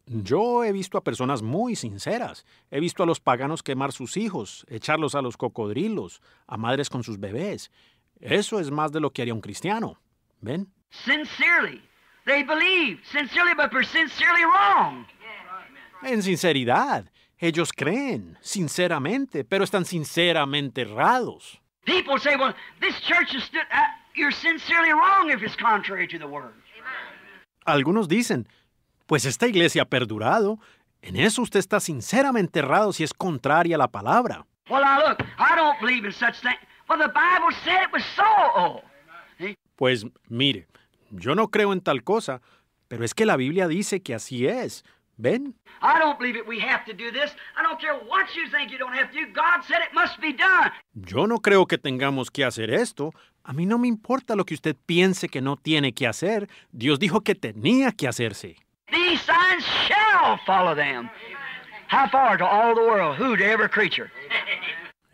Yo he visto a personas muy sinceras. He visto a los paganos quemar sus hijos, echarlos a los cocodrilos, a madres con sus bebés. Eso es más de lo que haría un cristiano. ¿Ven? Sincerely. They believe sincerely, but they're sincerely wrong. En sinceridad. Ellos creen, sinceramente, pero están sinceramente errados. People say, well, this church is stu- uh, you're sincerely wrong if it's contrary to the word. Algunos dicen, pues esta iglesia ha perdurado. En eso usted está sinceramente errado si es contraria a la palabra. Well, now look, I don't believe in such things. Well, the Bible said it was so. Pues mire, yo no creo en tal cosa, pero es que la Biblia dice que así es. ¿Ven? Yo no creo que tengamos que hacer esto. A mí no me importa lo que usted piense que no tiene que hacer. Dios dijo que tenía que hacerse. shall follow them. How far to all the world, who to creature.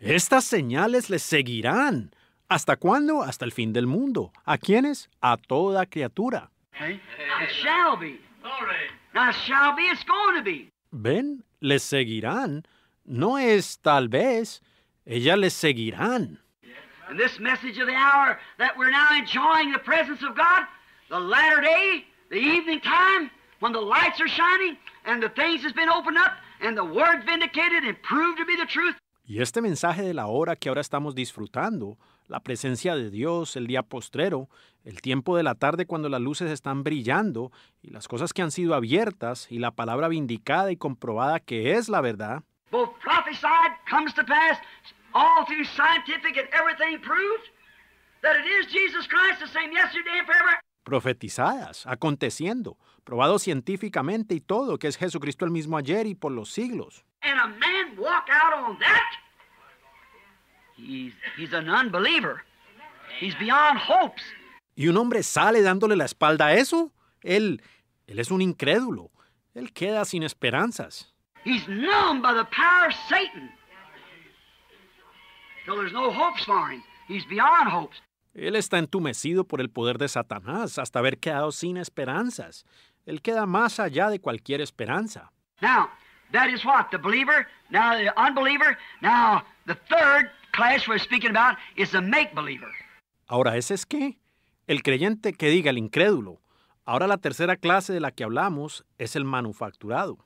Estas señales les seguirán ¿Hasta cuándo? Hasta el fin del mundo. ¿A quiénes? A toda criatura. Ven, les seguirán. No es tal vez, ellas les seguirán. And this message of the hour that we're now enjoying the presence of God, the latter day, the evening time, when the lights are shining and the things has been opened up and the word vindicated and proved to be the truth. Y este mensaje de la hora que ahora estamos disfrutando, la presencia de Dios, el día postrero, el tiempo de la tarde cuando las luces están brillando y las cosas que han sido abiertas y la palabra vindicada y comprobada que es la verdad. Profetizadas, aconteciendo, probado científicamente y todo que es Jesucristo el mismo ayer y por los siglos. He's, he's an unbeliever. He's beyond hopes. ¿Y un hombre sale dándole la espalda a eso? Él, él es un incrédulo. Él queda sin esperanzas. He's numb by the power of Satan. there's no hopes for him. He's beyond hopes. Él está entumecido por el poder de Satanás hasta haber quedado sin esperanzas. Él queda más allá de cualquier esperanza. Now, that is what the believer, now the unbeliever, now the third Ahora, ¿ese es qué? El creyente que diga el incrédulo. Ahora la tercera clase de la que hablamos es el manufacturado.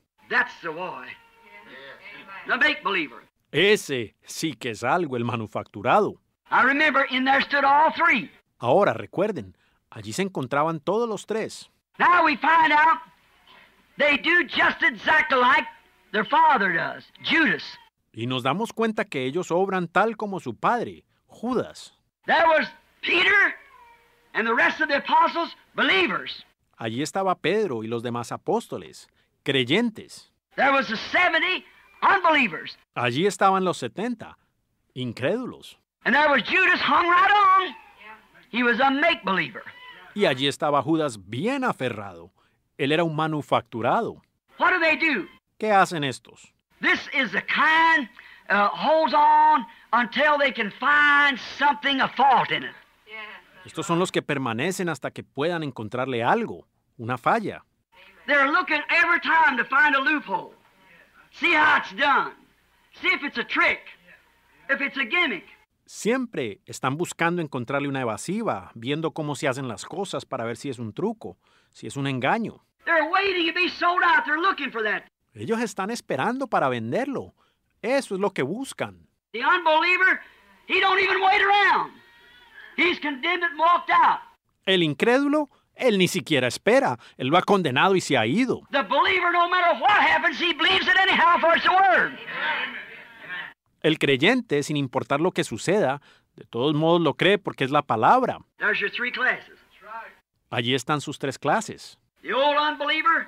Ese sí que es algo, el manufacturado. Ahora recuerden, allí se encontraban todos los tres. we find Judas. Y nos damos cuenta que ellos obran tal como su padre, Judas. Allí estaba Pedro y los demás apóstoles, creyentes. Allí estaban los 70, incrédulos. Y allí estaba Judas bien aferrado. Él era un manufacturado. ¿Qué hacen estos? This is the kind uh, holds on until they can find something a fault in it. Estos son los que permanecen hasta que puedan encontrarle algo, una falla. They're looking every time to find a loophole. See how it's done. See if it's a trick. If it's a gimmick. Siempre están buscando encontrarle una evasiva, viendo cómo se hacen las cosas para ver si es un truco, si es un engaño. They're waiting to be sold out. They're looking for that. Ellos están esperando para venderlo. Eso es lo que buscan. El incrédulo, él ni siquiera espera. Él lo ha condenado y se ha ido. El creyente, sin importar lo que suceda, de todos modos lo cree porque es la palabra. Allí están sus tres clases. The unbeliever,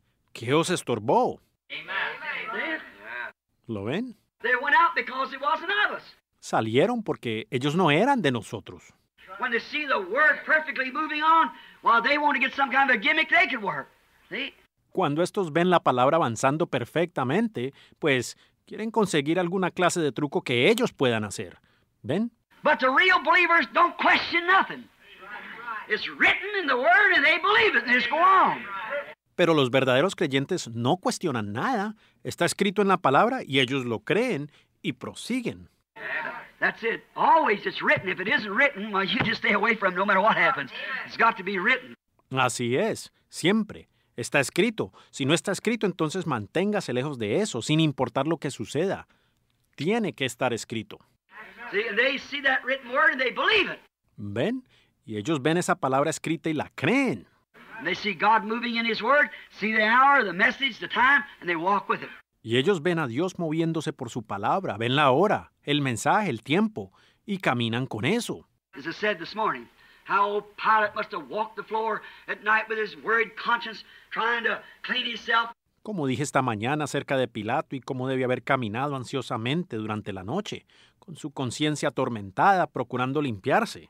¿Qué os estorbó. ¿Lo ven? Salieron porque ellos no eran de nosotros. Cuando estos ven la palabra avanzando perfectamente, pues quieren conseguir alguna clase de truco que ellos puedan hacer. ¿Ven? Pero los verdaderos creyentes no cuestionan nada. Está escrito en la palabra y ellos lo creen y prosiguen. Así es, siempre. Está escrito. Si no está escrito, entonces manténgase lejos de eso, sin importar lo que suceda. Tiene que estar escrito. ¿Ven? Y ellos ven esa palabra escrita y la creen. Y ellos ven a Dios moviéndose por su palabra, ven la hora, el mensaje, el tiempo, y caminan con eso. Como dije esta mañana acerca de Pilato y cómo debe haber caminado ansiosamente durante la noche, con su conciencia atormentada, procurando limpiarse.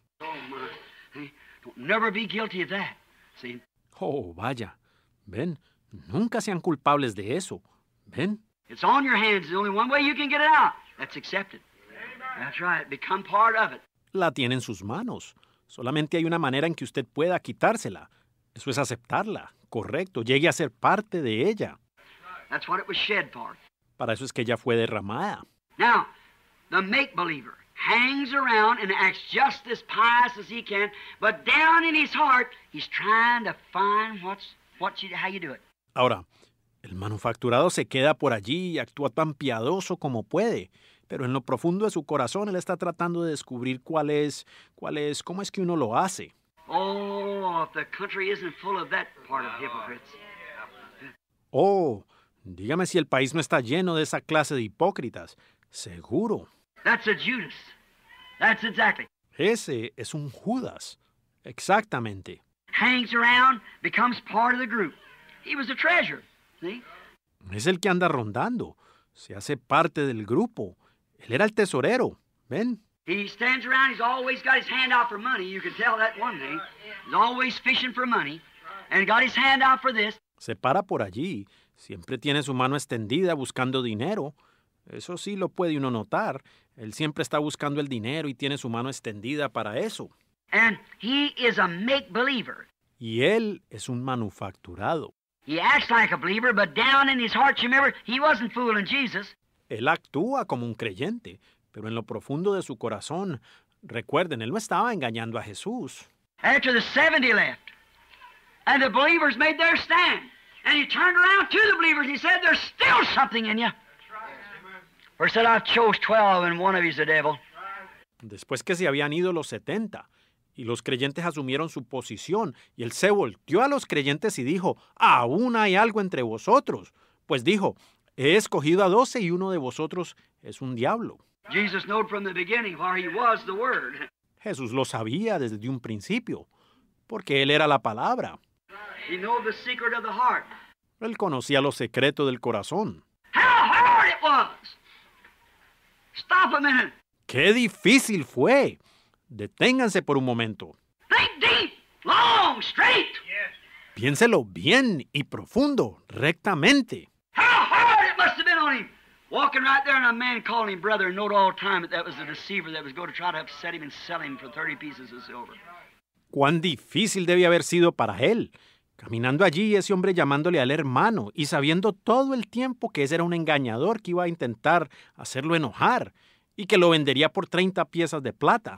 Oh, vaya. Ven, nunca sean culpables de eso. Ven. It's on your hands. There's only one way you can get it out. That's accepted. That's right. Become part of it. La tiene en sus manos. Solamente hay una manera en que usted pueda quitársela. Eso es aceptarla. Correcto. Llegue a ser parte de ella. That's what it was shed for. Para eso es que ella fue derramada. Now, the make believer hangs around and acts just as pious as he can, but down in his heart, he's trying to find what's, do it. Ahora, el manufacturado se queda por allí y actúa tan piadoso como puede, pero en lo profundo de su corazón él está tratando de descubrir cuál es, cuál es, cómo es que uno lo hace. Oh, dígame si el país no está lleno de esa clase de hipócritas. Seguro. That's a Judas. That's exactly. Ese es un Judas. Exactamente. Hangs around, becomes part of the group. He was a treasure. See? Es el que anda rondando. Se hace parte del grupo. Él era el tesorero. ¿Ven? He stands around, he's always got his hand out for money. You can tell that one thing. He's always fishing for money. And got his hand out for this. Se para por allí. Siempre tiene su mano extendida buscando dinero. Eso sí lo puede uno notar. Él siempre está buscando el dinero y tiene su mano extendida para eso. And he is a make believer. Y él es un manufacturado. Él actúa como un creyente, pero en lo profundo de su corazón, recuerden, él no estaba engañando a Jesús. After the 70 left, and the believers made their stand, and he turned around to the believers and he said, "There's still something in you." Después que se habían ido los 70 y los creyentes asumieron su posición y él se volteó a los creyentes y dijo, aún hay algo entre vosotros. Pues dijo, he escogido a doce y uno de vosotros es un diablo. Jesús lo sabía desde un principio, porque él era la palabra. Él conocía los secretos del corazón. Stop a minute. ¡Qué difícil fue! Deténganse por un momento. Think deep, long, straight. Yes. Piénselo bien y profundo, rectamente. How hard it must have been on him. Walking right there and a man calling him brother and knowed all time that that was the deceiver that was going to try to upset him and sell him for thirty pieces of silver. Cuán difícil debía haber sido para él Caminando allí, ese hombre llamándole al hermano y sabiendo todo el tiempo que ese era un engañador que iba a intentar hacerlo enojar y que lo vendería por 30 piezas de plata.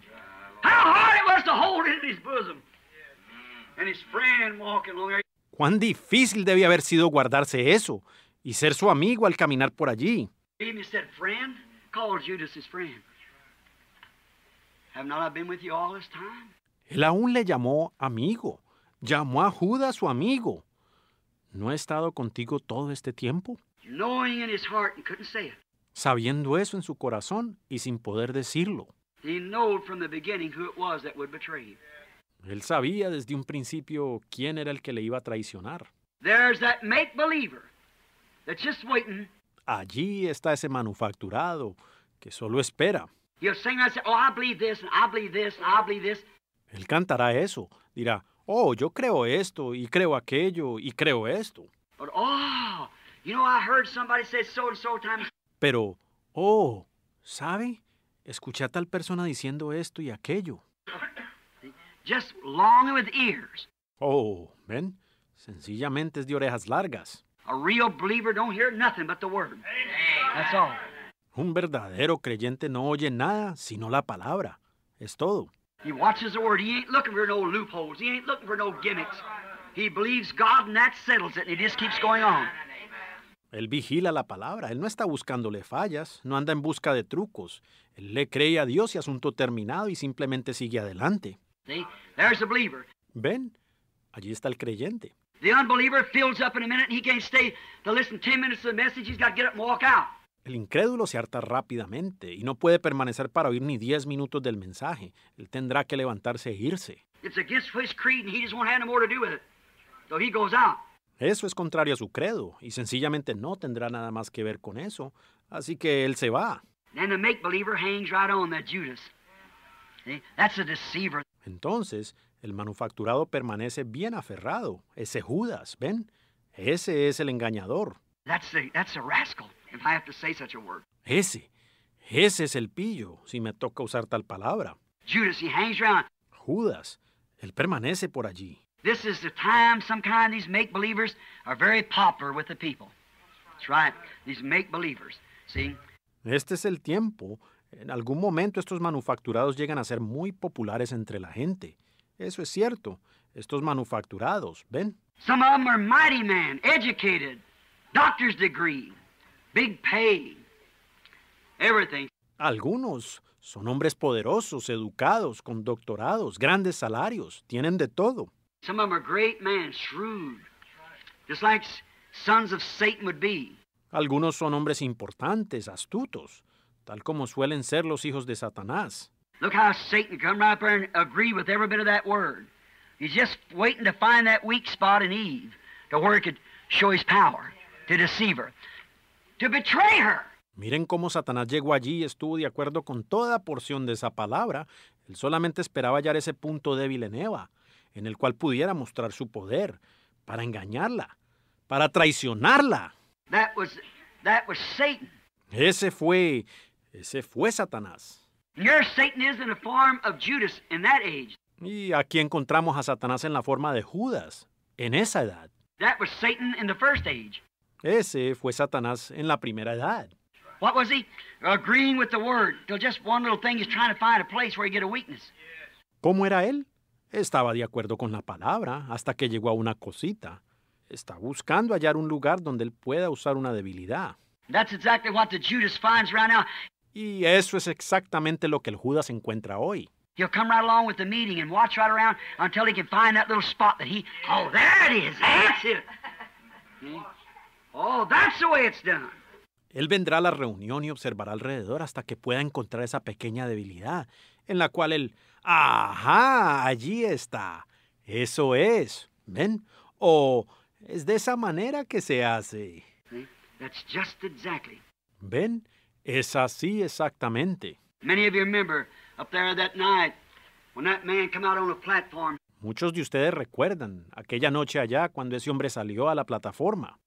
Cuán difícil debía haber sido guardarse eso y ser su amigo al caminar por allí. Él aún le llamó amigo llamó a Judas su amigo. ¿No he estado contigo todo este tiempo? Sabiendo eso en su corazón y sin poder decirlo. Él sabía desde un principio quién era el que le iba a traicionar. Allí está ese manufacturado que solo espera. Oh, Él cantará eso, dirá, oh, yo creo esto y creo aquello y creo esto. Oh, Pero, oh, ¿sabe? Escuché a tal persona diciendo esto y aquello. Just long with ears. Oh, ven, sencillamente es de orejas largas. Un verdadero creyente no oye nada sino la palabra. Es todo. He watches the Word. He ain't looking for no loopholes. He ain't looking for no gimmicks. He believes God and that settles it and he just keeps going on. Él vigila la palabra, él no está buscándole fallas, no anda en busca de trucos. Él le cree a Dios y asunto terminado y simplemente sigue adelante. See? There's a believer. Ven, allí está el creyente. The unbeliever fills up in a minute and he can't stay to listen 10 minutes to the message. He's got to get up and walk out. El incrédulo se harta rápidamente y no puede permanecer para oír ni 10 minutos del mensaje. Él tendrá que levantarse e irse. Eso es contrario a su credo y sencillamente no tendrá nada más que ver con eso. Así que él se va. Entonces, el manufacturado permanece bien aferrado. Ese Judas, ¿ven? Ese es el engañador. That's the, rascal if I have to say such a word. Ese, ese es el pillo, si me toca usar tal palabra. Judas, he hangs around. Judas, él permanece por allí. This is the time some kind of these make believers are very popular with the people. That's right, these make believers. See? Este es el tiempo. En algún momento estos manufacturados llegan a ser muy populares entre la gente. Eso es cierto. Estos manufacturados, ¿ven? Some of them are mighty men, educated, doctor's degree, big pay, everything. Algunos son hombres poderosos, educados, con doctorados, grandes salarios, tienen de todo. Some of them are great men, shrewd, just like sons of Satan would be. Algunos son hombres importantes, astutos, tal como suelen ser los hijos de Satanás. Look how Satan come right there and agree with every bit of that word. He's just waiting to find that weak spot in Eve to where he could show his power to deceive her. Miren cómo Satanás llegó allí y estuvo de acuerdo con toda porción de esa palabra. Él solamente esperaba hallar ese punto débil en Eva, en el cual pudiera mostrar su poder, para engañarla, para traicionarla. Ese fue, ese fue Satanás. Y aquí encontramos a Satanás en la forma de Judas, en esa edad. That was Satan in the first age. Ese fue Satanás en la primera edad. What was he? Agreeing with the word. Till just one little thing, he's trying to find a place where he get a weakness. ¿Cómo era él? Estaba de acuerdo con la palabra hasta que llegó a una cosita. Está buscando hallar un lugar donde él pueda usar una debilidad. That's exactly what the Judas finds right now. Y eso es exactamente lo que el Judas encuentra hoy. He'll come right along with the meeting and watch right around until he can find that little spot that he. Oh, there it is. That's it. Oh, that's the way it's done. Él vendrá a la reunión y observará alrededor hasta que pueda encontrar esa pequeña debilidad en la cual él, ajá, allí está. Eso es, ¿ven? O es de esa manera que se hace. ¿Ven? Es así exactamente. Muchos de ustedes recuerdan aquella noche allá cuando ese hombre salió a la plataforma.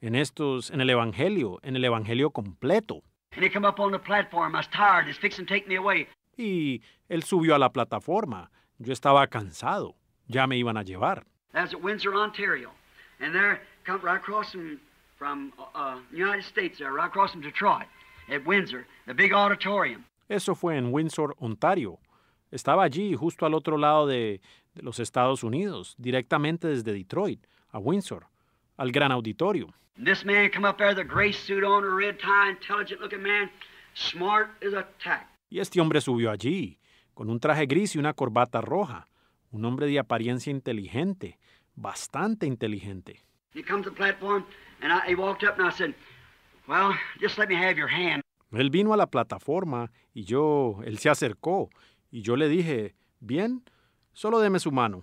en estos, en el Evangelio, en el Evangelio completo. Y él subió a la plataforma. Yo estaba cansado. Ya me iban a llevar. Eso fue en Windsor, Ontario. Estaba allí, justo al otro lado de los Estados Unidos, directamente desde Detroit a Windsor al gran auditorio. Y este hombre subió allí, con un traje gris y una corbata roja, un hombre de apariencia inteligente, bastante inteligente. Él vino a la plataforma y yo, él se acercó y yo le dije, "Bien, solo deme su mano."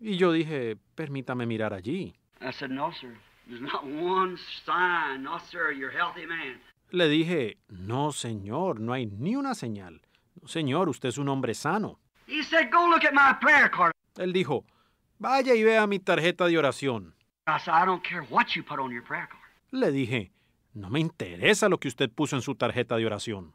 Y yo dije, permítame mirar allí. Le dije, no, señor, no hay ni una señal. Señor, usted es un hombre sano. Él dijo, vaya y vea mi tarjeta de oración. Le dije, no me interesa lo que usted puso en su tarjeta de oración.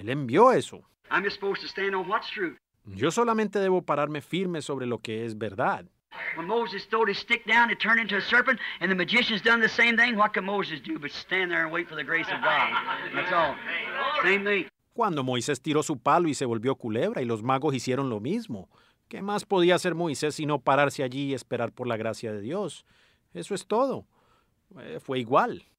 Él envió eso. Yo solamente debo pararme firme sobre lo que es verdad. Cuando Moisés tiró su palo y se volvió culebra y los magos hicieron lo mismo, ¿qué más podía hacer Moisés sino pararse allí y esperar por la gracia de Dios? Eso es todo. Eh, fue igual.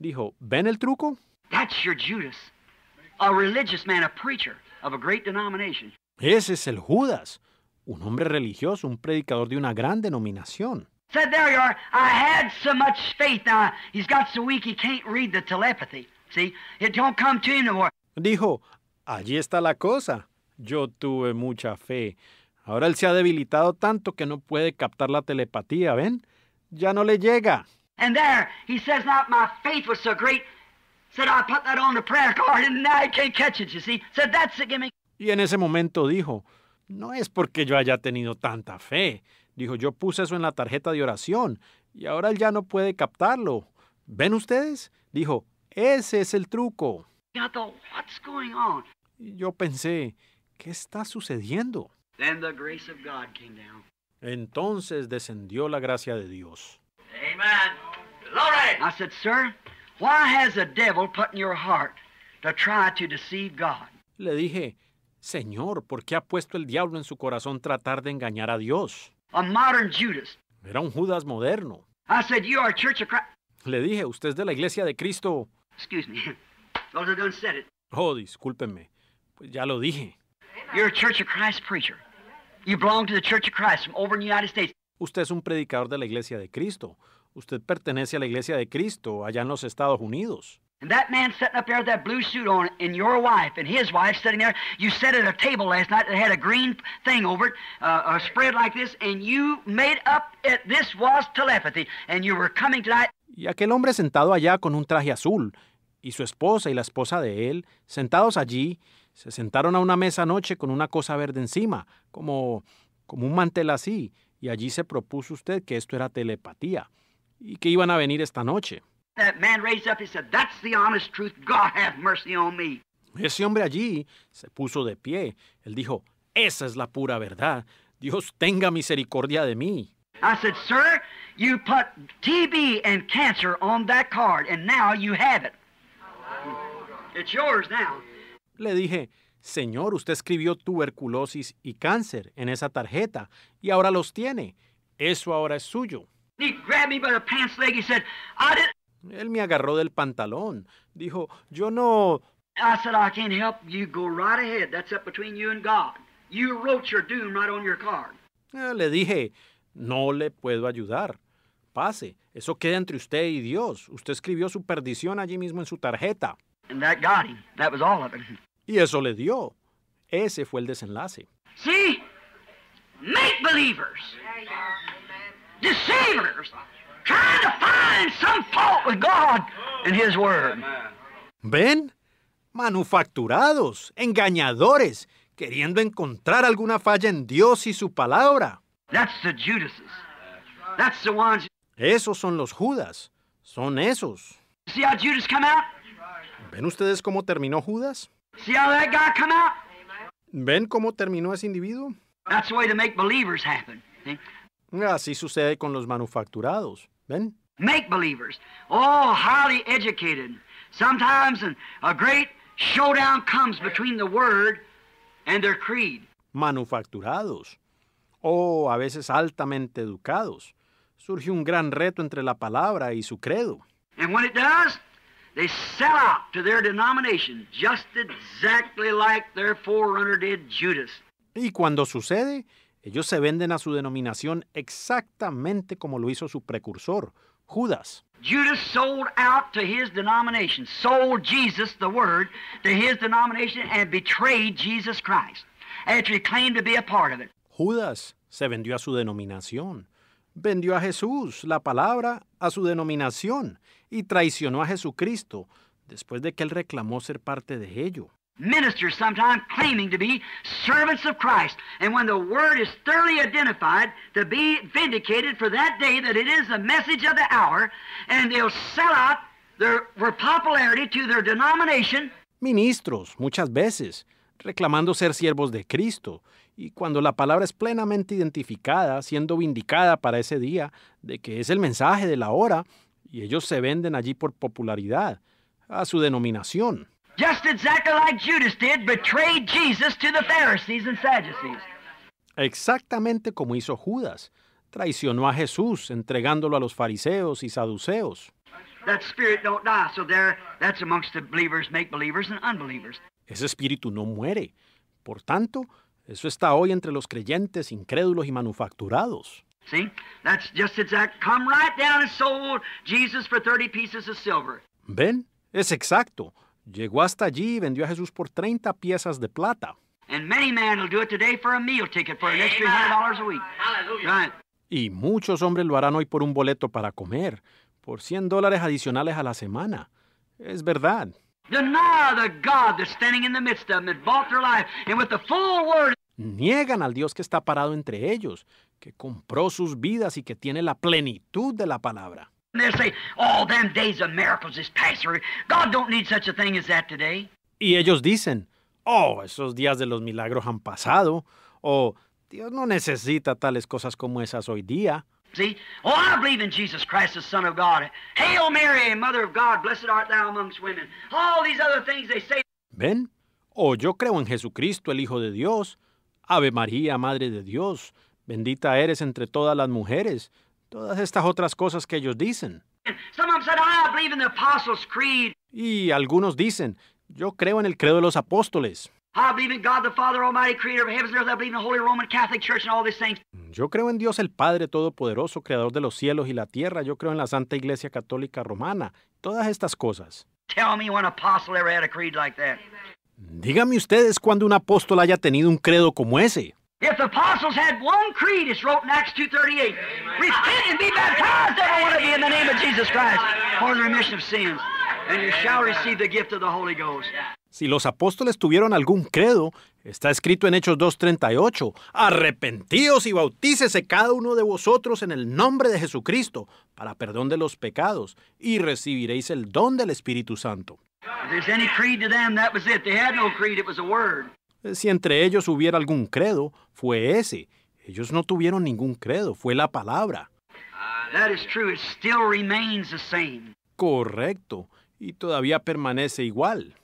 dijo, ¿ven el truco? Ese es el Judas, un hombre religioso, un predicador de una gran denominación. Dijo, allí está la cosa. Yo tuve mucha fe. Ahora él se ha debilitado tanto que no puede captar la telepatía, ¿ven? Ya no le llega. Y en ese momento dijo, no es porque yo haya tenido tanta fe. Dijo, yo puse eso en la tarjeta de oración y ahora él ya no puede captarlo. ¿Ven ustedes? Dijo, ese es el truco. Y yo pensé, ¿qué está sucediendo? Entonces descendió la gracia de Dios. Glory! I said, Sir, why has the devil put in your heart to try to deceive God? Le dije, Señor, ¿por qué ha puesto el diablo en su corazón tratar de engañar a Dios? A modern Judas. Era un Judas moderno. I said, you are church of Christ. Le dije, usted es de la iglesia de Cristo. Excuse me. Those done said it. Oh, discúlpenme. Pues ya lo dije. You're a Church of Christ preacher. You belong to the Church of Christ from over in the United States. Usted es un predicador de la iglesia de Cristo. Usted pertenece a la Iglesia de Cristo allá en los Estados Unidos. Y aquel hombre sentado allá con un traje azul, y su esposa y la esposa de él, sentados allí, se sentaron a una mesa anoche con una cosa verde encima, como, como un mantel así, y allí se propuso usted que esto era telepatía y que iban a venir esta noche. Ese hombre allí se puso de pie. Él dijo, esa es la pura verdad. Dios tenga misericordia de mí. Le dije, Señor, usted escribió tuberculosis y cáncer en esa tarjeta y ahora los tiene. Eso ahora es suyo. Él me agarró del pantalón. Dijo, yo no... Le dije, no le puedo ayudar. Pase, eso queda entre usted y Dios. Usted escribió su perdición allí mismo en su tarjeta. Y eso le dio. Ese fue el desenlace. sí Make believers deceivers, trying to find some fault with God and His Word. ¿Ven? Manufacturados, engañadores, queriendo encontrar alguna falla en Dios y su palabra. That's the Judases. That's the ones... Esos son los Judas. Son esos. See how Judas come out? ¿Ven ustedes cómo terminó Judas? See how that guy come out? ¿Ven cómo terminó ese individuo? That's the way to make believers happen. Así sucede con los manufacturados, ¿ven? Make believers, all highly educated. Sometimes a great showdown comes between the word and their creed. Manufacturados, o a veces altamente educados. Surge un gran reto entre la palabra y su credo. And when it does, they sell out to their denomination just exactly like their forerunner did Judas. Y cuando sucede, ellos se venden a su denominación exactamente como lo hizo su precursor, Judas. Judas se vendió a su denominación, vendió a Jesús, la palabra, a su denominación y traicionó a Jesucristo después de que él reclamó ser parte de ello ministers sometimes claiming to be servants of Christ. And when the word is thoroughly identified to be vindicated for that day that it is the message of the hour, and they'll sell out their, their popularity to their denomination. Ministros, muchas veces, reclamando ser siervos de Cristo. Y cuando la palabra es plenamente identificada, siendo vindicada para ese día, de que es el mensaje de la hora, y ellos se venden allí por popularidad, a su denominación just exactly like Judas did, betrayed Jesus to the Pharisees and Sadducees. Exactamente como hizo Judas, traicionó a Jesús entregándolo a los fariseos y saduceos. That spirit don't die, so there that's amongst the believers, make believers and unbelievers. Ese espíritu no muere. Por tanto, eso está hoy entre los creyentes incrédulos y manufacturados. See? That's just exact. Come right down and sold Jesus for 30 pieces of silver. ¿Ven? Es exacto. Llegó hasta allí y vendió a Jesús por 30 piezas de plata. Y muchos hombres lo harán hoy por un boleto para comer, por 100 dólares adicionales a la semana. Es verdad. Niegan al Dios que está parado entre ellos, que compró sus vidas y que tiene la plenitud de la palabra. They say, "All oh, them days of miracles is God don't need such a thing as that today." Y ellos dicen, oh, esos días de los milagros han pasado, o oh, Dios no necesita tales cosas como esas hoy día. See? Oh, I believe in Jesus Christ, the Son of God. Hail Mary, Mother of God, blessed art thou amongst women. All these other things they say. ¿Ven? O oh, yo creo en Jesucristo, el Hijo de Dios. Ave María, Madre de Dios, bendita eres entre todas las mujeres todas estas otras cosas que ellos dicen. Y algunos dicen, yo creo en el credo de los apóstoles. Yo creo en Dios el Padre Todopoderoso, Creador de los cielos y la tierra. Yo creo en la Santa Iglesia Católica Romana. Todas estas cosas. dígame ustedes cuando un apóstol haya tenido un credo como ese. If the apostles had one creed, it's wrote in Acts 2.38. Repent and be baptized, every one of you, in the name of Jesus Christ, for the remission of sins, and you shall receive the gift of the Holy Ghost. Si los apóstoles tuvieron algún credo, está escrito en Hechos 2.38, arrepentíos y bautícese cada uno de vosotros en el nombre de Jesucristo, para perdón de los pecados, y recibiréis el don del Espíritu Santo. If there's any creed to them, that was it. They had no creed, it was a word. Si entre ellos hubiera algún credo, fue ese. Ellos no tuvieron ningún credo, fue la palabra. Ah, Correcto, y todavía permanece igual.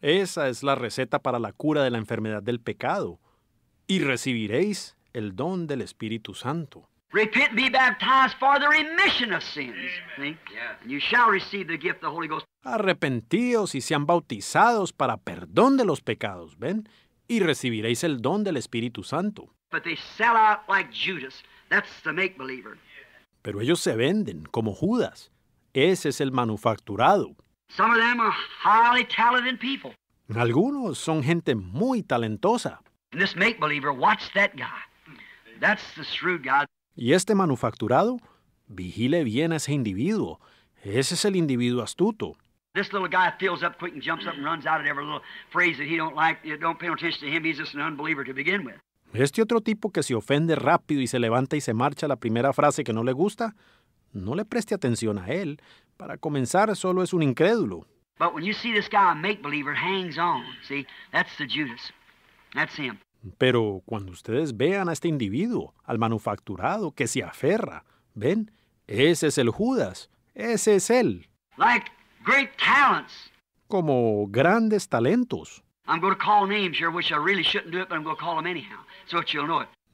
Esa es la receta para la cura de la enfermedad del pecado. Y recibiréis el don del Espíritu Santo. Repent and be baptized for the remission of sins. And you shall receive the gift of the Holy Ghost. Arrepentíos y sean bautizados para perdón de los pecados, ¿ven? Y recibiréis el don del Espíritu Santo. But they sell out like Judas. That's the make believer. Pero ellos se venden como Judas. Ese es el manufacturado. Some of them are highly talented people. Algunos son gente muy talentosa. And this make believer, watch that guy. That's the shrewd guy. Y este manufacturado, vigile bien a ese individuo. Ese es el individuo astuto. This little guy fills up quick and jumps up and runs out at every little phrase that he don't like. You don't pay attention to him. He's just an unbeliever to begin with. Este otro tipo que se ofende rápido y se levanta y se marcha a la primera frase que no le gusta, no le preste atención a él. Para comenzar, solo es un incrédulo. But when you see this guy a make believer hangs on, see? That's the Judas. That's him. Pero cuando ustedes vean a este individuo, al manufacturado, que se aferra, ven, ese es el Judas, ese es él. Como grandes talentos.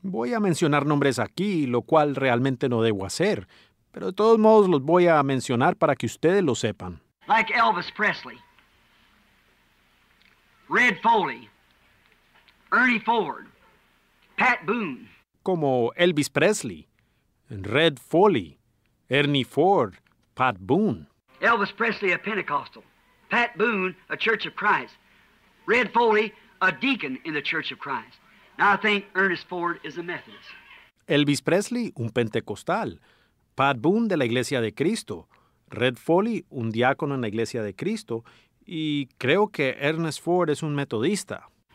Voy a mencionar nombres aquí, lo cual realmente no debo hacer, pero de todos modos los voy a mencionar para que ustedes lo sepan. Like Elvis Presley, Red Foley, Ernie Ford, Pat Boone. Como Elvis Presley, Red Foley, Ernie Ford, Pat Boone. Elvis Presley, a Pentecostal. Pat Boone, a Church of Christ. Red Foley, a deacon in the Church of Christ. Now I think Ernest Ford is a Methodist. Elvis Presley, un pentecostal. Pat Boone de la Iglesia de Cristo. Red Foley, un diácono en la Iglesia de Cristo. Y creo que Ernest Ford es un metodista.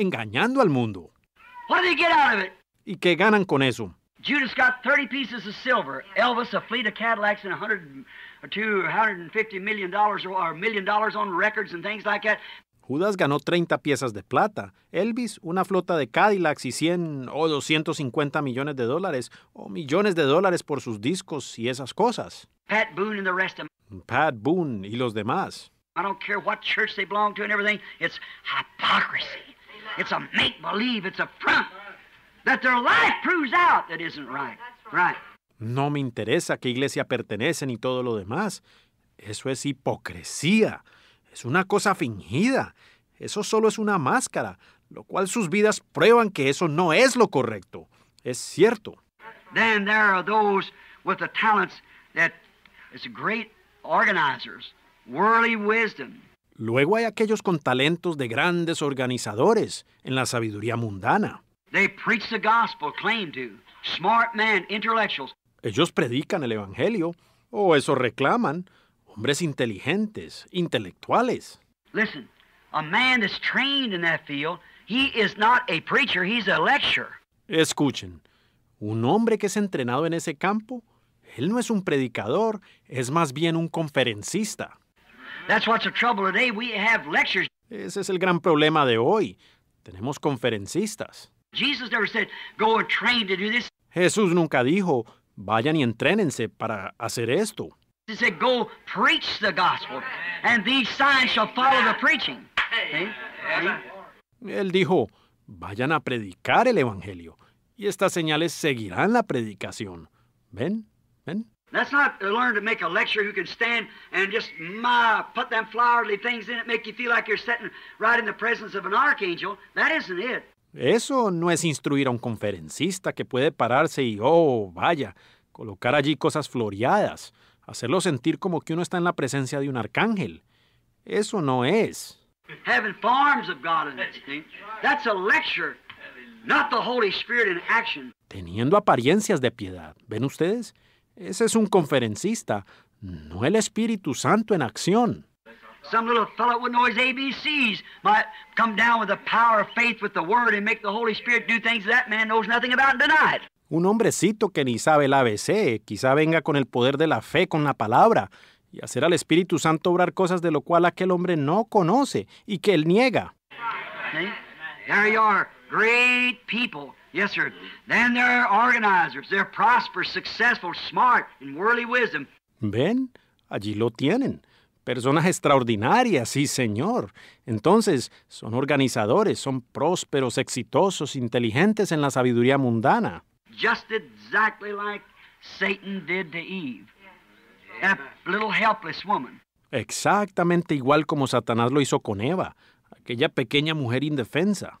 engañando al mundo. What do they get out of it? ¿Y qué ganan con eso? Judas got 30 pieces of silver. Elvis a fleet of Cadillacs and 100 or 250 million dollars or million dollars on records and things like that. Judas ganó 30 piezas de plata, Elvis una flota de Cadillacs y 100 o 250 millones de dólares o millones de dólares por sus discos y esas cosas. Pat Boone and the rest of em. Pat Boone y los demás. I don't care what church they belong to and everything, it's hypocrisy. It's a make believe, it's a front that their life proves out that isn't right. Right. No me interesa qué iglesia pertenece ni todo lo demás. Eso es hipocresía. Es una cosa fingida. Eso solo es una máscara, lo cual sus vidas prueban que eso no es lo correcto. Es cierto. Then there are those with the talents that is great organizers, worldly wisdom, Luego hay aquellos con talentos de grandes organizadores en la sabiduría mundana. Ellos predican el Evangelio, o eso reclaman, hombres inteligentes, intelectuales. Escuchen, un hombre que es entrenado en ese campo, él no es un predicador, es más bien un conferencista. Ese es el gran problema de hoy. Tenemos conferencistas. Jesús nunca dijo, vayan y entrénense para hacer esto. Él dijo, vayan a predicar el Evangelio, y estas señales seguirán la predicación. ¿Ven? ¿Ven? That's not learn to make a lecture who can stand and just ma put them flowery things in it, make you feel like you're sitting right in the presence of an archangel. That isn't it. Eso no es instruir a un conferencista que puede pararse y, oh, vaya, colocar allí cosas floreadas, hacerlo sentir como que uno está en la presencia de un arcángel. Eso no es. Having forms of God in this thing. That's a lecture, not the Holy Spirit in action. Teniendo apariencias de piedad, ¿ven ustedes? Ese es un conferencista, no el Espíritu Santo en acción. Un hombrecito que ni sabe el ABC, quizá venga con el poder de la fe, con la palabra, y hacer al Espíritu Santo obrar cosas de lo cual aquel hombre no conoce y que él niega. Yes, sir. Then organizers. They're prosperous, successful, smart, in worldly wisdom. Ven, allí lo tienen. Personas extraordinarias, sí, señor. Entonces, son organizadores, son prósperos, exitosos, inteligentes en la sabiduría mundana. Just exactly like Satan did to Eve. That little helpless woman. Exactamente igual como Satanás lo hizo con Eva, aquella pequeña mujer indefensa.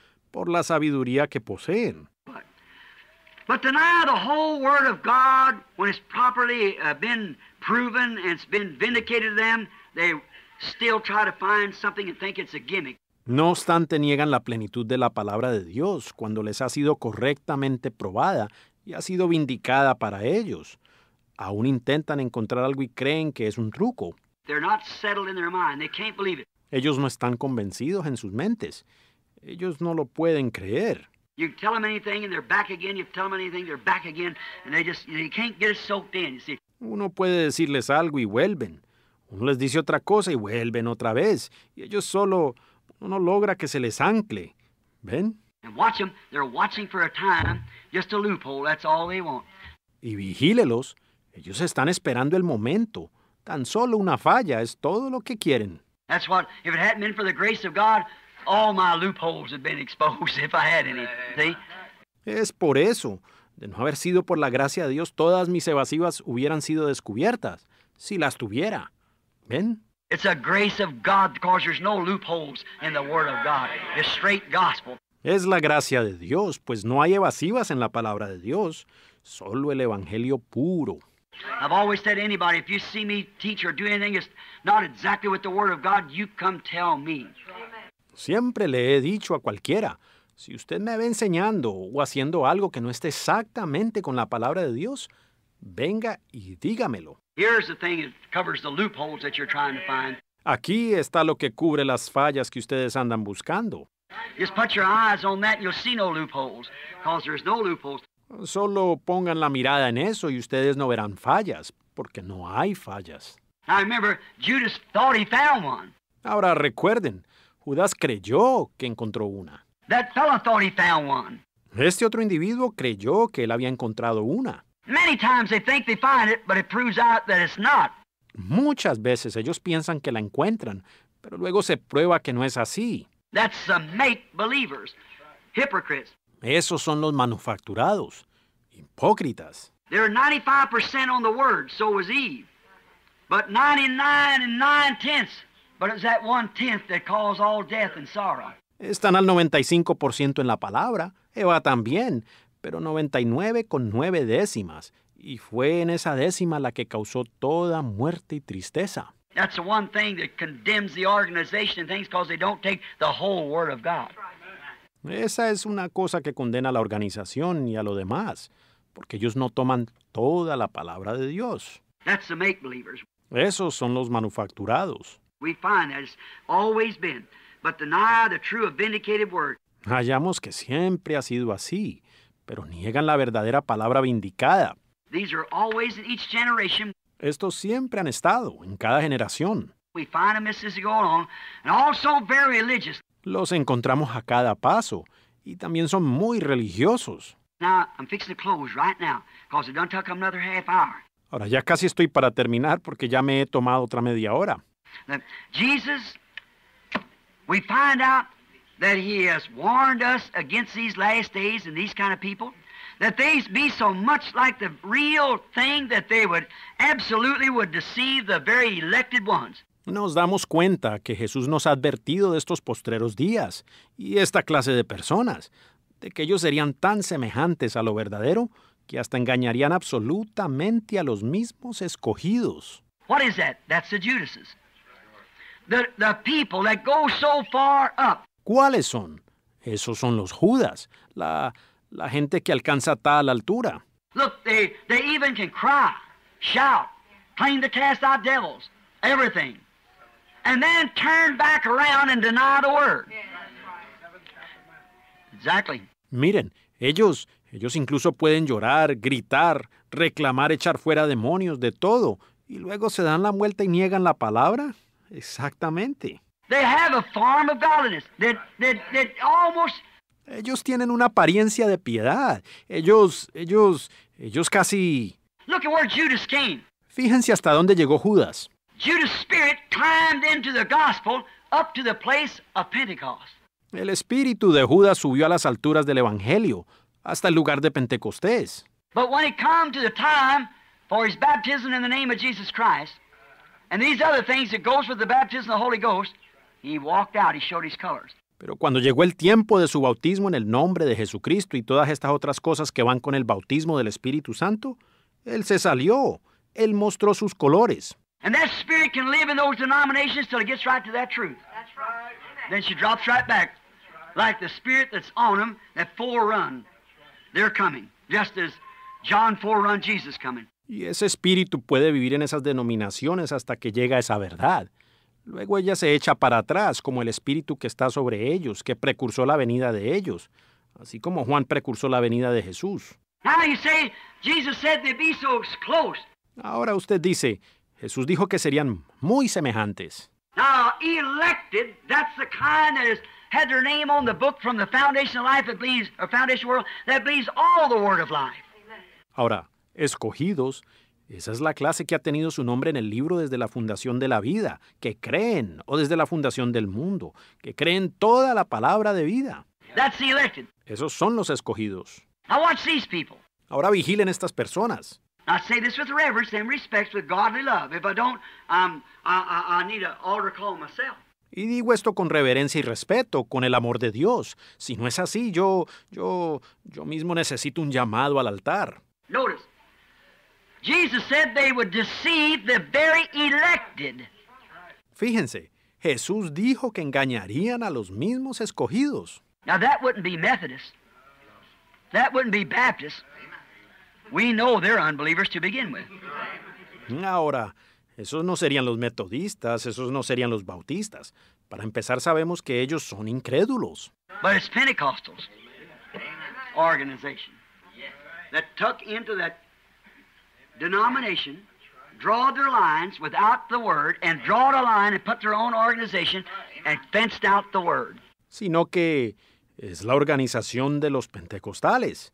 por la sabiduría que poseen. No obstante, niegan la plenitud de la palabra de Dios cuando les ha sido correctamente probada y ha sido vindicada para ellos. Aún intentan encontrar algo y creen que es un truco. Ellos no están convencidos en sus mentes ellos no lo pueden creer. You tell them anything and they're back again. You tell them anything, they're back again. And they just, you can't get soaked in, you see. Uno puede decirles algo y vuelven. Uno les dice otra cosa y vuelven otra vez. Y ellos solo, uno logra que se les ancle. ¿Ven? And watch them. They're watching for a time, just a loophole. That's all they want. Y vigílelos. Ellos están esperando el momento. Tan solo una falla es todo lo que quieren. That's what, if it hadn't been for the grace of God, All my loopholes had been exposed if I had any. See? Es por eso. De no haber sido por la gracia de Dios, todas mis evasivas hubieran sido descubiertas, si las tuviera. ¿Ven? It's a grace of God because there's no loopholes in the word of God. It's straight gospel. Es la gracia de Dios, pues no hay evasivas en la palabra de Dios, solo el evangelio puro. I've always said to anybody, if you see me teach or do anything that's not exactly with the Word of God, you come tell me. Siempre le he dicho a cualquiera, si usted me ve enseñando o haciendo algo que no esté exactamente con la palabra de Dios, venga y dígamelo. Aquí está lo que cubre las fallas que ustedes andan buscando. Solo pongan la mirada en eso y ustedes no verán fallas, porque no hay fallas. Ahora recuerden, Judas creyó que encontró una. Este otro individuo creyó que él había encontrado una. Muchas veces ellos piensan que la encuentran, pero luego se prueba que no es así. Esos son los manufacturados, hipócritas. They're 95% on the word, so was Eve. But 99 and 9 tenths están al 95% en la palabra, Eva también, pero 99 con 9 décimas, y fue en esa décima la que causó toda muerte y tristeza. Esa es una cosa que condena a la organización y a lo demás, porque ellos no toman toda la palabra de Dios. Esos son los manufacturados. Hallamos que siempre ha sido así, pero niegan la verdadera palabra vindicada. Estos siempre han estado en cada generación. Em Los encontramos a cada paso y también son muy religiosos. Ahora ya casi estoy para terminar porque ya me he tomado otra media hora. Look, Jesus, we find out that He has warned us against these last days and these kind of people, that they be so much like the real thing that they would absolutely would deceive the very elected ones. Nos damos cuenta que Jesús nos ha advertido de estos postreros días y esta clase de personas, de que ellos serían tan semejantes a lo verdadero que hasta engañarían absolutamente a los mismos escogidos. What is that? That's the Judases. ¿Cuáles son? Esos son los judas, la, gente que alcanza tal altura. Look, they, even can cry, shout, cast out devils, everything. And then turn back around and deny the word. Exactly. Miren, ellos, ellos incluso pueden llorar, gritar, reclamar, echar fuera demonios, de todo, y luego se dan la vuelta y niegan la palabra. Exactamente. Ellos tienen una apariencia de piedad. Ellos, ellos, ellos casi... Fíjense hasta dónde llegó Judas. Judas spirit climbed into the gospel up to the place of Pentecost. El espíritu de Judas subió a las alturas del evangelio, hasta el lugar de Pentecostés. But when it came to the time for his baptism in the name of Jesus Christ, And these other things that goes with the baptism of the Holy Ghost, he walked out, he showed his colors. Pero cuando llegó el tiempo de su bautismo en el nombre de Jesucristo y todas estas otras cosas que van con el bautismo del Espíritu Santo, él se salió, él mostró sus colores. And that spirit can live in those denominations till it gets right to that truth. That's right. Then she drops right back, like the spirit that's on them that forerun. They're coming, just as John forerun Jesus coming. Y ese espíritu puede vivir en esas denominaciones hasta que llega esa verdad. Luego ella se echa para atrás, como el espíritu que está sobre ellos, que precursó la venida de ellos, así como Juan precursó la venida de Jesús. Ahora usted dice, Jesús dijo que serían muy semejantes. Ahora elected, that's the kind that has their name on the book from the foundation life life. Ahora, escogidos, esa es la clase que ha tenido su nombre en el libro desde la fundación de la vida, que creen, o desde la fundación del mundo, que creen toda la palabra de vida. Esos son los escogidos. Ahora vigilen estas personas. Um, y digo esto con reverencia y respeto, con el amor de Dios. Si no es así, yo, yo, yo mismo necesito un llamado al altar. Notice, Jesus said they would deceive the very elected. Fíjense, Jesús dijo que engañarían a los mismos escogidos. Now that wouldn't be Methodist. That wouldn't be Baptist. We know they're unbelievers to begin with. Ahora, esos no serían los metodistas, esos no serían los bautistas. Para empezar, sabemos que ellos son incrédulos. But it's Pentecostals organization that tuck into that denomination their lines without the word and line and put their own organization and fenced out the word. Sino que es la organización de los pentecostales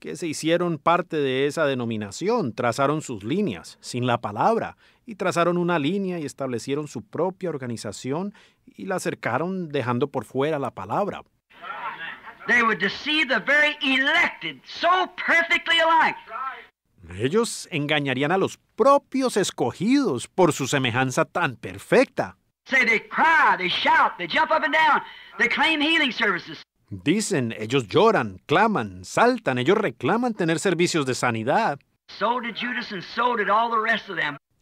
que se hicieron parte de esa denominación, trazaron sus líneas sin la palabra y trazaron una línea y establecieron su propia organización y la acercaron dejando por fuera la palabra. They would the very elected, so perfectly alike. Ellos engañarían a los propios escogidos por su semejanza tan perfecta. Dicen, ellos lloran, claman, saltan, ellos reclaman tener servicios de sanidad.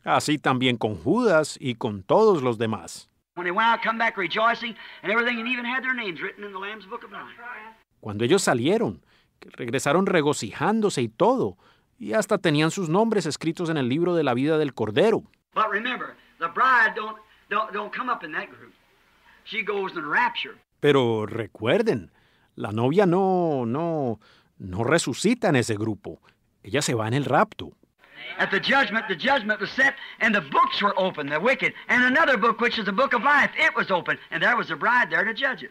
Así también con Judas y con todos los demás. Cuando ellos salieron, regresaron regocijándose y todo, y hasta tenían sus nombres escritos en el libro de la vida del Cordero. Pero recuerden, la novia no, no, no resucita en ese grupo. Ella se va en el rapto. At the judgment, the judgment was set, and the books were open, the wicked, and another book, which is the book of life, it was open, and there was the bride there to judge it.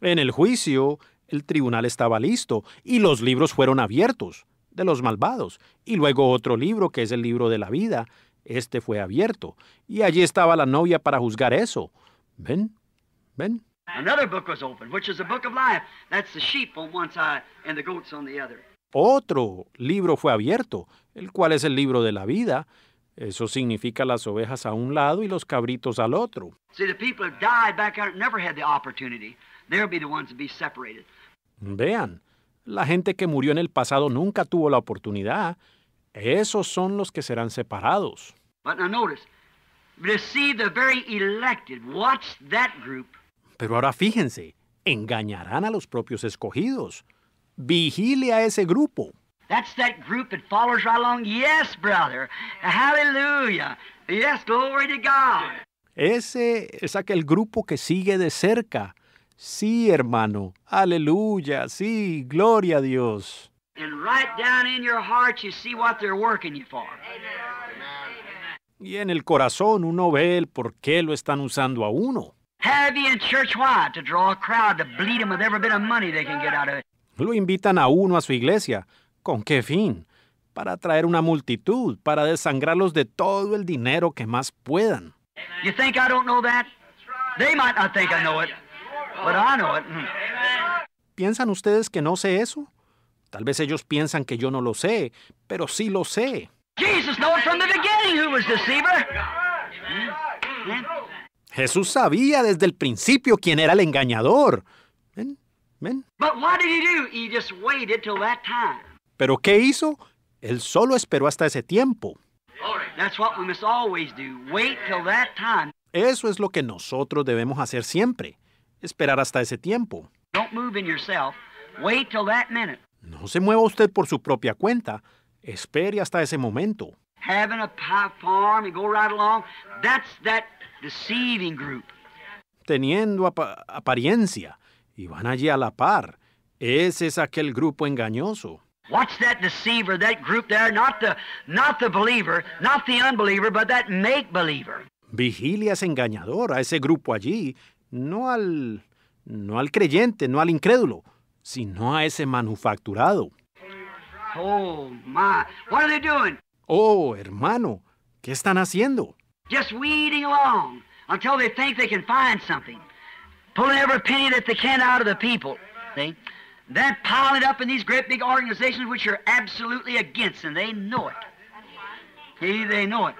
En el juicio, el tribunal estaba listo y los libros fueron abiertos de los malvados. Y luego otro libro, que es el libro de la vida, este fue abierto. Y allí estaba la novia para juzgar eso. ¿Ven? ¿Ven? Otro libro fue abierto, el cual es el libro de la vida. Eso significa las ovejas a un lado y los cabritos al otro. Vean, la gente que murió en el pasado nunca tuvo la oportunidad. Esos son los que serán separados. Pero ahora fíjense, engañarán a los propios escogidos. Vigile a ese grupo. Ese es aquel grupo que sigue de cerca Sí, hermano. Aleluya. Sí, gloria a Dios. Y en el corazón uno ve el por qué lo están usando a uno. Lo invitan a uno a su iglesia. ¿Con qué fin? Para atraer una multitud, para desangrarlos de todo el dinero que más puedan. Ah, ¿Piensan ustedes que no sé eso? Tal vez ellos piensan que yo no lo sé, pero sí lo sé. Jesús sabía desde el principio quién era el engañador. Pero ¿qué hizo? Él solo esperó hasta ese tiempo. Eso es lo que nosotros debemos hacer siempre esperar hasta ese tiempo. No se mueva usted por su propia cuenta. Espere hasta ese momento. Teniendo apariencia y van allí a la par. Ese es aquel grupo engañoso. Vigilia ese engañador, a ese grupo allí, no al, no al creyente, no al incrédulo, sino a ese manufacturado. Oh, my. What are they doing? Oh, hermano, ¿qué están haciendo? Just weeding along until they think they can find something. Pulling every penny that they can out of the people. See? Then piling up in these great big organizations which are absolutely against, and they know it. they know it.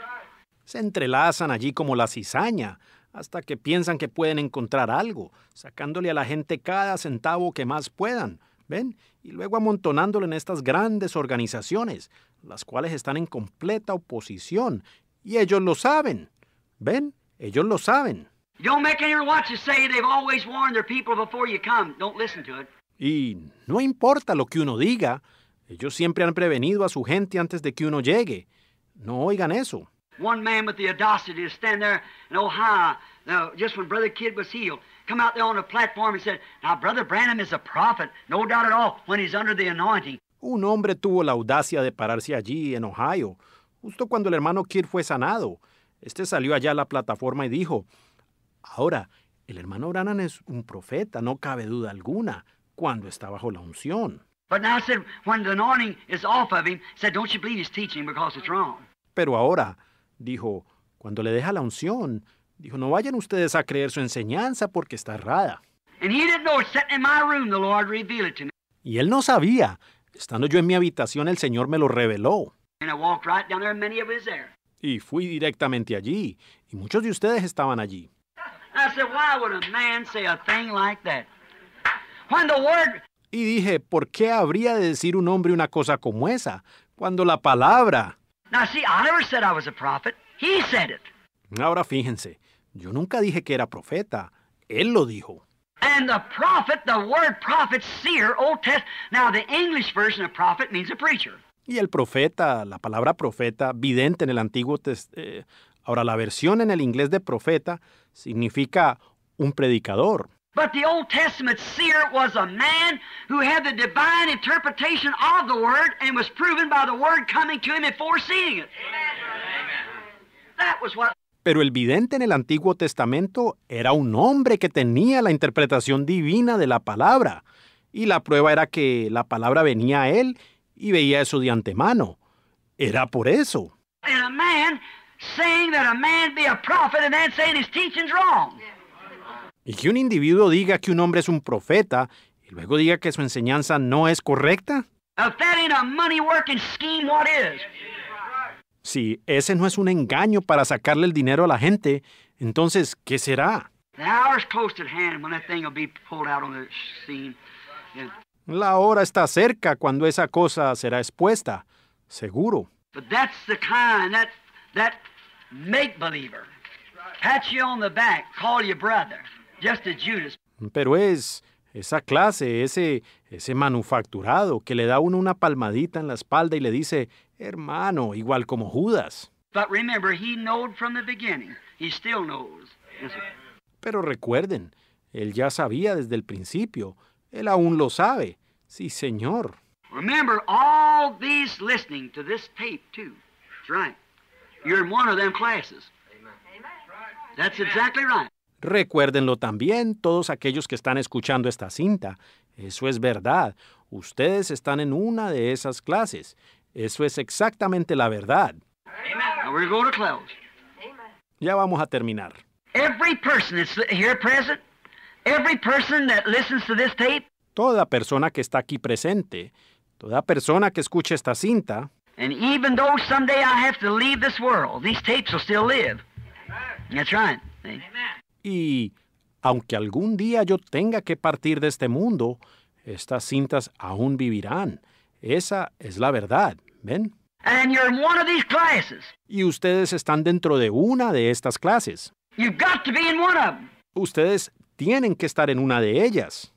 Se entrelazan allí como la cizaña, hasta que piensan que pueden encontrar algo, sacándole a la gente cada centavo que más puedan, ¿ven? Y luego amontonándolo en estas grandes organizaciones, las cuales están en completa oposición, y ellos lo saben, ¿ven? Ellos lo saben. Y no importa lo que uno diga, ellos siempre han prevenido a su gente antes de que uno llegue. No oigan eso. One man with the audacity to stand there in Ohio, now, just when Brother Kidd was healed, come out there on the platform and said, Now, Brother Branham is a prophet, no doubt at all, when he's under the anointing. Un hombre tuvo la audacia de pararse allí, en Ohio, justo cuando el hermano Kidd fue sanado. Este salió allá a la plataforma y dijo, Ahora, el hermano Branham es un profeta, no cabe duda alguna, cuando está bajo la unción. off of him, wrong." Pero ahora, dijo, cuando le deja la unción, dijo, no vayan ustedes a creer su enseñanza porque está errada. Y él no sabía. Estando yo en mi habitación, el Señor me lo reveló. Y fui directamente allí, y muchos de ustedes estaban allí. Y dije, ¿por qué habría de decir un hombre una cosa como esa cuando la palabra Ahora fíjense, yo nunca dije que era profeta. Él lo dijo. Y el profeta, la palabra profeta, vidente en el Antiguo Testamento. Eh, ahora, la versión en el inglés de profeta significa un predicador. But the Old Testament seer was a man who had the divine interpretation of the Word and was proven by the Word coming to him and foreseeing it. That was what Pero el vidente en el Antiguo Testamento era un hombre que tenía la interpretación divina de la palabra, y la prueba era que la palabra venía a él y veía eso de antemano. Era por eso. And a man saying that a man be a prophet and then saying his teaching's wrong. Yeah. Y que un individuo diga que un hombre es un profeta y luego diga que su enseñanza no es correcta. Si ese no es un engaño para sacarle el dinero a la gente, entonces, ¿qué será? La hora está cerca cuando esa cosa será expuesta, seguro. Pero es esa clase, ese, ese manufacturado que le da uno una palmadita en la espalda y le dice, hermano, igual como Judas. Pero recuerden, él ya sabía desde el principio, él aún lo sabe. Sí, señor. Remember all these listening to this tape too. That's right. You're in one of them classes. That's exactly right. Recuérdenlo también todos aquellos que están escuchando esta cinta. Eso es verdad. Ustedes están en una de esas clases. Eso es exactamente la verdad. Ya vamos a terminar. Toda persona que está aquí presente, toda persona que escuche esta cinta, y aunque algún día yo tenga que partir de este mundo, estas cintas aún vivirán. Esa es la verdad, ¿ven? Y ustedes están dentro de una de estas clases. Em. Ustedes tienen que estar en una de ellas.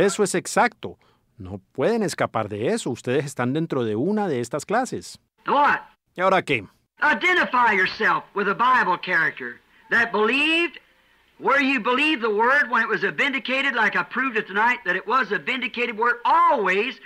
Eso es exacto. No pueden escapar de eso. Ustedes están dentro de una de estas clases. ¿Y ahora qué? Identify yourself with a Bible character that believed where you believed the word when it was vindicated, like I proved it tonight, that it was a vindicated word always,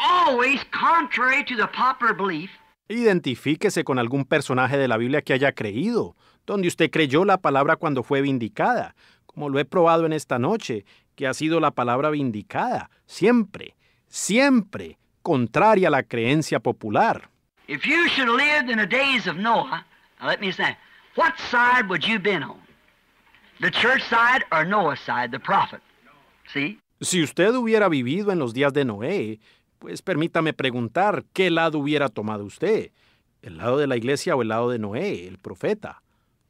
always contrary to the popular belief. Identifíquese con algún personaje de la Biblia que haya creído, donde usted creyó la palabra cuando fue vindicada, como lo he probado en esta noche, que ha sido la palabra vindicada, siempre, siempre, contraria a la creencia popular. If you should have lived in the days of Noah, now let me say, what side would you been on? The church side or Noah's side, the prophet? See? Si usted hubiera vivido en los días de Noé, pues permítame preguntar, ¿qué lado hubiera tomado usted? ¿El lado de la iglesia o el lado de Noé, el profeta?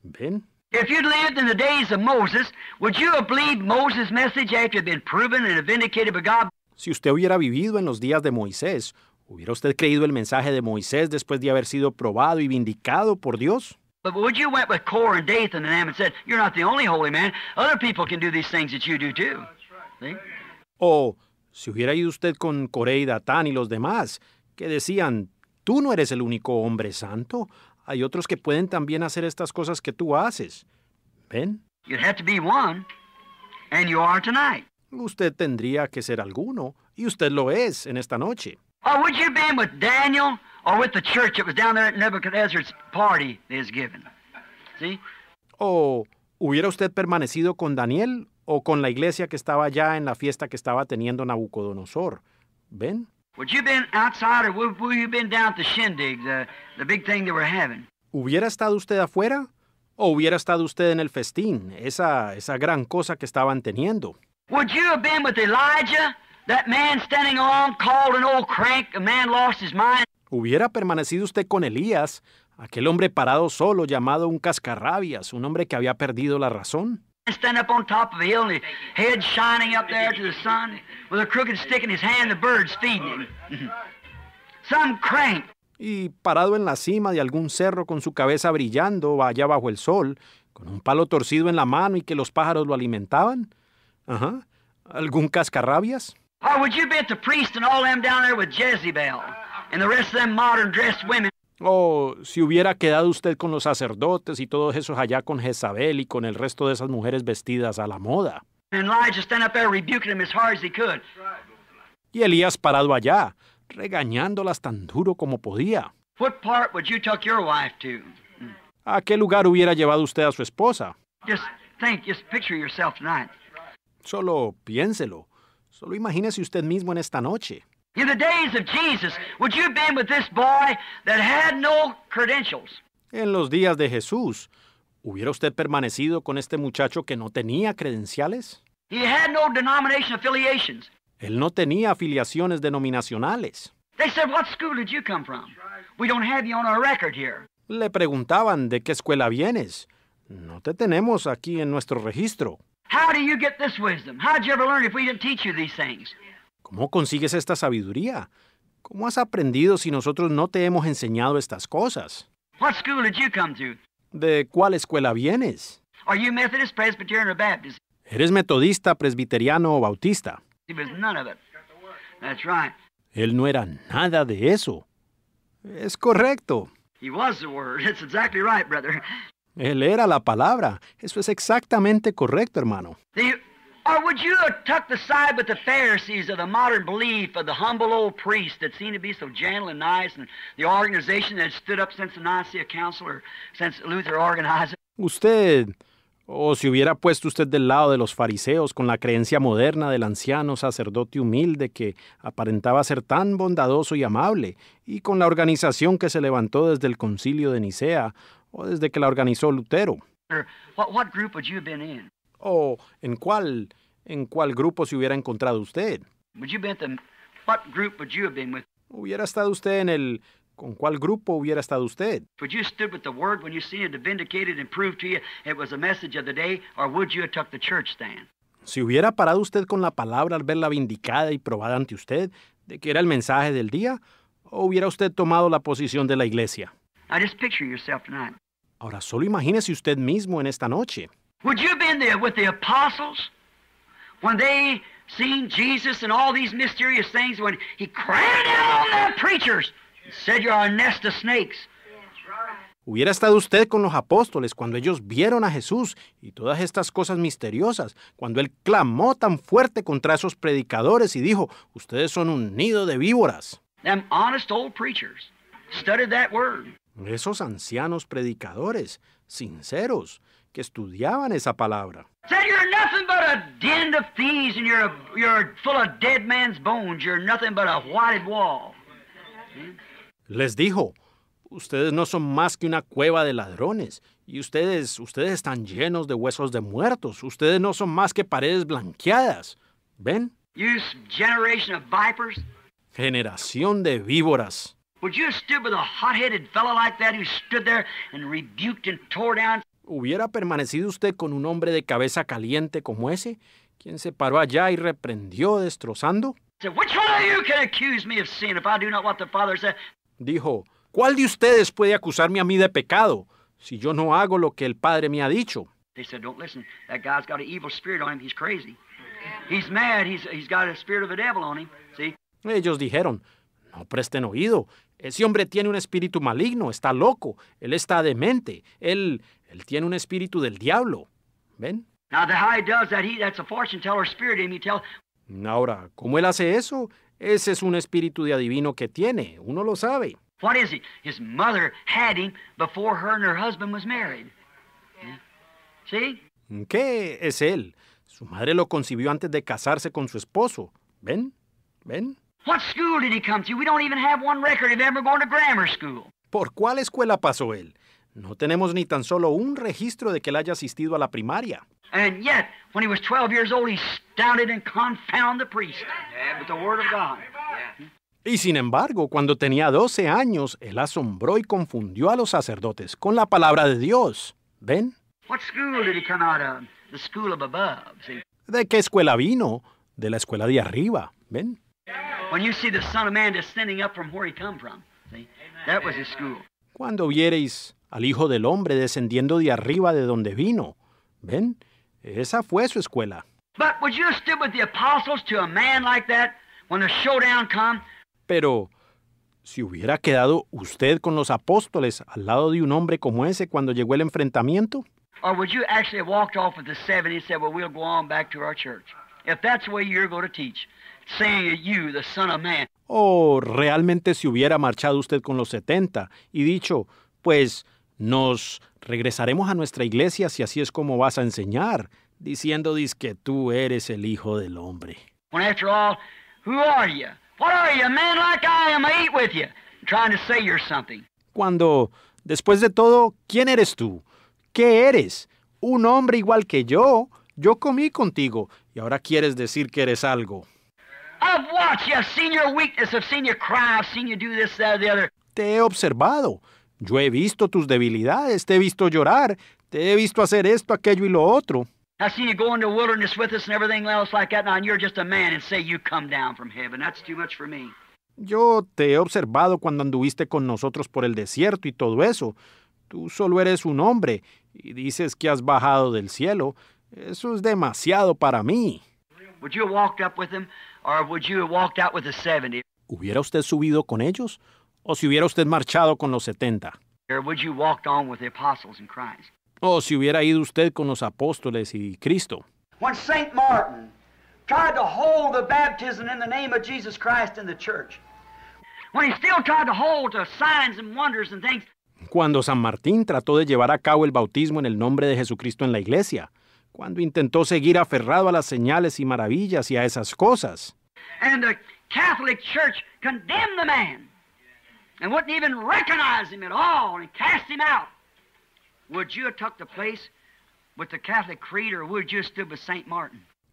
¿Ven? If you'd lived in the days of Moses, would you have believed Moses' message after it had been proven and vindicated by God? Si usted hubiera vivido en los días de Moisés, ¿Hubiera usted creído el mensaje de Moisés después de haber sido probado y vindicado por Dios? O si hubiera ido usted con Coré y Datán y los demás, que decían, "Tú no eres el único hombre santo. Hay otros que pueden también hacer estas cosas que tú haces." ¿Ven? Usted tendría que ser alguno, y usted lo es en esta noche. Oh, would you have been with Daniel or with the church that was down there at Nebuchadnezzar's party they was given? See? O oh, hubiera usted permanecido con Daniel o con la iglesia que estaba allá en la fiesta que estaba teniendo Nabucodonosor. ¿Ven? Would you have been outside or would, you have been down at the shindig, the, uh, the big thing they were having? ¿Hubiera estado usted afuera o hubiera estado usted en el festín, esa, esa gran cosa que estaban teniendo? Would you have been with Elijah Hubiera permanecido usted con Elías, aquel hombre parado solo llamado un cascarrabias, un hombre que había perdido la razón. Y parado en la cima de algún cerro con su cabeza brillando allá bajo el sol, con un palo torcido en la mano y que los pájaros lo alimentaban. Ajá. ¿Algún cascarrabias? O si hubiera quedado usted con los sacerdotes y todos esos allá con Jezabel y con el resto de esas mujeres vestidas a la moda. Y Elías parado allá, regañándolas tan duro como podía. ¿A qué lugar hubiera llevado usted a su esposa? Solo piénselo. Solo imagínese usted mismo en esta noche. En los días de Jesús, ¿hubiera usted permanecido con este muchacho que no tenía credenciales? Él no tenía afiliaciones denominacionales. Le preguntaban, "¿De qué escuela vienes?" No te tenemos aquí en nuestro registro. How do you get this wisdom? How How'd you ever learn if we didn't teach you these things? ¿Cómo consigues esta sabiduría? ¿Cómo has aprendido si nosotros no te hemos enseñado estas cosas? What school did you come to? ¿De cuál escuela vienes? Are you Methodist, Presbyterian or Baptist? ¿Eres metodista, presbiteriano o bautista? He was none of it. That's right. Él no era nada de eso. Es correcto. He was the word. That's exactly right, brother. Él era la palabra. Eso es exactamente correcto, hermano. Usted o si hubiera puesto usted del lado de los fariseos con la creencia moderna del anciano sacerdote humilde que aparentaba ser tan bondadoso y amable, y con la organización que se levantó desde el concilio de Nicea, o desde que la organizó Lutero. ¿O en cuál, en cuál grupo se hubiera encontrado usted? ¿Hubiera estado usted en el ¿Con cuál grupo hubiera estado usted? Si hubiera parado usted con la palabra al verla vindicada y probada ante usted de que era el mensaje del día, o hubiera usted tomado la posición de la iglesia? Ahora solo imagínese usted mismo en esta noche. Would you have been there with the apostles when they seen Jesus and all these mysterious things when he cried out on their preachers and said you're a nest of snakes? Hubiera estado usted con los apóstoles cuando ellos vieron a Jesús y todas estas cosas misteriosas, cuando él clamó tan fuerte contra esos predicadores y dijo, ustedes son un nido de víboras. Them honest old preachers studied that word esos ancianos predicadores, sinceros, que estudiaban esa palabra. Les dijo, ustedes no son más que una cueva de ladrones y ustedes, ustedes están llenos de huesos de muertos, ustedes no son más que paredes blanqueadas. ¿Ven? Generación de víboras. ¿Hubiera permanecido usted con un hombre de cabeza caliente como ese, quien se paró allá y reprendió destrozando? Dijo, ¿cuál de ustedes puede acusarme a mí de pecado si yo no hago lo que el Padre me ha dicho? Ellos dijeron, no presten oído, ese hombre tiene un espíritu maligno, está loco, él está demente, él, él tiene un espíritu del diablo. ¿Ven? Ahora, ¿cómo él hace eso? Ese es un espíritu de adivino que tiene, uno lo sabe. before her her husband was married. ¿Qué es él? Su madre lo concibió antes de casarse con su esposo. ¿Ven? ¿Ven? What school did he come to? We don't even have one record of ever going to grammar school. ¿Por cuál escuela pasó él? No tenemos ni tan solo un registro de que él haya asistido a la primaria. And yet, when he was 12 years old, he stounded and confounded the priest. Yeah, with the word of God. Yeah. Y sin embargo, cuando tenía 12 años, él asombró y confundió a los sacerdotes con la palabra de Dios. ¿Ven? What school did he come out of? The school of above, ¿De qué escuela vino? De la escuela de arriba. ¿Ven? When you see the Son of Man descending up from where he come from. See? That was his school. Cuando viereis al Hijo del Hombre descendiendo de arriba de donde vino. ¿Ven? Esa fue su escuela. But would you have stood with the apostles to a man like that when the showdown come? Pero si hubiera quedado usted con los apóstoles al lado de un hombre como ese cuando llegó el enfrentamiento? Or would you actually have walked off with the seven and said, "Well, we'll go on back to our church." If that's the way you're going to teach, ¿O realmente si hubiera marchado usted con los 70 y dicho, pues nos regresaremos a nuestra iglesia si así es como vas a enseñar, diciendo que tú eres el Hijo del Hombre? Cuando, después de todo, ¿quién eres tú? ¿Qué eres? ¿Un hombre igual que yo? Yo comí contigo y ahora quieres decir que eres algo. I've watched you. I've seen your weakness. I've seen you cry. I've seen you do this, that, or the other. Te he observado. Yo he visto tus debilidades. Te he visto llorar. Te he visto hacer esto, aquello y lo otro. I've seen you go into the wilderness with us and everything else like that. Now, and you're just a man and say you come down from heaven. That's too much for me. Yo te he observado cuando anduviste con nosotros por el desierto y todo eso. Tú solo eres un hombre y dices que has bajado del cielo. Eso es demasiado para mí. Would you have walked up with him ¿Hubiera usted subido con ellos? ¿O si hubiera usted marchado con los 70? ¿O si hubiera ido usted con los apóstoles y Cristo? cuando San Martín trató de llevar a cabo el bautismo en el nombre de Jesucristo en la iglesia, cuando intentó seguir aferrado a las señales y maravillas y a esas cosas.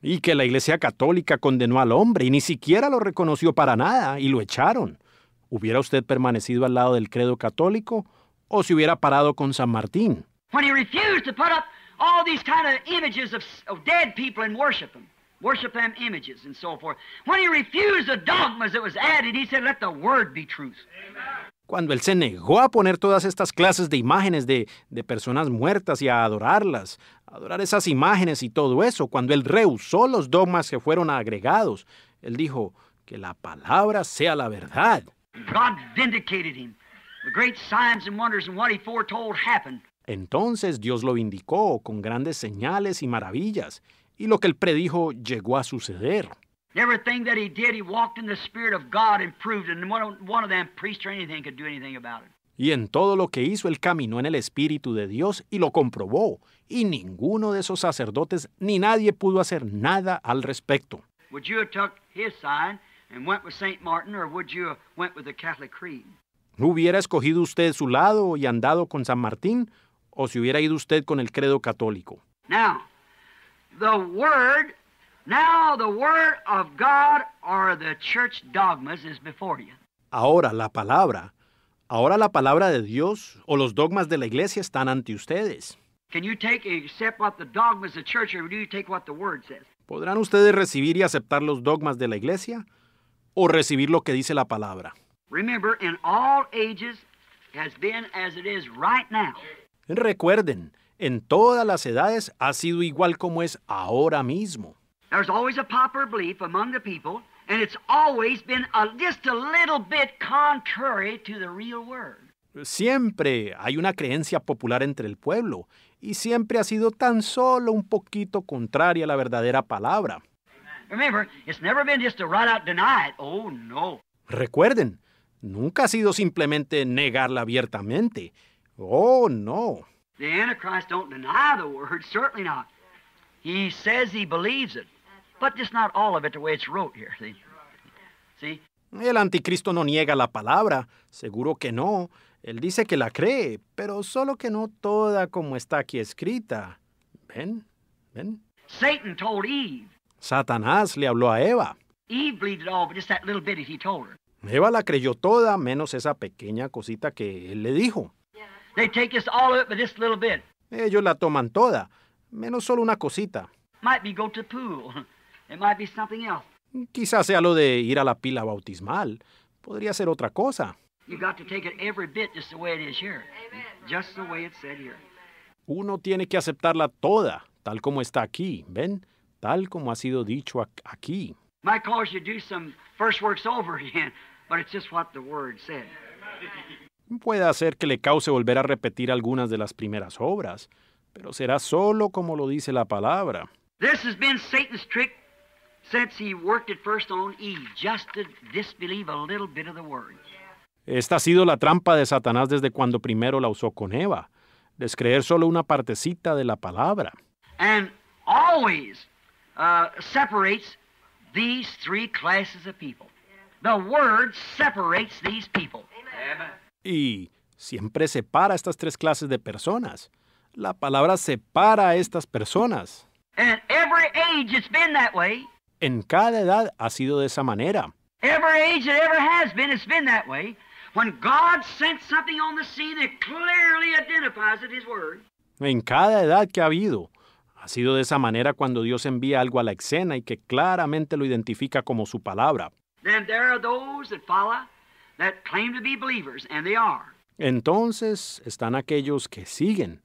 Y que la Iglesia Católica condenó al hombre y ni siquiera lo reconoció para nada y lo echaron. ¿Hubiera usted permanecido al lado del credo católico o se hubiera parado con San Martín? all these kind of images of, of dead people and worship them. Worship them images and so forth. When he refused the dogmas that was added, he said, let the word be truth. Amen. cuando él se negó a poner todas estas clases de imágenes de, de, personas muertas y a adorarlas, adorar esas imágenes y todo eso, cuando él rehusó los dogmas que fueron agregados, él dijo que la palabra sea la verdad. God vindicated him. The great signs and wonders and what he foretold happened. Entonces Dios lo indicó con grandes señales y maravillas, y lo que él predijo llegó a suceder. Y en todo lo que hizo, él caminó en el Espíritu de Dios y lo comprobó. Y ninguno de esos sacerdotes ni nadie pudo hacer nada al respecto. hubiera escogido usted su lado y andado con San Martín? o si hubiera ido usted con el credo católico. Ahora la palabra, ahora la palabra de Dios o los dogmas de la iglesia están ante ustedes. ¿Podrán ustedes recibir y aceptar los dogmas de la iglesia o recibir lo que dice la palabra? Remember, in all ages has been as it is right Recuerden, en todas las edades ha sido igual como es ahora mismo. Siempre hay una creencia popular entre el pueblo, y siempre ha sido tan solo un poquito contraria a la verdadera palabra. Recuerden, nunca ha sido simplemente negarla abiertamente Oh, no. The Antichrist don't deny the word, certainly not. He says he believes it, but just not all of it the way it's wrote here. See? See? El anticristo no niega la palabra, seguro que no. Él dice que la cree, pero solo que no toda como está aquí escrita. ¿Ven? ¿Ven? Satan told Eve. Satanás le habló a Eva. Eve believed it all, but just that little bit he told her. Eva la creyó toda, menos esa pequeña cosita que él le dijo. They take us all of it but this little bit. Ellos la toman toda, menos solo una cosita. Might be go to pool. It might be something else. Quizás sea lo de ir a la pila bautismal. Podría ser otra cosa. You got to take it every bit just the way it is here. Just the way it's said here. Uno tiene que aceptarla toda, tal como está aquí, ¿ven? Tal como ha sido dicho aquí. Might cause you to do some first works over again, but it's just what the word said. Puede hacer que le cause volver a repetir algunas de las primeras obras, pero será solo como lo dice la palabra. This has been Satan's trick since he worked it first on just to disbelieve a little bit of the Esta ha sido la trampa de Satanás desde cuando primero la usó con Eva, descreer solo una partecita de la palabra. And always uh, separates these three classes of people. The word separates these people. Amen. Y siempre separa estas tres clases de personas. La palabra separa a estas personas. En cada edad ha sido de esa manera. En cada edad que ha habido, ha sido de esa manera cuando Dios envía algo a la escena y que claramente lo identifica como su palabra that claim to be believers, and they are. Entonces están aquellos que siguen,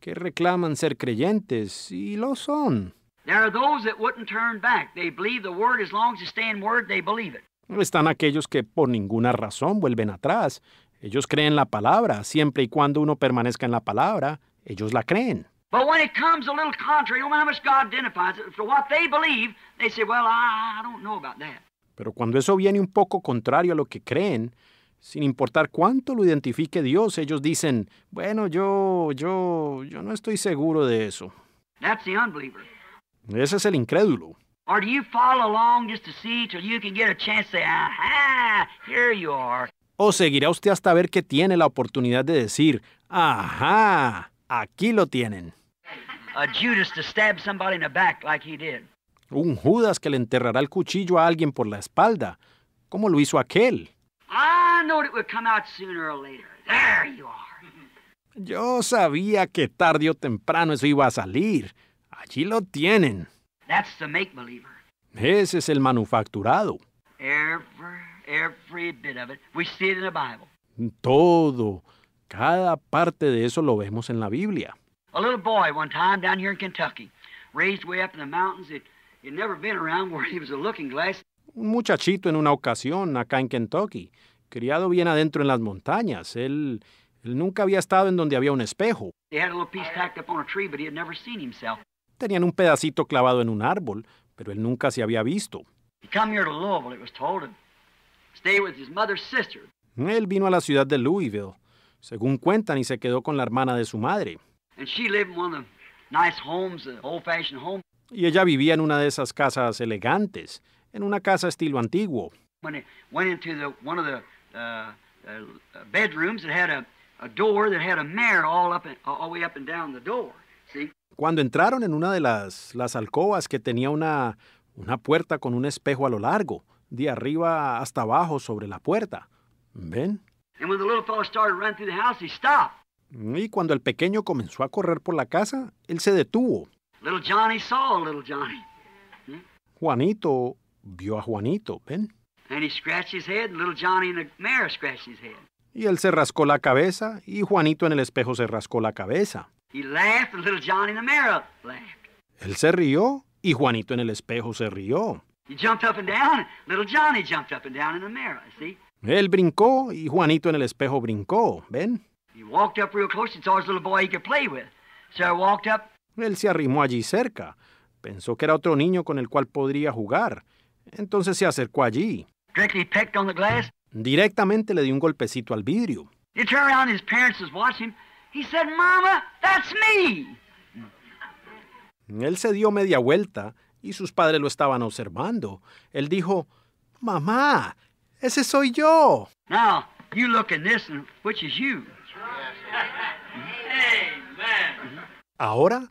que reclaman ser creyentes, y lo son. There are those that wouldn't turn back. They believe the word as long as you stay in word, they believe it. Están aquellos que por ninguna razón vuelven atrás. Ellos creen la palabra, siempre y cuando uno permanezca en la palabra, ellos la creen. But when it comes a little contrary, no oh, God identifies for what they believe, they say, well, I don't know about that. Pero cuando eso viene un poco contrario a lo que creen, sin importar cuánto lo identifique Dios, ellos dicen, bueno, yo, yo, yo no estoy seguro de eso. Ese es el incrédulo. O seguirá usted hasta ver que tiene la oportunidad de decir, ajá, aquí lo tienen. A Judas to stab somebody in the back like he did un Judas que le enterrará el cuchillo a alguien por la espalda, como lo hizo aquel. Yo sabía que tarde o temprano eso iba a salir. Allí lo tienen. That's the make believer Ese es el manufacturado. Every, every bit of it. We see it in the Bible. Todo, cada parte de eso lo vemos en la Biblia. A little boy one time down here in Kentucky, raised way up in the mountains, it un muchachito en una ocasión acá en Kentucky, criado bien adentro en las montañas. Él, él nunca había estado en donde había un espejo. Tenían un pedacito clavado en un árbol, pero él nunca se había visto. Él vino a la ciudad de Louisville, según cuentan, y se quedó con la hermana de su madre. Y ella vivía en una de esas casas elegantes, en una casa estilo antiguo. Cuando entraron en una de las, las alcobas que tenía una, una puerta con un espejo a lo largo, de arriba hasta abajo sobre la puerta. ¿Ven? Y cuando el pequeño comenzó a correr por la casa, él se detuvo. Little Johnny saw little Johnny. Hmm? Juanito vio a Juanito, ¿ven? And he scratched his head, and little Johnny in the mirror scratched his head. Y él se rascó la cabeza, y Juanito en el espejo se rascó la cabeza. He laughed, and little Johnny in the mirror laughed. Él se rió, y Juanito en el espejo se rió. He jumped up and down, little Johnny jumped up and down in the mirror, see? Él brincó, y Juanito en el espejo brincó, ¿ven? He walked up real close and saw his little boy he could play with. So I walked up él se arrimó allí cerca. Pensó que era otro niño con el cual podría jugar. Entonces se acercó allí. Directamente le dio un golpecito al vidrio. Él se dio media vuelta y sus padres lo estaban observando. Él dijo, Mamá, ese soy yo. Ahora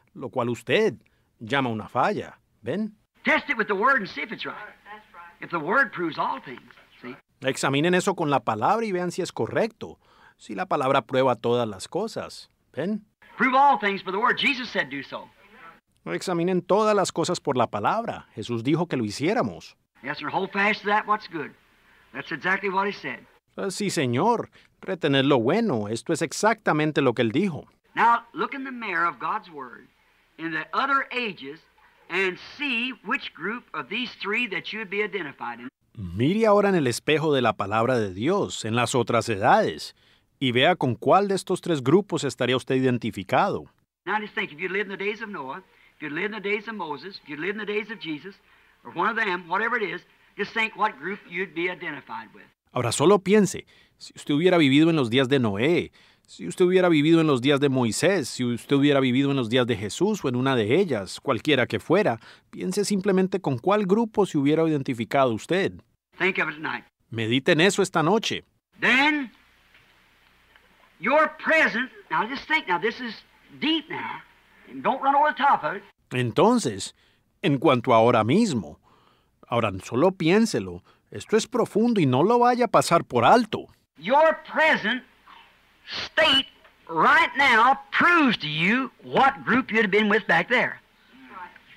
lo cual usted llama una falla. ¿Ven? Examinen eso con la palabra y vean si es correcto. Si la palabra prueba todas las cosas. ¿Ven? Examinen todas las cosas por la palabra. Jesús dijo que lo hiciéramos. Sí, señor. Retener lo bueno. Esto es exactamente lo que él dijo. Now, look in the mirror of God's word in the other ages and see which group of these three that you'd be identified in. Mire ahora en el espejo de la palabra de Dios, en las otras edades, y vea con cuál de estos tres grupos estaría usted identificado. Now just think, if you live in the days of Noah, if you live in the days of Moses, if you live in the days of Jesus, or one of them, whatever it is, just think what group you'd be identified with. Ahora solo piense, si usted hubiera vivido en los días de Noé, si usted hubiera vivido en los días de Moisés, si usted hubiera vivido en los días de Jesús o en una de ellas, cualquiera que fuera, piense simplemente con cuál grupo se hubiera identificado usted. Medite en eso esta noche. Entonces, en cuanto a ahora mismo, ahora solo piénselo, esto es profundo y no lo vaya a pasar por alto. Your present state right now proves to you what group you'd have been with back there.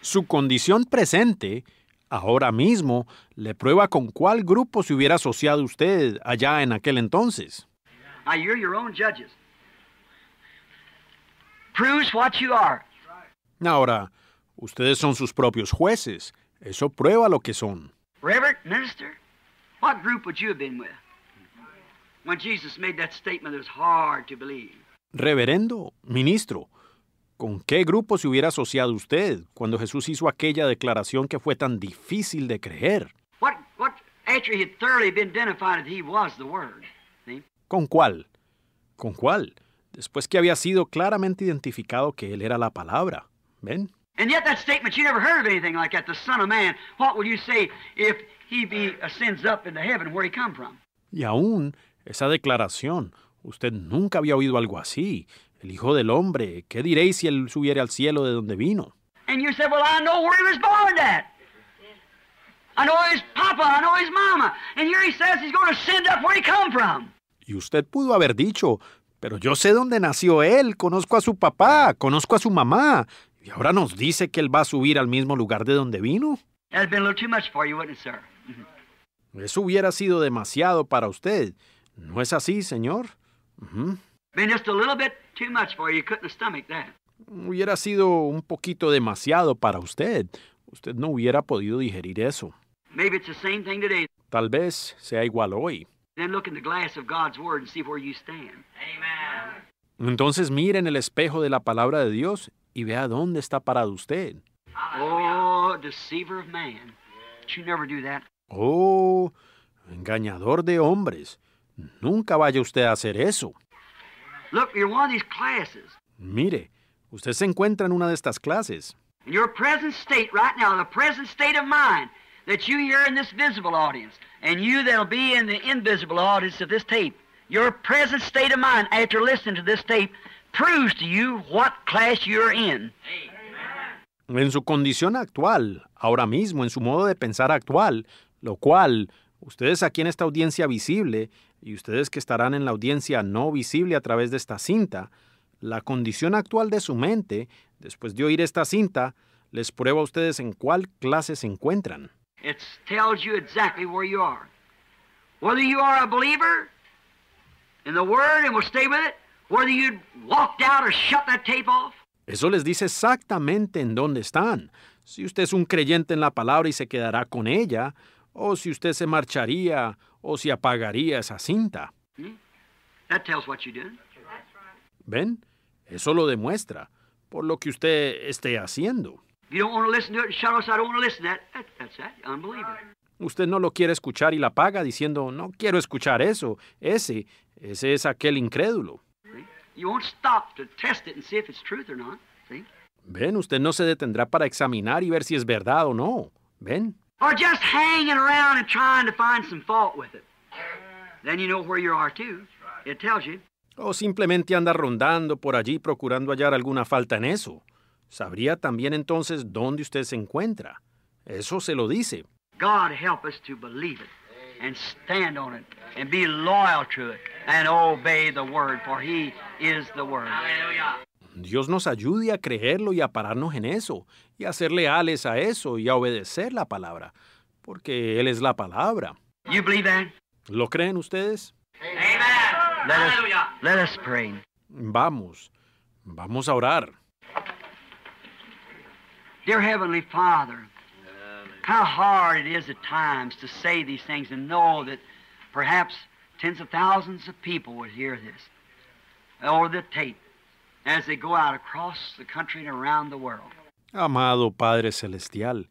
Su condición presente ahora mismo le prueba con cuál grupo se hubiera asociado usted allá en aquel entonces. Now you're your own judges. Proves what you are. Ahora, ustedes son sus propios jueces. Eso prueba lo que son. Reverend minister, what group would you have been with? When Jesus made that statement, it was hard to believe. Reverendo, ministro, ¿con qué grupo se hubiera asociado usted cuando Jesús hizo aquella declaración que fue tan difícil de creer? What, what actually had thoroughly been identified that he was the Word. See? ¿Con cuál? ¿Con cuál? Después que había sido claramente identificado que él era la palabra. ¿Ven? And yet that statement, you never heard of anything like that. The Son of Man, what will you say if he be ascends uh, up into heaven where he come from? Y aún esa declaración, usted nunca había oído algo así. El Hijo del Hombre, ¿qué diréis si él subiere al cielo de donde vino? Y usted pudo haber dicho, pero yo sé dónde nació él, conozco a su papá, conozco a su mamá. Y ahora nos dice que él va a subir al mismo lugar de donde vino. Eso hubiera sido demasiado para usted. ¿No es así, señor? Hubiera sido un poquito demasiado para usted. Usted no hubiera podido digerir eso. Tal vez sea igual hoy. Entonces mire en el espejo de la palabra de Dios y vea dónde está parado usted. oh, oh engañador de hombres. Nunca vaya usted a hacer eso. Look, you're one of these classes. Mire, usted se encuentra en una de estas clases. your present state right now, the present state of mind that you here in this visible audience and you that'll be in the invisible audience of this tape, your present state of mind after listening to this tape proves to you what class you're in. En su condición actual, ahora mismo, en su modo de pensar actual, lo cual ustedes aquí en esta audiencia visible y ustedes que estarán en la audiencia no visible a través de esta cinta, la condición actual de su mente, después de oír esta cinta, les prueba a ustedes en cuál clase se encuentran. Eso les dice exactamente en dónde están. Si usted es un creyente en la palabra y se quedará con ella, o si usted se marcharía o si apagaría esa cinta. Hmm? ¿Ven? Eso lo demuestra por lo que usted esté haciendo. Usted no lo quiere escuchar y la apaga, diciendo, no quiero escuchar eso. Ese, ese es aquel incrédulo. Ven, usted no se detendrá para examinar y ver si es verdad o no. Ven or just hanging around and trying to find some fault with it. Then you know where you are too. It tells you. O simplemente andar rondando por allí procurando hallar alguna falta en eso. Sabría también entonces dónde usted se encuentra. Eso se lo dice. God help us to believe it and stand on it and be loyal to it and obey the word for he is the word. Dios nos ayude a creerlo y a pararnos en eso y a ser a eso y a obedecer la palabra, porque Él es la palabra. You believe that? ¿Lo creen ustedes? Amen. Let us, pray. Vamos, vamos a orar. Dear Heavenly Father, how hard it is at times to say these things and know that perhaps tens of thousands of people will hear this or the tape as they go out across the country and around the world. Amado Padre Celestial,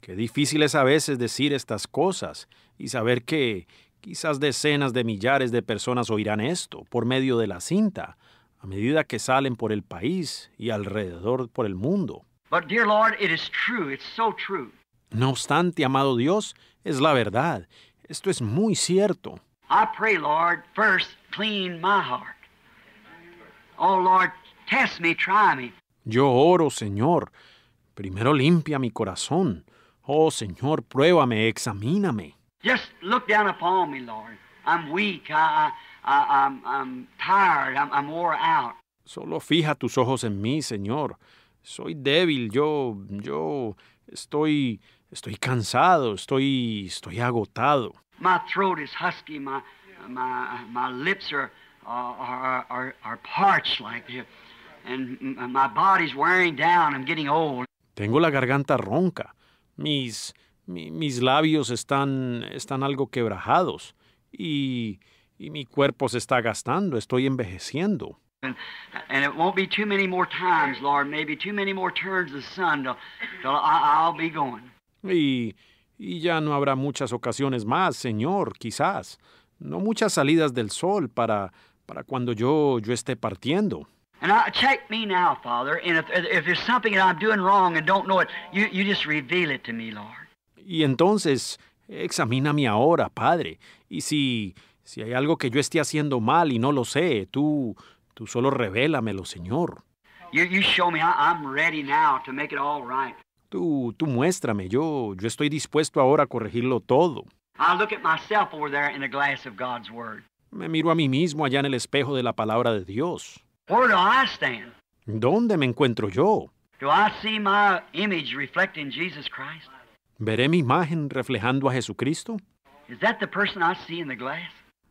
qué difícil es a veces decir estas cosas y saber que quizás decenas de millares de personas oirán esto por medio de la cinta, a medida que salen por el país y alrededor por el mundo. No obstante, amado Dios, es la verdad. Esto es muy cierto. Yo oro, Señor, Primero limpia mi corazón. Oh Señor, pruébame, examíname. Just look down upon me, Lord. I'm weak. I, I'm, I'm tired. I'm, I'm wore out. Solo fija tus ojos en mí, Señor. Soy débil. Yo, yo estoy, estoy cansado. Estoy, estoy agotado. My throat is husky. My, my, my lips are, are, are, are parched like this. And my body's wearing down. I'm getting old. Tengo la garganta ronca. Mis, labios están, algo quebrajados. Y, mi cuerpo se está gastando. Estoy envejeciendo. Y, y ya no habrá muchas ocasiones más, Señor, quizás. No muchas salidas del sol para, para cuando yo, yo esté partiendo me Y entonces, examíname ahora, Padre, y si, si hay algo que yo esté haciendo mal y no lo sé, tú, tú solo revélamelo, Señor. Tú, tú muéstrame, yo, yo estoy dispuesto ahora a corregirlo todo. Me miro a mí mismo allá en el espejo de la palabra de Dios. ¿Dónde me encuentro yo? ¿Veré mi imagen reflejando a Jesucristo?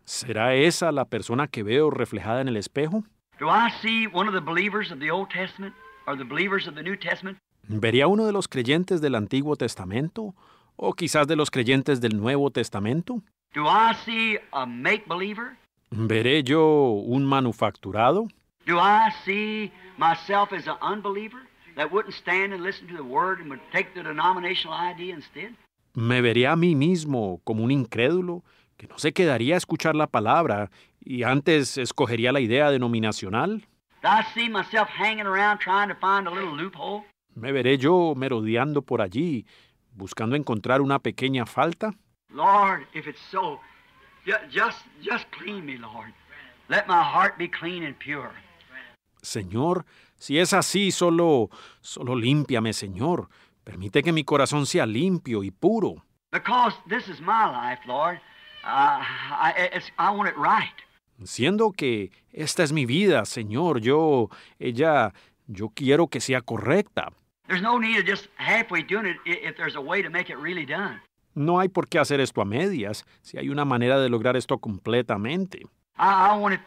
¿Será esa la persona que veo reflejada en el espejo? ¿Vería uno de los creyentes del Antiguo Testamento o quizás de los creyentes del Nuevo Testamento? ¿Veré yo un manufacturado? Do I see myself as an unbeliever that wouldn't stand and listen to the word and would take the denominational idea instead? Me vería a mí mismo como un incrédulo que no se quedaría a escuchar la palabra y antes escogería la idea denominacional. Do I see myself hanging around trying to find a little loophole? ¿Me veré yo merodeando por allí, buscando encontrar una pequeña falta? Lord, if it's so, just, just clean me, Lord. Let my heart be clean and pure. Señor, si es así, solo, solo límpiame, Señor. Permite que mi corazón sea limpio y puro. Siendo que esta es mi vida, Señor, yo, ella, yo quiero que sea correcta. No hay por qué hacer esto a medias, si hay una manera de lograr esto completamente. I, want it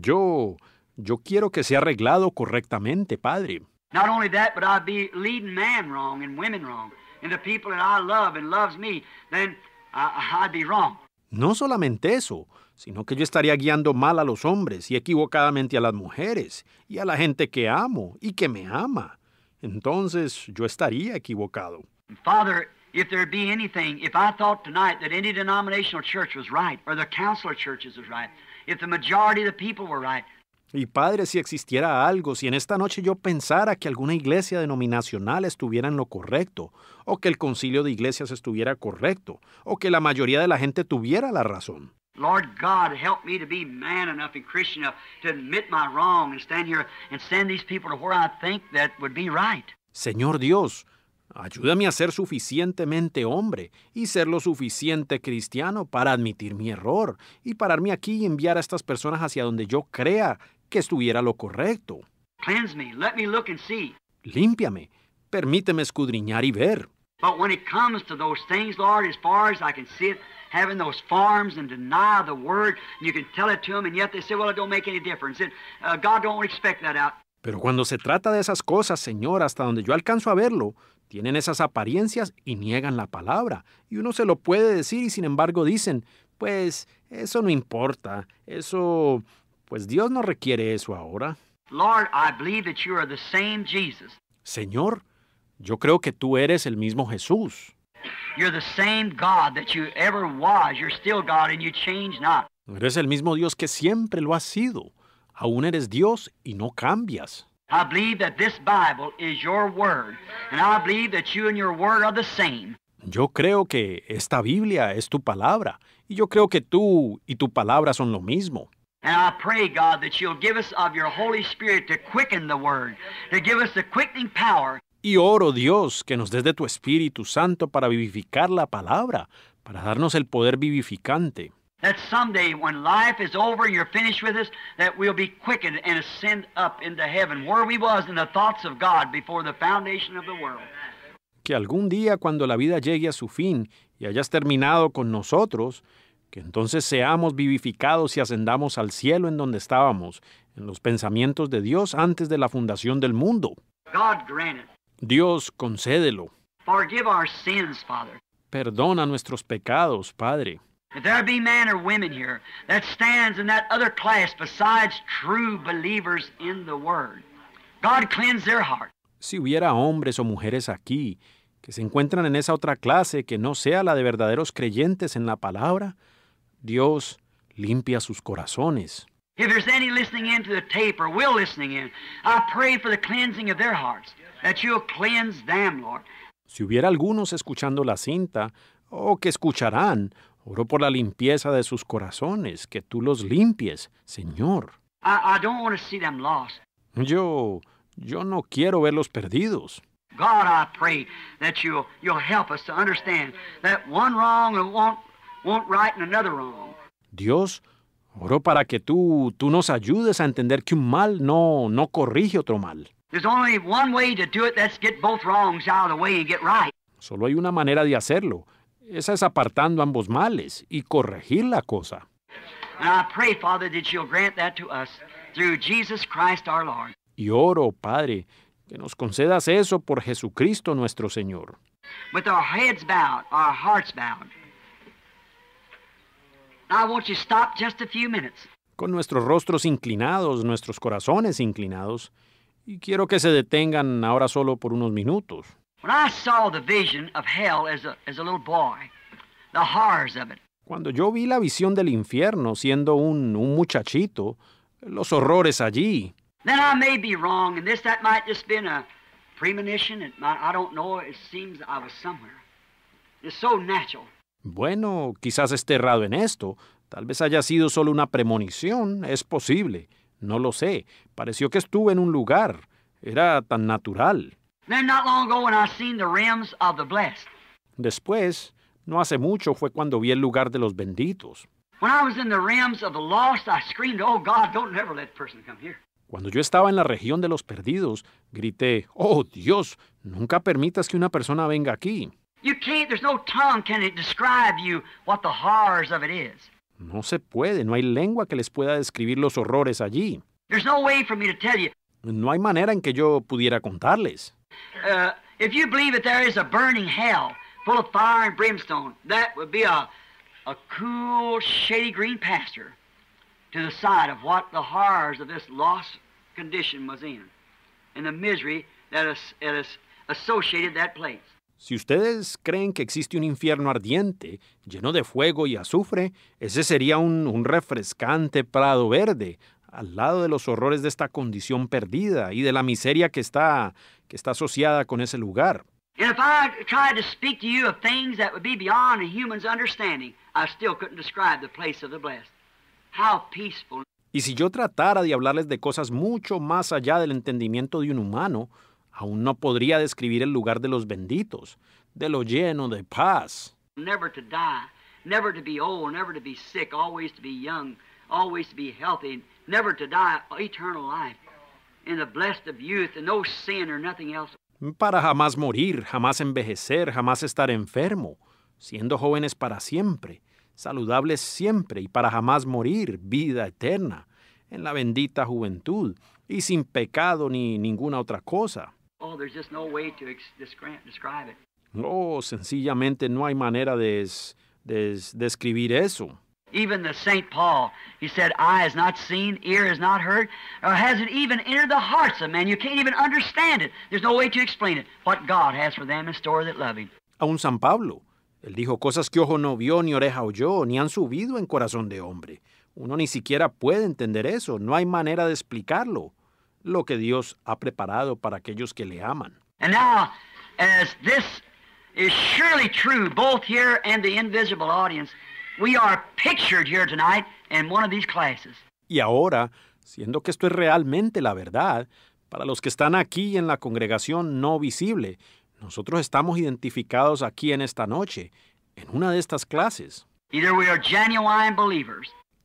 yo, yo quiero que sea arreglado correctamente, padre. Not only that, but I'd be leading men wrong and women wrong, and the people that I love and loves me, then I, I'd be wrong. No solamente eso, sino que yo estaría guiando mal a los hombres y equivocadamente a las mujeres y a la gente que amo y que me ama. Entonces yo estaría equivocado. Father, if there be anything, if I thought tonight that any denominational church was right or the counselor churches was right, if the majority of the people were right. Y Padre, si existiera algo, si en esta noche yo pensara que alguna iglesia denominacional estuviera en lo correcto, o que el concilio de iglesias estuviera correcto, o que la mayoría de la gente tuviera la razón. Lord God, help me to be man enough and Christian enough to admit my wrong and stand here and send these people to where I think that would be right. Señor Dios, Ayúdame a ser suficientemente hombre y ser lo suficiente cristiano para admitir mi error y pararme aquí y enviar a estas personas hacia donde yo crea que estuviera lo correcto. Límpiame. Permíteme escudriñar y ver. Pero cuando se trata de esas cosas, Señor, hasta donde yo alcanzo a verlo, tienen esas apariencias y niegan la palabra. Y uno se lo puede decir y sin embargo dicen, pues eso no importa, eso, pues Dios no requiere eso ahora. Señor, yo creo que tú eres el mismo Jesús. Eres el mismo Dios que siempre lo has sido. Aún eres Dios y no cambias. Yo creo que esta Biblia es tu palabra, y yo creo que tú y tu palabra son lo mismo. Y oro, Dios, que nos des de tu Espíritu Santo para vivificar la palabra, para darnos el poder vivificante. Que algún día, cuando la vida llegue a su fin y hayas terminado con nosotros, que entonces seamos vivificados y ascendamos al cielo en donde estábamos, en los pensamientos de Dios antes de la fundación del mundo. Dios, concédelo. Perdona nuestros pecados, Padre. If there be men or women here that stands in that other class besides true believers in the Word, God cleanse their heart. Si hubiera hombres o mujeres aquí que se encuentran en esa otra clase que no sea la de verdaderos creyentes en la palabra, Dios limpia sus corazones. If there's any listening in to the tape or will listening in, I pray for the cleansing of their hearts, that you'll cleanse them, Lord. Si hubiera algunos escuchando la cinta, o que escucharán, Oro por la limpieza de sus corazones, que tú los limpies, Señor. Yo, yo no quiero verlos perdidos. Dios, oro para que tú, tú nos ayudes a entender que un mal no, no corrige otro mal. Solo hay una manera de hacerlo, esa es apartando ambos males y corregir la cosa. Y oro, Padre, que nos concedas eso por Jesucristo nuestro Señor. Con nuestros rostros inclinados, nuestros corazones inclinados, y quiero que se detengan ahora solo por unos minutos. Cuando yo vi la visión del infierno siendo un, un muchachito, los horrores allí. Bueno, quizás esté errado en esto. Tal vez haya sido solo una premonición. Es posible. No lo sé. Pareció que estuve en un lugar. Era tan natural. Después, no hace mucho fue cuando vi el lugar de los benditos. Cuando yo estaba en la región de los perdidos, grité, "Oh Dios, nunca permitas que una persona venga aquí." No se puede, no hay lengua que les pueda describir los horrores allí. No hay manera en que yo pudiera contarles. Uh, if you believe that there is a burning hell full of fire and brimstone, that would be a, a cool, shady green pasture to the side of what the horrors of this lost condition was in and the misery that is, is associated that place. Si ustedes creen que existe un infierno ardiente, lleno de fuego y azufre, ese sería un, un, refrescante prado verde, al lado de los horrores de esta condición perdida y de la miseria que está está asociada con ese lugar. Y si yo tratara de hablarles de cosas mucho más allá del entendimiento de un humano, aún no podría describir el lugar de los benditos, de lo lleno de paz. Never to die, never to be old, never to be sick, always to be young, always to be healthy, never to die, eternal life. Para jamás morir, jamás envejecer, jamás estar enfermo, siendo jóvenes para siempre, saludables siempre y para jamás morir, vida eterna, en la bendita juventud y sin pecado ni ninguna otra cosa. Oh, no oh, sencillamente no hay manera de describir eso. Even the St. Paul, he said, eye has not seen, ear has not heard, or uh, has it even entered the hearts of men. You can't even understand it. There's no way to explain it. What God has for them in store that love him. Aun San Pablo, él dijo cosas que ojo no vio, ni oreja oyó, ni han subido en corazón de hombre. Uno ni siquiera puede entender eso. No hay manera de explicarlo. Lo que Dios ha preparado para aquellos que le aman. And now, as this is surely true both here and the invisible audience, Y ahora, siendo que esto es realmente la verdad, para los que están aquí en la congregación no visible, nosotros estamos identificados aquí en esta noche, en una de estas clases.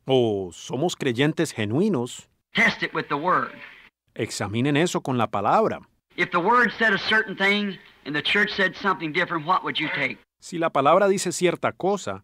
O somos creyentes genuinos. Examinen eso con la palabra. Si la palabra dice cierta cosa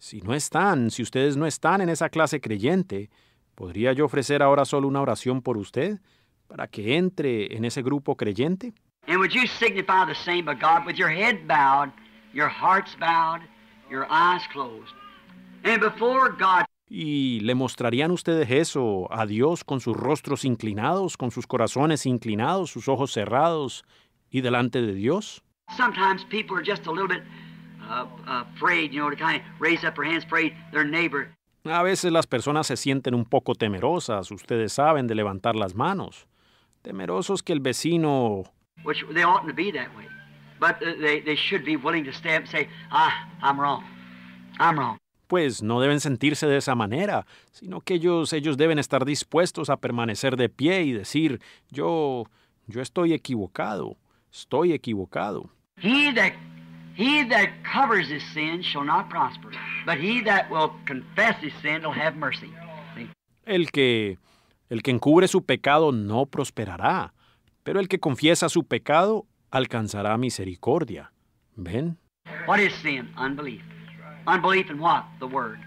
Si no están, si ustedes no están en esa clase creyente, ¿podría yo ofrecer ahora solo una oración por usted para que entre en ese grupo creyente? ¿Y le mostrarían ustedes eso a Dios con sus rostros inclinados, con sus corazones inclinados, sus ojos cerrados y delante de Dios? A veces las personas se sienten un poco temerosas, ustedes saben, de levantar las manos. Temerosos que el vecino... Pues no deben sentirse de esa manera, sino que ellos, ellos deben estar dispuestos a permanecer de pie y decir, yo, yo estoy equivocado, estoy equivocado. He that covers his sin shall not prosper, but he that will confess his sin will have mercy. El que el que encubre su pecado no prosperará, pero el que confiesa su pecado alcanzará misericordia. ¿Ven? What is sin? Unbelief. Unbelief in what? The word.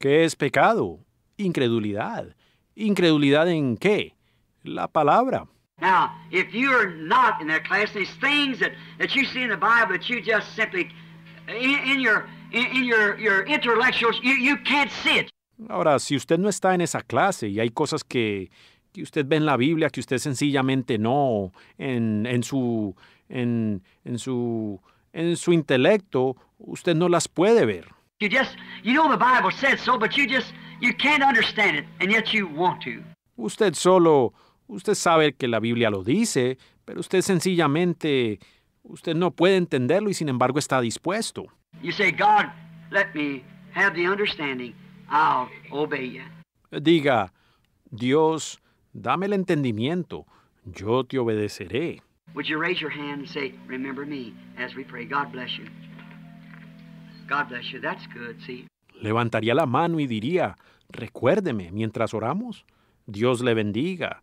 ¿Qué es pecado? Incredulidad. ¿Incredulidad en qué? La palabra. Now, if you're not in that class, these things that, that you see in the Bible that you just simply, in, in your, in, in, your, your intellectuals, you, you can't see it. Ahora, si usted no está en esa clase y hay cosas que, que usted ve en la Biblia que usted sencillamente no, en, en su, en, en, su, en su intelecto, usted no las puede ver. You just, you know the Bible says so, but you just, you can't understand it, and yet you want to. Usted solo Usted sabe que la Biblia lo dice, pero usted sencillamente, usted no puede entenderlo y sin embargo está dispuesto. Diga, Dios, dame el entendimiento. Yo te obedeceré. Levantaría la mano y diría, recuérdeme mientras oramos. Dios le bendiga.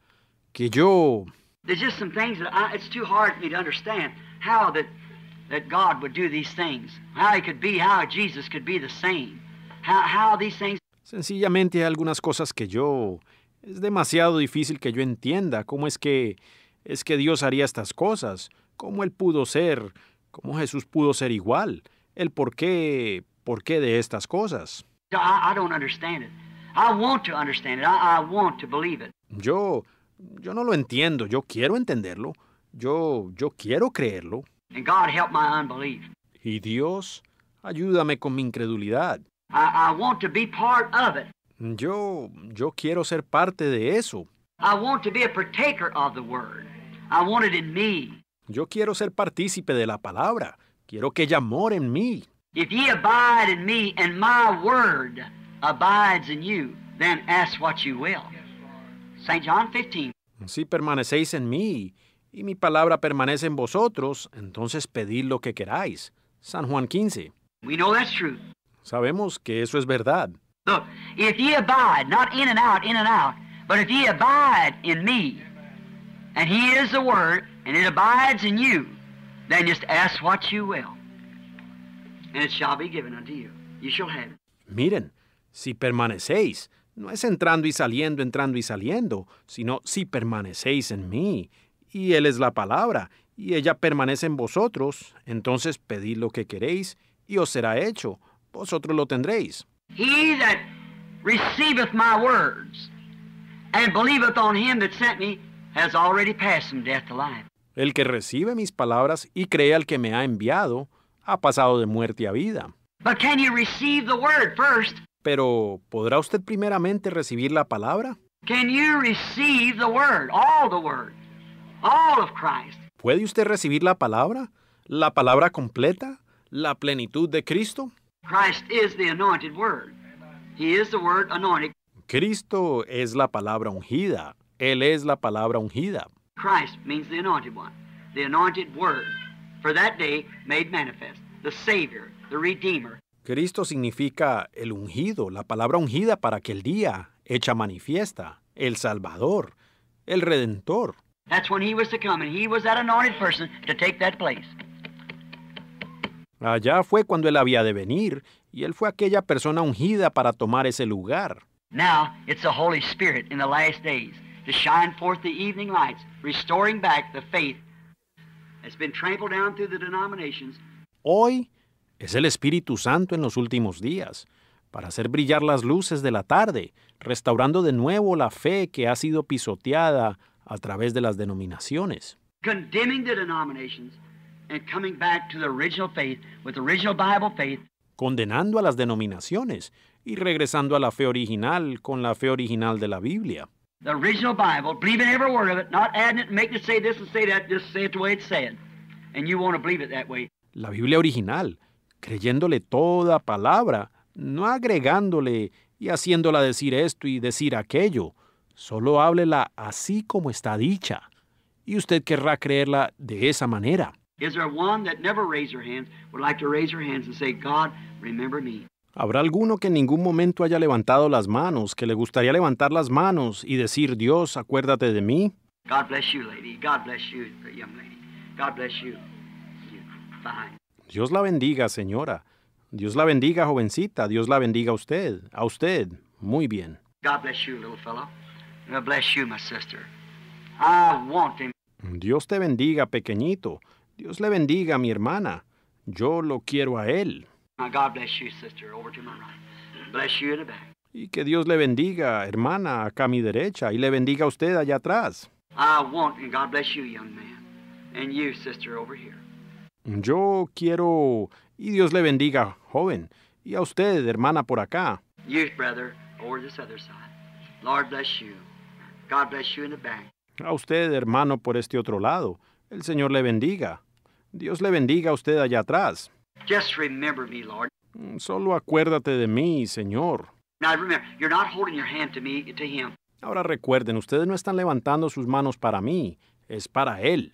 que yo... There's just some things that I, it's too hard for me to understand how that, that God would do these things, how he could be, how Jesus could be the same, how, how these things... Sencillamente hay algunas cosas que yo... Es demasiado difícil que yo entienda cómo es que es que Dios haría estas cosas, cómo Él pudo ser, cómo Jesús pudo ser igual, el por qué, por qué de estas cosas. I, I I don't understand understand it. it. it. want want to to believe Yo yo no lo entiendo, yo quiero entenderlo, yo, yo quiero creerlo. Y Dios, ayúdame con mi incredulidad. Yo, yo quiero ser parte de eso. Yo quiero ser partícipe de la palabra. Quiero que ella more en mí. If ye abide in me and my word abides in you, then ask what you will. St. John 15. Si permanecéis en mí y mi palabra permanece en vosotros, entonces pedid lo que queráis. San Juan 15. We know that's true. Sabemos que eso es verdad. Look, if ye abide, not in and out, in and out, but if ye abide in me, and he is the word, and it abides in you, then just ask what you will, and it shall be given unto you. You shall have it. Miren, si permanecéis, no es entrando y saliendo, entrando y saliendo, sino si permanecéis en mí. Y Él es la palabra, y ella permanece en vosotros, entonces pedid lo que queréis, y os será hecho, vosotros lo tendréis. He that receiveth my words, and believeth on him that sent me, already passed from death to life. El que recibe mis palabras y cree al que me ha enviado, ha pasado de muerte a vida. But can you receive the word first? Pero, ¿podrá usted primeramente recibir la palabra? Can you receive the word, all the word, all of Christ? ¿Puede usted recibir la palabra? ¿La palabra completa? ¿La plenitud de Cristo? Christ is the anointed word. He is the word anointed. Cristo es la palabra ungida. Él es la palabra ungida. Christ means the anointed one, the anointed word, for that day made manifest, the Savior, the Redeemer, Cristo significa el ungido, la palabra ungida para aquel día hecha manifiesta, el Salvador, el Redentor. Allá fue cuando él había de venir y él fue aquella persona ungida para tomar ese lugar. Now it's the Holy Spirit in the last days to shine forth the evening lights, restoring back the faith that's been trampled down through the denominations. Hoy es el Espíritu Santo en los últimos días, para hacer brillar las luces de la tarde, restaurando de nuevo la fe que ha sido pisoteada a través de las denominaciones. Condenando a las denominaciones y regresando a la fe original con la fe original de la Biblia. La Biblia original, creyéndole toda palabra, no agregándole y haciéndola decir esto y decir aquello. Solo háblela así como está dicha, y usted querrá creerla de esa manera. ¿Habrá alguno que en ningún momento haya levantado las manos, que le gustaría levantar las manos y decir, Dios, acuérdate de mí? God bless you, lady. God bless you, young lady. God bless you. Dios la bendiga, señora. Dios la bendiga, jovencita. Dios la bendiga a usted. A usted. Muy bien. Dios te bendiga, pequeñito. Dios le bendiga a mi hermana. Yo lo quiero a él. Y que Dios le bendiga, hermana, acá a mi derecha, y le bendiga a usted allá atrás. I want and God bless you, young man. And you, sister, over here. Yo quiero... Y Dios le bendiga, joven. Y a usted, hermana, por acá. A usted, hermano, por este otro lado. El Señor le bendiga. Dios le bendiga a usted allá atrás. Just remember me, Lord. Mm, solo acuérdate de mí, Señor. Ahora recuerden, ustedes no están levantando sus manos para mí, es para Él.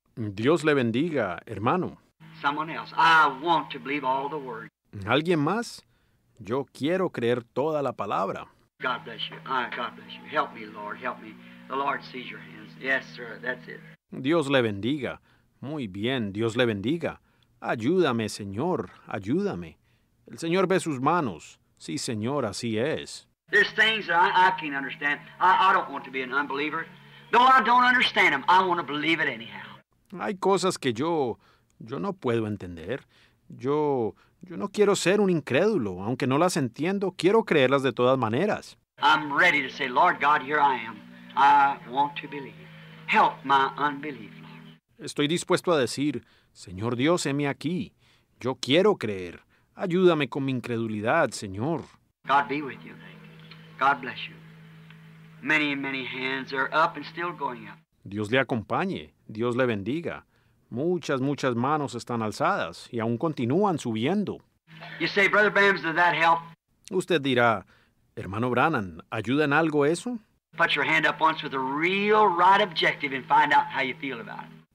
Dios le bendiga, hermano. ¿Alguien más? Yo quiero creer toda la palabra. God ah, God bless bless you. you. Help Help me, me. Lord. Lord The your hands. Yes, That's it. sir. Dios le bendiga. Muy bien, Dios le bendiga. Ayúdame, Señor, ayúdame. El Señor ve sus manos. Sí, Señor, así es. There's things that I, can't understand. I, don't want to be an unbeliever. Though I don't understand them, I want to believe it anyhow. Hay cosas que yo yo no puedo entender. Yo yo no quiero ser un incrédulo, aunque no las entiendo, quiero creerlas de todas maneras. I'm ready to say, Lord God, here I am. I want to believe. Help my unbelief, Lord. Estoy dispuesto a decir, Señor Dios, heme aquí. Yo quiero creer. Ayúdame con mi incredulidad, Señor. God be with you. God bless you. Many, many hands are up and still going Dios le acompañe, Dios le bendiga. Muchas, muchas manos están alzadas y aún continúan subiendo. Usted dirá, hermano Brannan, ¿ayuda en algo eso?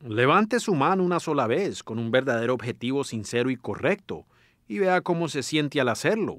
Levante su mano una sola vez con un verdadero objetivo sincero y correcto y vea cómo se siente al hacerlo.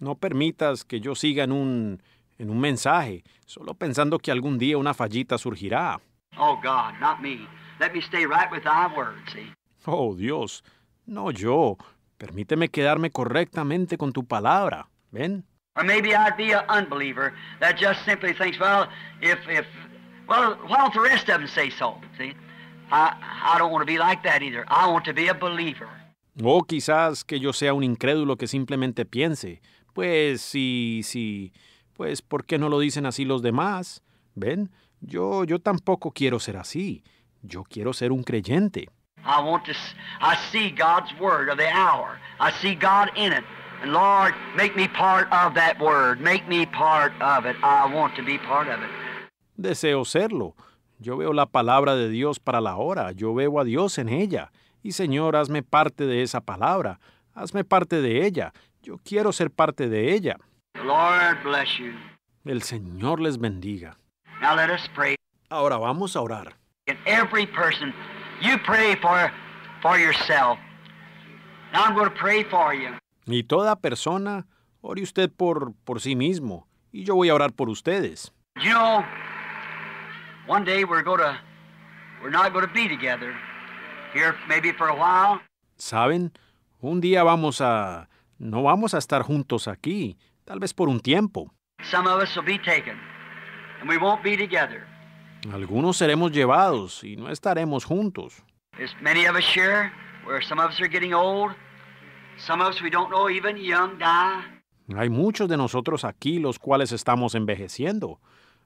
No permitas que yo siga en un, en un mensaje, solo pensando que algún día una fallita surgirá. Oh, God, not me. Let me stay right with thy word, see? Oh, Dios, no yo. Permíteme quedarme correctamente con tu palabra. ¿Ven? Or maybe I'd be an unbeliever that just simply thinks, well, if, if, well, why don't the rest of them say so? See? I O quizás que yo sea un incrédulo que simplemente piense, pues sí, sí, pues ¿por qué no lo dicen así los demás? ¿Ven? Yo, yo tampoco quiero ser así. Yo quiero ser un creyente. I want to, I see God's word of the hour. I see God in it. And Lord, make me part of that word. Make me part of it. I want to be part of it. Deseo serlo. Yo veo la palabra de Dios para la hora, yo veo a Dios en ella. Y Señor, hazme parte de esa palabra, hazme parte de ella. Yo quiero ser parte de ella. El Señor les bendiga. Ahora vamos a orar. Now I'm going to pray for you. Y toda persona, ore usted por, por sí mismo. Y yo voy a orar por ustedes. Yo. One day we're going to, we're not going to be together. Here maybe for a while. ¿Saben? Un día vamos a, no vamos a estar juntos aquí, tal vez por un tiempo. Some of us will be taken, and we won't be together. Algunos seremos llevados y no estaremos juntos. There's many of us here, where some of us are getting old, some of us we don't know even young die. Hay muchos de nosotros aquí los cuales estamos envejeciendo.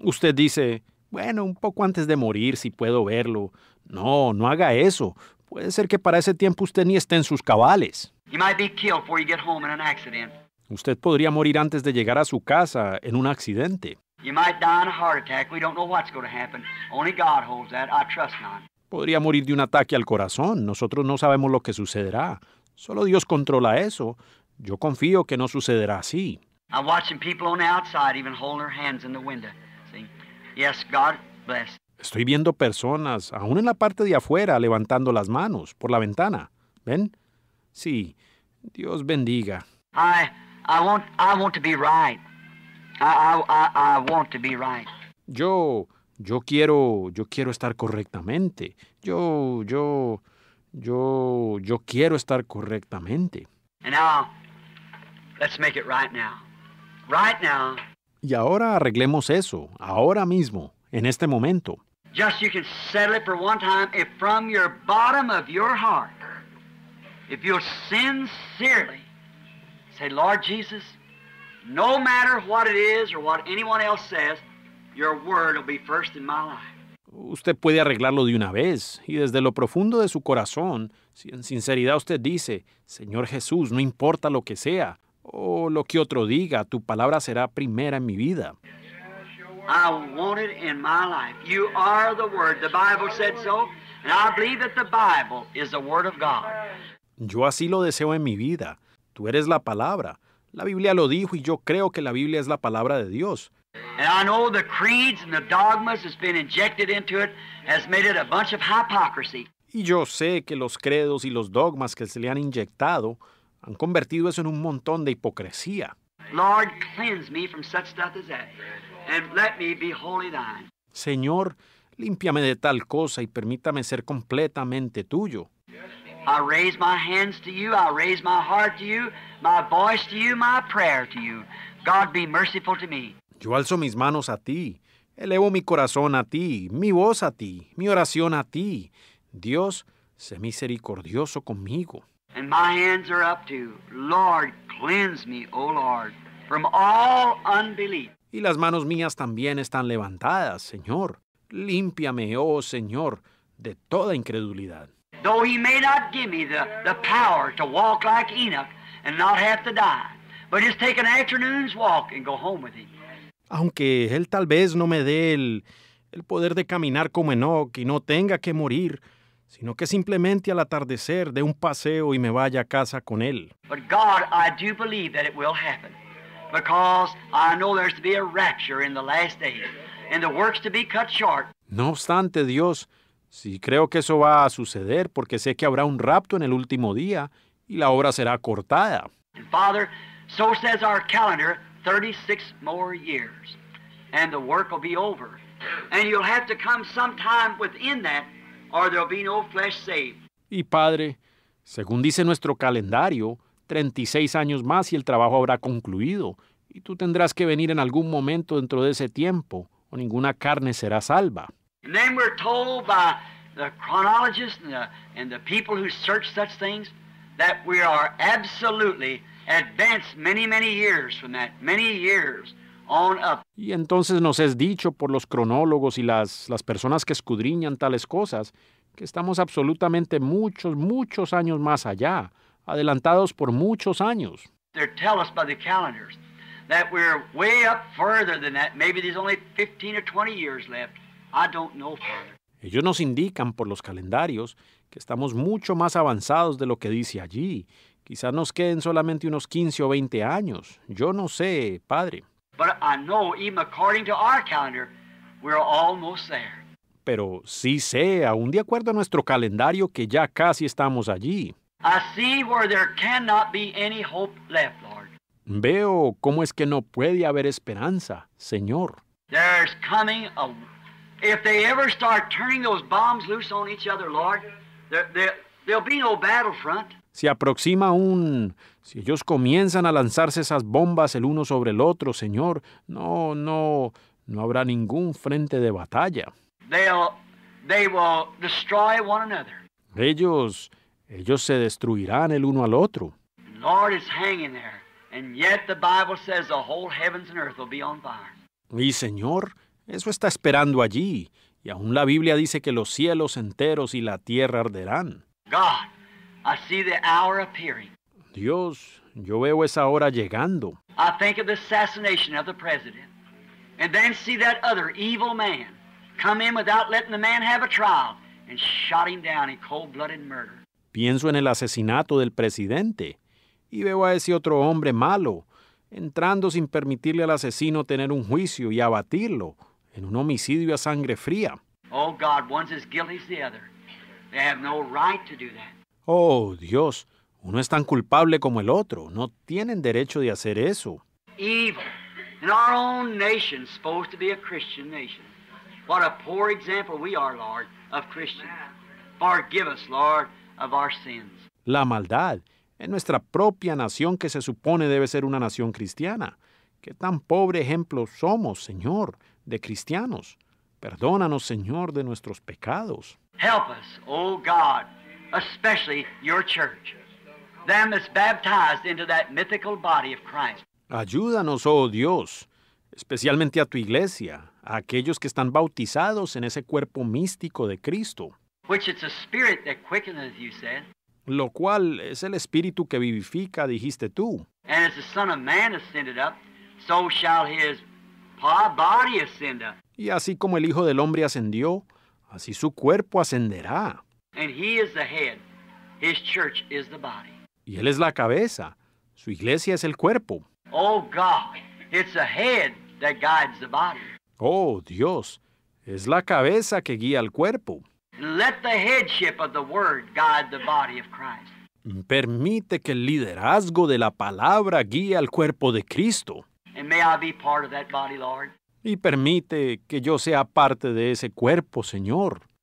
Usted dice, bueno, un poco antes de morir si puedo verlo. No, no haga eso. Puede ser que para ese tiempo usted ni esté en sus cabales. Usted podría morir antes de llegar a su casa en un accidente. Podría morir de un ataque al corazón. Nosotros no sabemos lo que sucederá. Solo Dios controla eso. Yo confío que no sucederá así. I'm Estoy viendo personas, aún en la parte de afuera, levantando las manos por la ventana. ¿Ven? Sí, Dios bendiga. I, I want, I want to be right. I, I, I want to be right. Yo, yo quiero, yo quiero estar correctamente. Yo, yo, yo, yo quiero estar correctamente. And let's make it right now. Right now. Y ahora arreglemos eso, ahora mismo, en este momento. Just you can settle it for one time if from your bottom of your heart, if you sincerely say, Lord Jesus, no matter what it is or what anyone else says, your word will be first in my life. Usted puede arreglarlo de una vez y desde lo profundo de su corazón, si en sinceridad usted dice, Señor Jesús, no importa lo que sea, o lo que otro diga, tu palabra será primera en mi vida. I want it in my life. You are the Word. The Bible said so, and I believe that the Bible is the Word of God. Yo así lo deseo en mi vida. Tú eres la palabra. La Biblia lo dijo y yo creo que la Biblia es la palabra de Dios. I know the creeds and the dogmas been injected into it has made it a bunch of hypocrisy. Y yo sé que los credos y los dogmas que se le han inyectado han convertido eso en un montón de hipocresía. Señor, límpiame de tal cosa y permítame ser completamente tuyo. Yo alzo mis manos a ti, elevo mi corazón a ti, mi voz a ti, mi oración a ti. Dios, sé misericordioso conmigo. And my hands are up to, Lord, cleanse me, O Lord, from all unbelief. Y las manos mías también están levantadas, Señor. Límpiame, oh Señor, de toda incredulidad. Though he may not give me the, power to walk like Enoch and not have to die, but just take an afternoon's walk and go home with him. Aunque él tal vez no me dé el, el poder de caminar como Enoch y no tenga que morir, sino que simplemente al atardecer dé un paseo y me vaya a casa con él. But God, I do believe that it will happen, because I know there's to be a rapture in the last days, and the work's to be cut short. No obstante, Dios, sí creo que eso va a suceder, porque sé que habrá un rapto en el último día y la obra será cortada. And Father, so says our calendar, 36 more years, and the work will be over, and you'll have to come sometime within that or there'll no flesh save. Y Padre, según dice nuestro calendario, 36 años más y el trabajo habrá concluido, y tú tendrás que venir en algún momento dentro de ese tiempo, o ninguna carne será salva. And then we're told by the chronologists and the people who search such things that we are absolutely advanced many, many years from that, many years. Y entonces nos es dicho por los cronólogos y las, las personas que escudriñan tales cosas que estamos absolutamente muchos, muchos años más allá, adelantados por muchos años. Ellos nos indican por los calendarios que estamos mucho más avanzados de lo que dice allí. Quizás nos queden solamente unos 15 o 20 años. Yo no sé, padre. But I know, according to Pero sí sé, aún de acuerdo a nuestro calendario, que ya casi estamos allí. Veo cómo es que no puede haber esperanza, Señor. There's coming a if they ever start turning those bombs loose on each other, Lord, there, there'll be no battlefront. Se aproxima un... Si ellos comienzan a lanzarse esas bombas el uno sobre el otro, Señor, no, no, no habrá ningún frente de batalla. they will destroy one another. Ellos, ellos se destruirán el uno al otro. Y Señor, eso está esperando allí. Y aún la Biblia dice que los cielos enteros y la tierra arderán. I see the hour appearing. Dios, yo veo esa hora llegando. I think of the assassination of the president and then see that other evil man come in without letting the man have a trial and shot him down in cold-blooded murder. Pienso en el asesinato del presidente y veo a ese otro hombre malo entrando sin permitirle al asesino tener un juicio y abatirlo en un homicidio a sangre fría. Oh God, one's as guilty as the other. They have no right to do that. Oh, Dios, uno es tan culpable como el otro. No tienen derecho de hacer eso. Evil. In our own nation, supposed to be a Christian nation. What a poor example we are, Lord, of Christians. Forgive us, Lord, of our sins. La maldad en nuestra propia nación que se supone debe ser una nación cristiana. Qué tan pobre ejemplo somos, Señor, de cristianos. Perdónanos, Señor, de nuestros pecados. Help us, oh God, especially your church, them baptized into that mythical body of Christ. Ayúdanos, oh Dios, especialmente a tu iglesia, a aquellos que están bautizados en ese cuerpo místico de Cristo. Lo cual es el espíritu que vivifica, dijiste tú. Y así como el Hijo del Hombre ascendió, así su cuerpo ascenderá. Y él es la cabeza. Su iglesia es el cuerpo. Oh God, it's head that guides the body. Oh Dios, es la cabeza que guía al cuerpo. Permite que el liderazgo de la palabra guíe al cuerpo de Cristo. And may I be part of that body, Lord. Y permite que yo sea parte de ese cuerpo, Señor.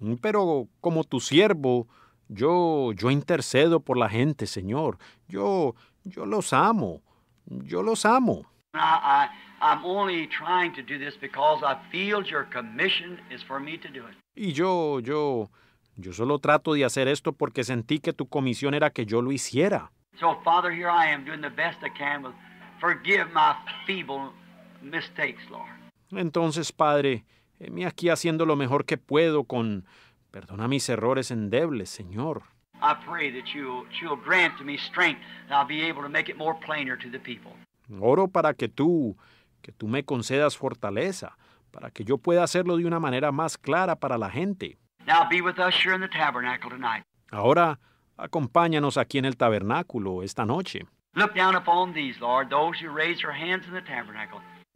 Mm, pero como tu siervo, yo, yo intercedo por la gente, Señor. Yo, yo los amo. Yo los amo. Y yo, yo, yo solo trato de hacer esto porque sentí que tu comisión era que yo lo hiciera. So, Father, here I am doing the best I can. forgive my feeble mistakes, Lord. Entonces, Padre, Heme aquí haciendo lo mejor que puedo con... Perdona mis errores endebles, Señor. Oro para que tú, que tú me concedas fortaleza, para que yo pueda hacerlo de una manera más clara para la gente. Ahora, acompáñanos aquí en el tabernáculo esta noche.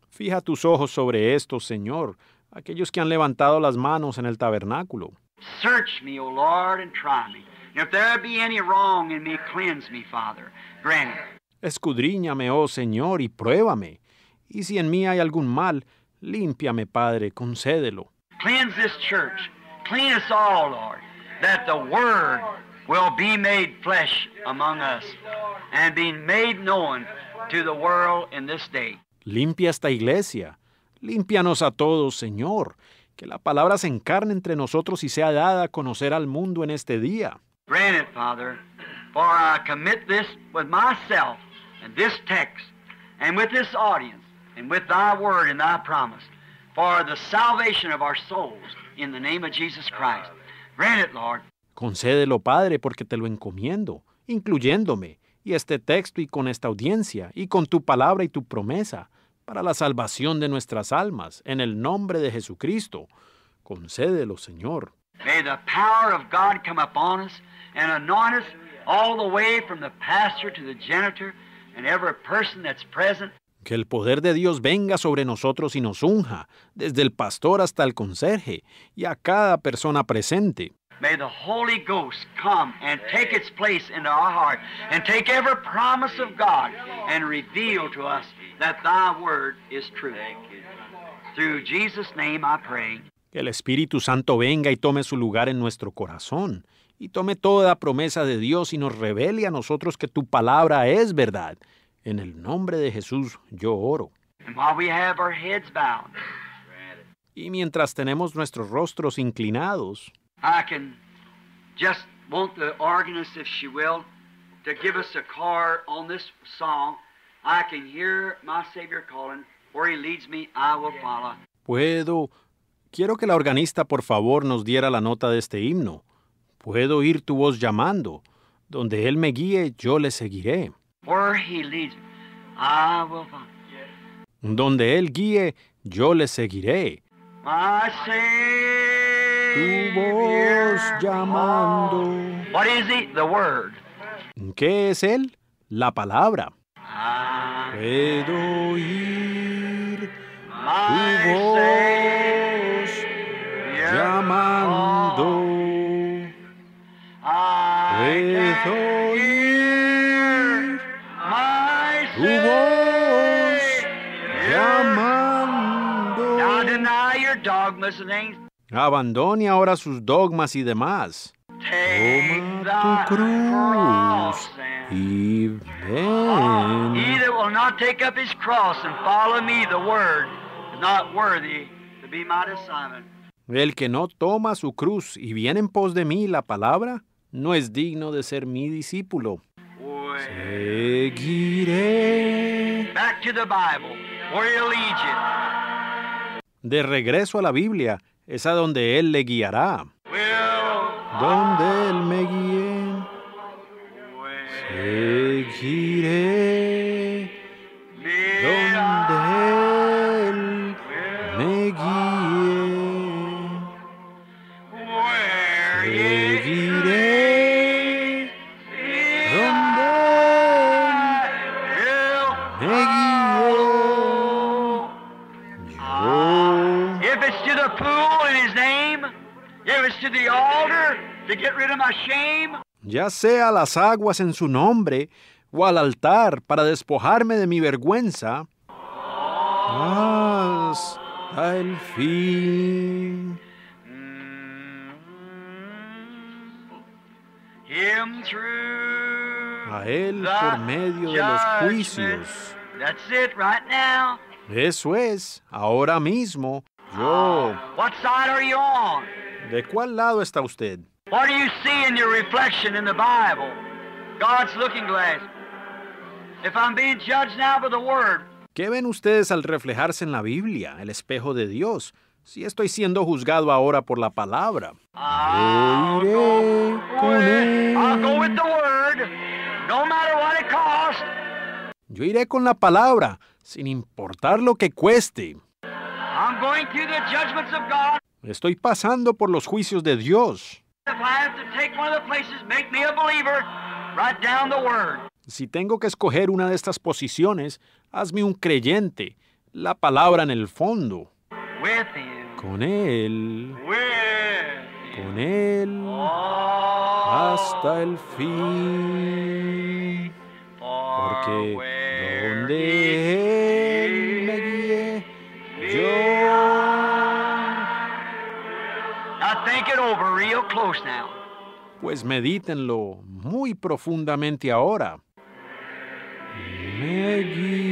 Fija tus ojos sobre esto, Señor, aquellos que han levantado las manos en el tabernáculo. Search me, O Lord, and try me. if there be any wrong in me, cleanse me, Father. Grant Escudriñame, oh Señor, y pruébame. Y si en mí hay algún mal, límpiame, Padre, concédelo. Cleanse this church. Clean us all, Lord, that the word will be made flesh among us and be made known to the world in this day. Limpia esta iglesia Límpianos a todos, Señor, que la palabra se encarne entre nosotros y sea dada a conocer al mundo en este día. Grant Father, for I commit this with myself and this text and with this audience and with thy word and thy promise for the salvation of our souls in the name of Jesus Christ. Lord. Concédelo, Padre, porque te lo encomiendo, incluyéndome, y este texto y con esta audiencia, y con tu palabra y tu promesa para la salvación de nuestras almas, en el nombre de Jesucristo. Concédelo, Señor. Que el poder de Dios venga sobre nosotros y nos unja, desde el pastor hasta el conserje y a cada persona presente. Que el Espíritu Santo venga y tome su lugar en nuestro corazón y tome toda promesa de Dios y nos revele a nosotros que tu palabra es verdad. En el nombre de Jesús yo oro. Y mientras tenemos nuestros rostros inclinados, Puedo. Quiero que la organista, por favor, nos diera la nota de este himno. Puedo oír tu voz llamando. Donde Él me guíe, yo le seguiré. Donde Él guíe, yo le seguiré. Voz llamando. What is it? The word. ¿Qué es él? La palabra. Ah. Puedo oír tu voz Savior. llamando. Oh. Puedo oír tu voz Savior. llamando. Now deny your dogmas and ain't Abandone ahora sus dogmas y demás. Toma cruz y El que no toma su cruz y viene en pos de mí la palabra, no es digno de ser mi discípulo. De regreso a la Biblia, es a donde Él le guiará. Donde Él me guíe, seguiré. ya sea las aguas en su nombre o al altar para despojarme de mi vergüenza, hasta fin. Mm-hmm. A Él por medio de los juicios. Eso es, ahora mismo, yo. Ah, ¿De cuál lado está usted? What do you see in your reflection in the Bible? God's looking glass. If I'm being judged now by the word. ¿Qué ven ustedes al reflejarse en la Biblia, el espejo de Dios? Si estoy siendo juzgado ahora por la palabra. I'll go I'll go with the word, no matter what it cost. Yo iré con la palabra, sin importar lo que cueste. I'm going through the judgments of God. Estoy pasando por los juicios de Dios. Si tengo que escoger una de estas posiciones, hazme un creyente, la palabra en el fondo. Con él. Con él. Hasta el fin. Porque donde él Pues medítenlo muy profundamente ahora. Me